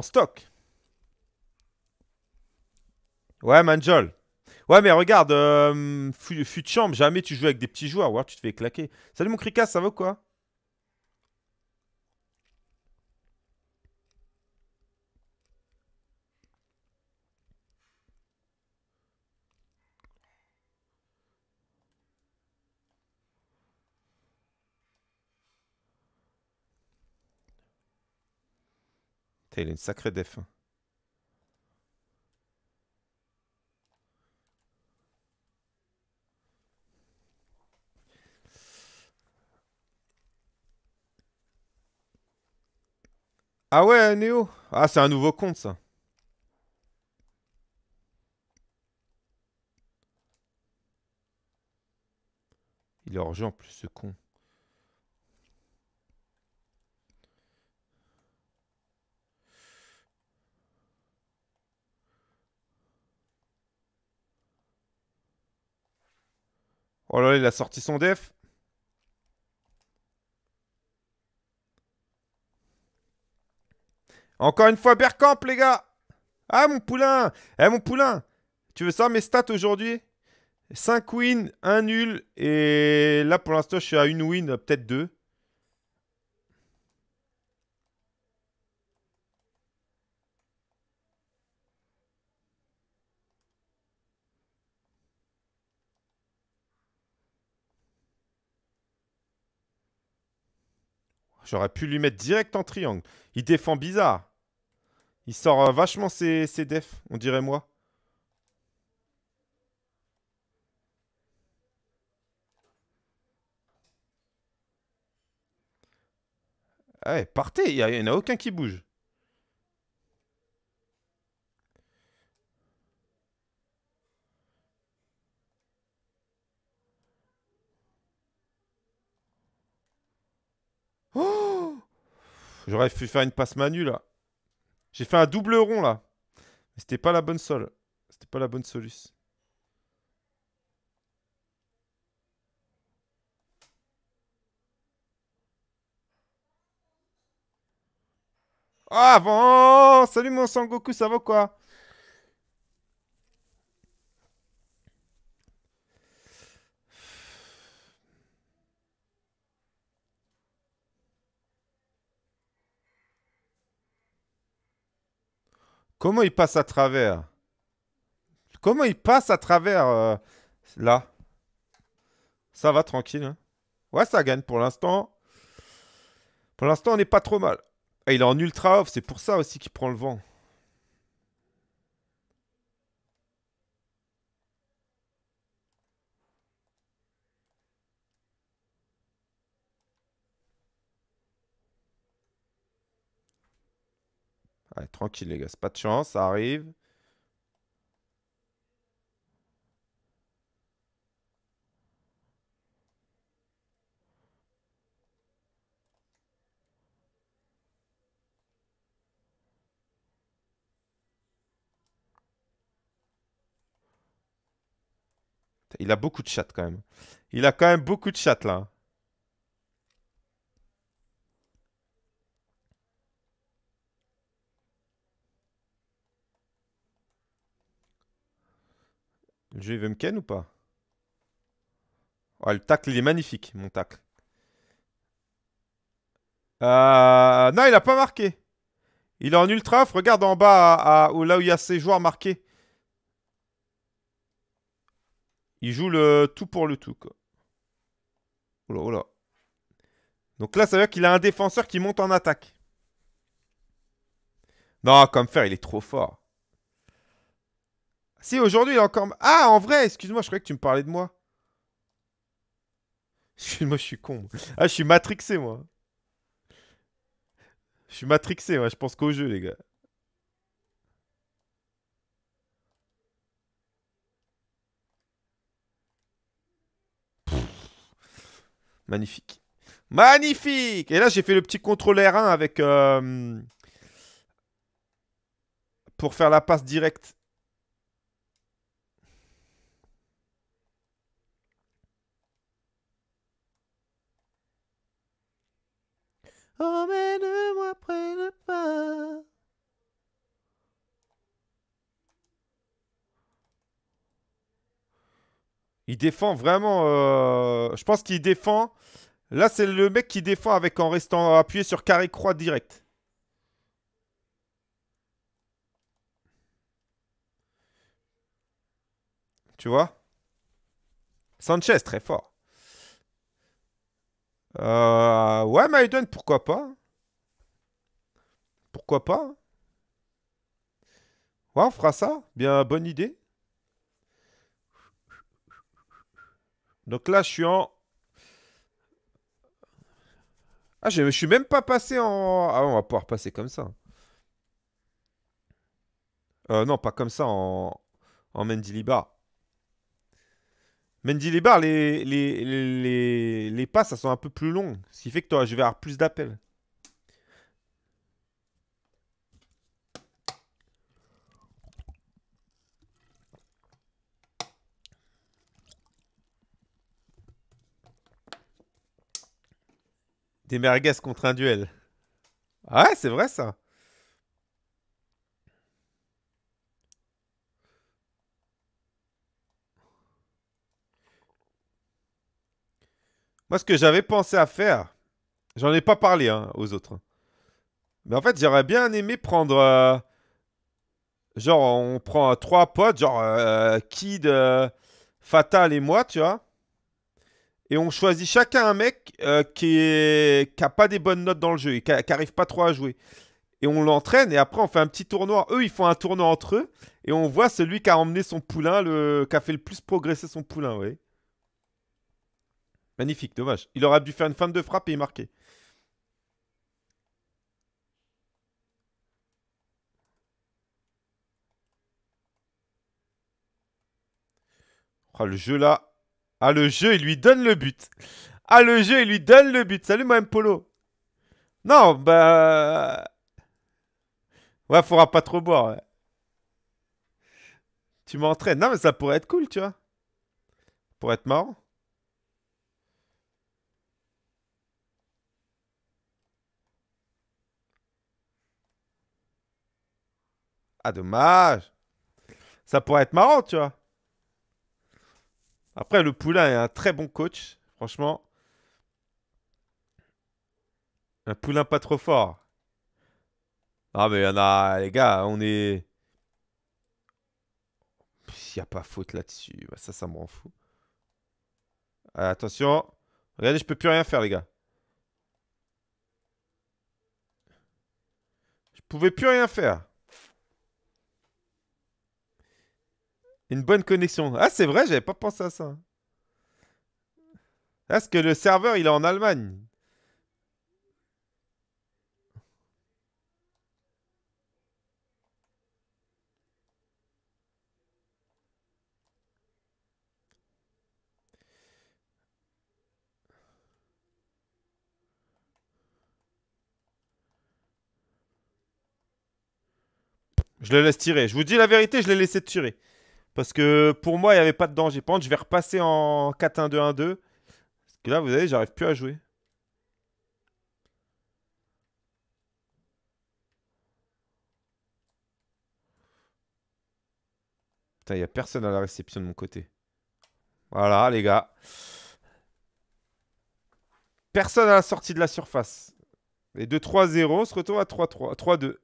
stock. Ouais, Manjol. Ouais, mais regarde, euh, chambre. jamais tu joues avec des petits joueurs. Ouais, tu te fais claquer. Salut mon Krika, ça va quoi il a une sacrée def. Ah ouais, Néo Ah, c'est un nouveau compte, ça. Il est hors jeu en plus, ce con. Oh là là, il a sorti son def. Encore une fois, Bercamp les gars Ah, mon poulain Eh, mon poulain Tu veux ça, mes stats aujourd'hui 5 wins, 1 nul, et là, pour l'instant, je suis à 1 win, peut-être 2. J'aurais pu lui mettre direct en triangle. Il défend bizarre. Il sort euh, vachement ses, defs, on dirait moi. Ah partez, il n'y en a aucun qui bouge. J'aurais pu faire une passe manu là. J'ai fait un double rond là. Mais c'était pas la bonne sol. C'était pas la bonne soluce. Ah, bon Salut mon Sangoku, ça va quoi Comment il passe à travers Comment il passe à travers euh, là Ça va tranquille. Hein? ouais, ça gagne pour l'instant. Pour l'instant, on n'est pas trop mal. Et il est en ultra off, c'est pour ça aussi qu'il prend le vent. Allez, tranquille, les gars. Pas de chance, ça arrive. Il a beaucoup de chat quand même. Il a quand même beaucoup de chat là. Le jeu, il veut me ken ou pas oh, Le tacle, il est magnifique, mon tacle. Euh, non, il a pas marqué. Il est en ultra. Regarde en bas, là où il y a ses joueurs marqués. Il joue le tout pour le tout, quoi. oula. Donc là, ça veut dire qu'il a un défenseur qui monte en attaque. Non, comme faire, il est trop fort. Si, aujourd'hui, il est encore... Ah, en vrai, excuse-moi, je croyais que tu me parlais de moi. Excuse-moi, je suis con. Ah, je suis matrixé, moi. Je suis matrixé, moi. Je pense qu'au jeu, les gars. magnifique. Magnifique Et là, j'ai fait le petit contrôle R1 avec... Euh, pour faire la passe directe. moi près Il défend vraiment. Euh, je pense qu'il défend. Là, c'est le mec qui défend avec en restant appuyé sur carré croix direct. Tu vois Sanchez, très fort. Euh, ouais, Maiden, pourquoi pas Pourquoi pas Ouais, on fera ça. Bien, bonne idée. Donc là, je suis en... Ah, je, ne suis même pas passé en... Ah, on va pouvoir passer comme ça. Euh, non, pas comme ça, en, en Mendy les bars, les, les, les, les passes, ça sont un peu plus long. Ce qui fait que toi, je vais avoir plus d'appels. Des merguez contre un duel. Ah ouais, c'est vrai ça. Moi, ce que j'avais pensé à faire, j'en ai pas parlé hein, aux autres. Mais en fait, j'aurais bien aimé prendre. Euh, genre, on prend euh, trois potes, genre euh, Kid, Fatal et moi, tu vois. Et on choisit chacun un mec qui, n'a pas des bonnes notes dans le jeu et qui, n'arrive pas trop à jouer. Et on l'entraîne et après on fait un petit tournoi. Eux, ils font un tournoi entre eux et on voit celui qui a emmené son poulain, le, qui a fait le plus progresser son poulain, oui. Magnifique, dommage. Il aurait dû faire une fin de frappe et marquer. Oh, le jeu là. Ah, le jeu, il lui donne le but. Ah, le jeu, il lui donne le but. Salut, moi Polo. Non, bah. Ouais, faudra pas trop boire. Tu m'entraînes. Non, mais ça pourrait être cool, tu vois. Pour être marrant. Ah, dommage. Ça pourrait être marrant, tu vois. Après, le Poulain est un très bon coach, franchement. Un Poulain pas trop fort. Ah, mais il y en a, les gars, on est. Il n'y a pas faute là-dessus. Bah, ça, ça me rend fou. Euh, attention. Regardez, je peux plus rien faire, les gars. Je pouvais plus rien faire. Une bonne connexion. Ah, c'est vrai, j'avais pas pensé à ça. Est-ce ah, que le serveur, il est en Allemagne Je le laisse tirer. Je vous dis la vérité, je l'ai laissé tirer. Parce que pour moi, il n'y avait pas de danger. Par contre, je vais repasser en 4-1-2-1-2. Parce que là, vous voyez, j'arrive plus à jouer. Putain, il n'y a personne à la réception de mon côté. Voilà, les gars. Personne à la sortie de la surface. Les 2-3-0 se retrouve à 3 3-2.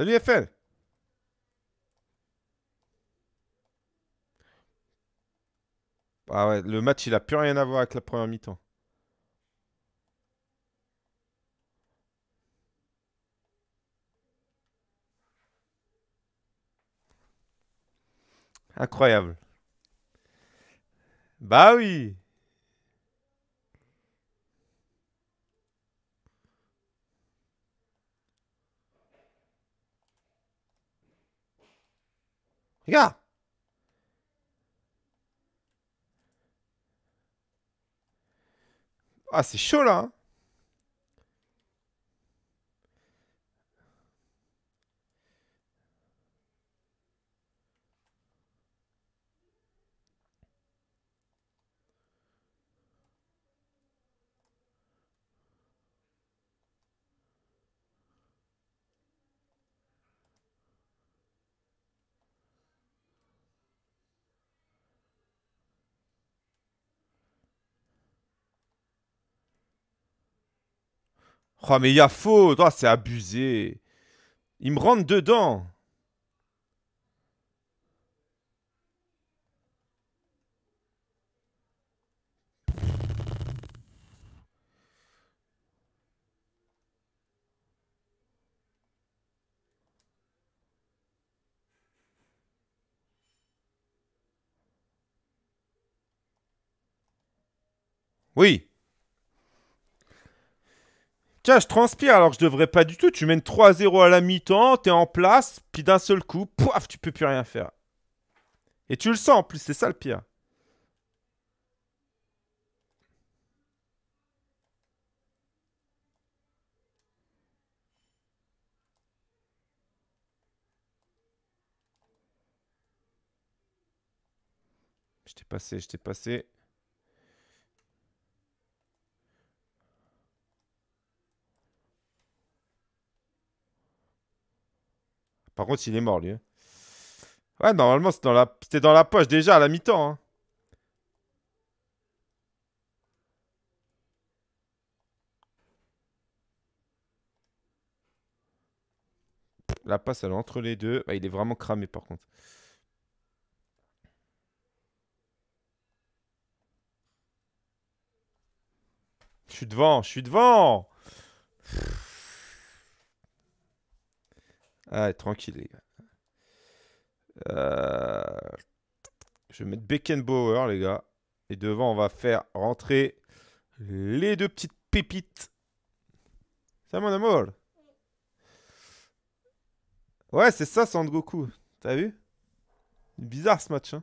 Salut FN. Ah ouais, le match, il a plus rien à voir avec la première mi-temps. Incroyable. Bah oui Gars, Ah, c'est chaud là. Hein. Oh, mais il y a faux, toi oh, c'est abusé. Il me rentre dedans. Oui. Tiens, je transpire alors que je devrais pas du tout. Tu mènes 3-0 à la mi-temps, t'es en place, puis d'un seul coup, poif, tu peux plus rien faire. Et tu le sens en plus, c'est ça le pire. Je t'ai passé, je t'ai passé. Par contre, il est mort, lui. Hein. Ouais, normalement, c'était dans, la... dans la poche déjà à la mi-temps. Hein. La passe, elle entre les deux. il est vraiment cramé, par contre. Je suis devant, je suis devant. Ah, tranquille, les gars. Euh, je vais mettre Beckenbauer, les gars. Et devant, on va faire rentrer les deux petites pépites. Ça, mon amour Ouais, c'est ça, Goku. T'as vu Bizarre ce match. Hein.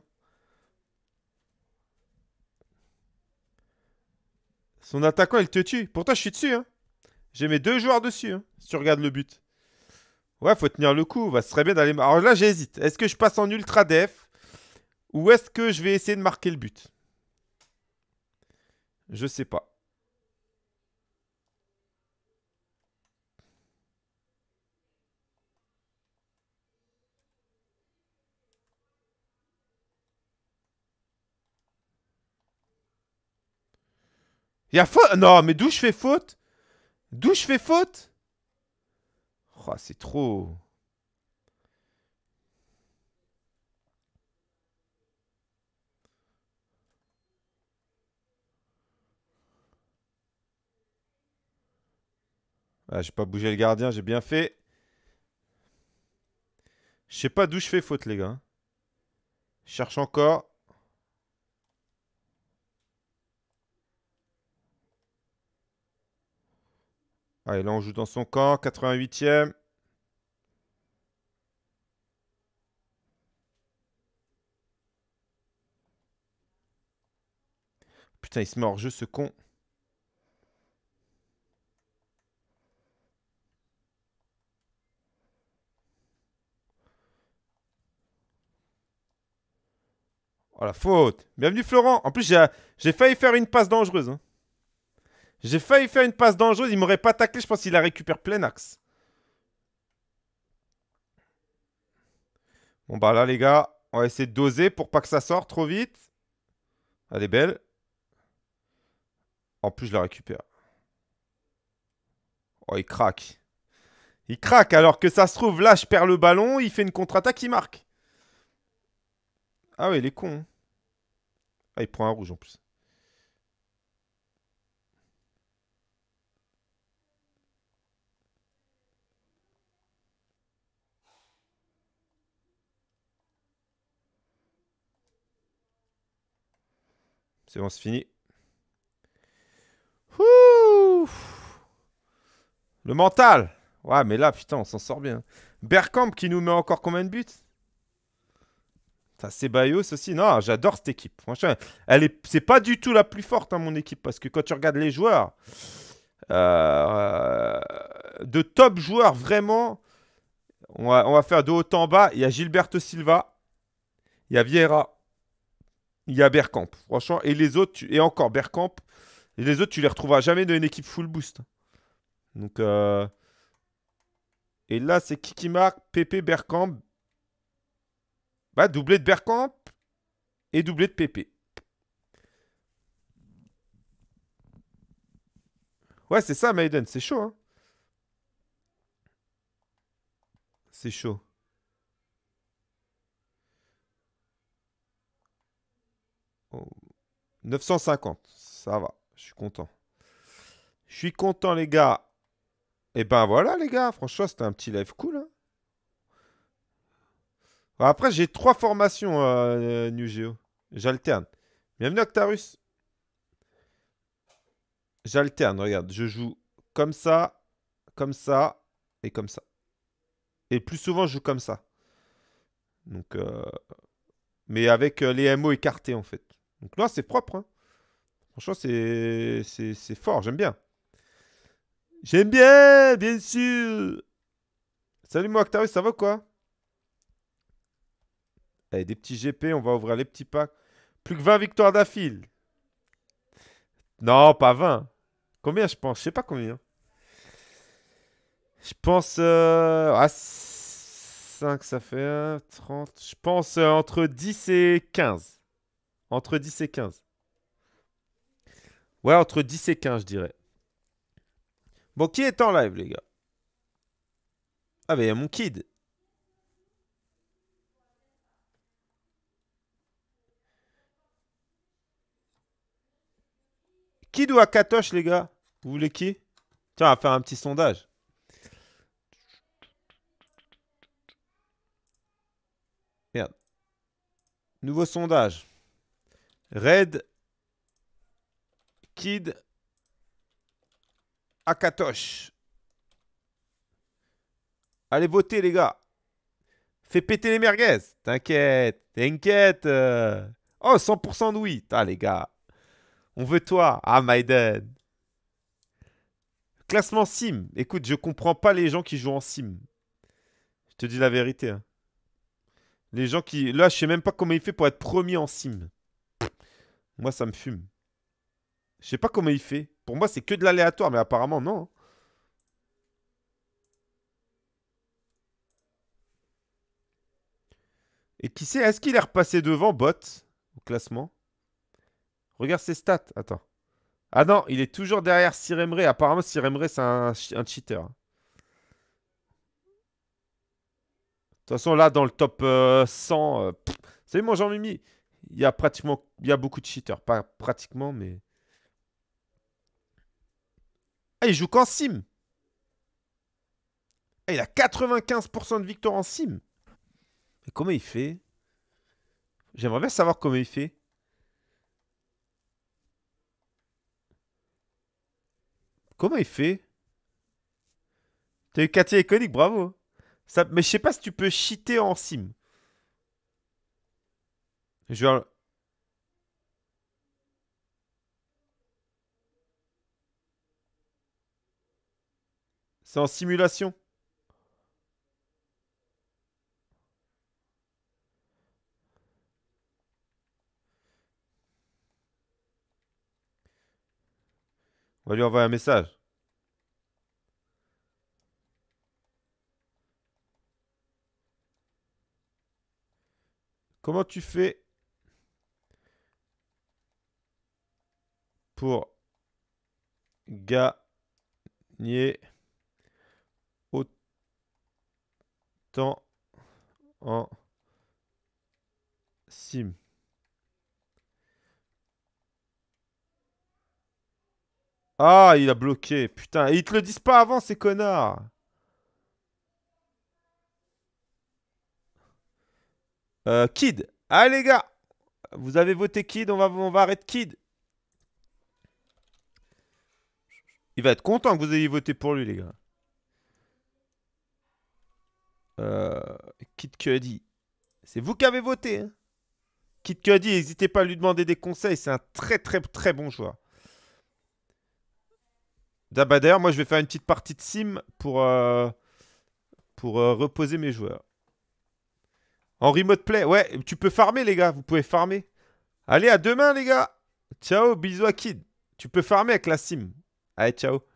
Son attaquant, il te tue. Pourtant, je suis dessus. Hein. J'ai mes deux joueurs dessus. Hein, si tu regardes le but. Ouais, faut tenir le coup. ce serait bien d'aller. Alors là, j'hésite. Est-ce que je passe en ultra def ou est-ce que je vais essayer de marquer le but Je sais pas. Il Y a faute Non, mais d'où je fais faute D'où je fais faute Oh, c'est trop. Ah, j'ai pas bougé le gardien, j'ai bien fait. Je sais pas d'où je fais faute, les gars. Je cherche encore. Allez, là, on joue dans son camp. 88e. Putain, il se met hors jeu, ce con. Oh la faute Bienvenue Florent En plus j'ai failli faire une passe dangereuse. Hein. J'ai failli faire une passe dangereuse. Il m'aurait pas taclé. Je pense qu'il la récupère plein axe. Bon, bah là, les gars, on va essayer de doser pour pas que ça sorte trop vite. Elle est belle. En plus, je la récupère. Oh, il craque. Il craque alors que ça se trouve, là, je perds le ballon. Il fait une contre-attaque, il marque. Ah ouais, il est con. Hein. Ah, il prend un rouge en plus. On se c'est fini. le mental Ouais, mais là, putain, on s'en sort bien. Bergkamp qui nous met encore combien de buts Ça, c'est Bayos aussi. Non, j'adore cette équipe. Franchement, elle c'est pas du tout la plus forte, hein, mon équipe. Parce que quand tu regardes les joueurs, euh, de top joueurs, vraiment, on va, on va faire de haut en bas. Il y a Gilberto Silva, il y a Vieira, il y a Bergkamp. Franchement, et les autres, et encore Bergkamp, et les autres, tu les retrouveras jamais dans une équipe full boost. Donc, euh, et là, c'est qui qui marque Pépé Bergkamp. Bah, doublé de Bergkamp et doublé de PP. Ouais, c'est ça, Maiden, c'est chaud. Hein c'est chaud. 950. Ça va. Je suis content. Je suis content, les gars. Et ben voilà, les gars. Franchement, c'était un petit live cool. Hein. Après, j'ai trois formations euh, euh, New Geo. J'alterne. Bienvenue, Octarus. J'alterne. Regarde, je joue comme ça, comme ça et comme ça. Et plus souvent, je joue comme ça. Donc, euh, Mais avec les MO écartés, en fait. Donc là, c'est propre. Hein. Franchement, c'est fort, j'aime bien. J'aime bien, bien sûr. Salut moi, Octarius, ça va quoi Allez, eh, des petits GP, on va ouvrir les petits packs. Plus que 20 victoires d'affil. Non, pas 20. Combien je pense Je sais pas combien. Hein. Je pense... à euh, 5, ah, ça fait 30. Je pense euh, entre 10 et 15. Entre 10 et 15. Ouais, entre 10 et 15, je dirais. Bon, qui est en live, les gars Ah, ben, il y a mon kid. Kid ou Akatoche, les gars Vous voulez qui Tiens, on va faire un petit sondage. Merde. Nouveau sondage. Red Kid Akatosh. Allez voter, les gars. Fais péter les merguez. T'inquiète, t'inquiète. Euh, oh, 100% de oui. Ah, les gars. On veut toi. Ah, Maiden. Classement sim. Écoute, je comprends pas les gens qui jouent en sim. Je te dis la vérité. Hein. Les gens qui... Là, je sais même pas comment il fait pour être premier en sim. Moi, ça me fume. Je sais pas comment il fait. Pour moi, c'est que de l'aléatoire, mais apparemment, non. Hein. Et qui sait, est-ce qu'il est repassé devant, Bot, au classement Regarde ses stats, attends. Ah non, il est toujours derrière Siremre. Apparemment, Siremre, c'est un, cheater. Hein. De toute façon, là, dans le top 100... Salut mon Jean-Mimi il y a pratiquement, il y a beaucoup de cheaters. Pas pratiquement, mais. Ah, il joue qu'en sim. Ah, il a 95% de victoire en sim. Mais comment il fait J'aimerais bien savoir comment il fait. Comment il fait T'as eu 4 iconique, bravo. Ça... Mais je sais pas si tu peux cheater en sim. Je C'est en simulation. On va lui envoyer un message. Comment tu fais pour gagner autant en sim. Ah, il a bloqué. Putain, ils te le disent pas avant, ces connards. Euh, Kid. Allez, gars. Vous avez voté Kid, on va, on va arrêter Kid. Il va être content que vous ayez voté pour lui, les gars. Euh, Kid Kit C'est vous qui avez voté. Hein. Kid Kit n'hésitez pas à lui demander des conseils. C'est un très très très bon joueur. D'ailleurs, moi je vais faire une petite partie de sim pour, euh, pour euh, reposer mes joueurs. En remote play, ouais, tu peux farmer les gars, vous pouvez farmer. Allez, à demain les gars. Ciao, bisous à Kid. Tu peux farmer avec la sim. Allez, ciao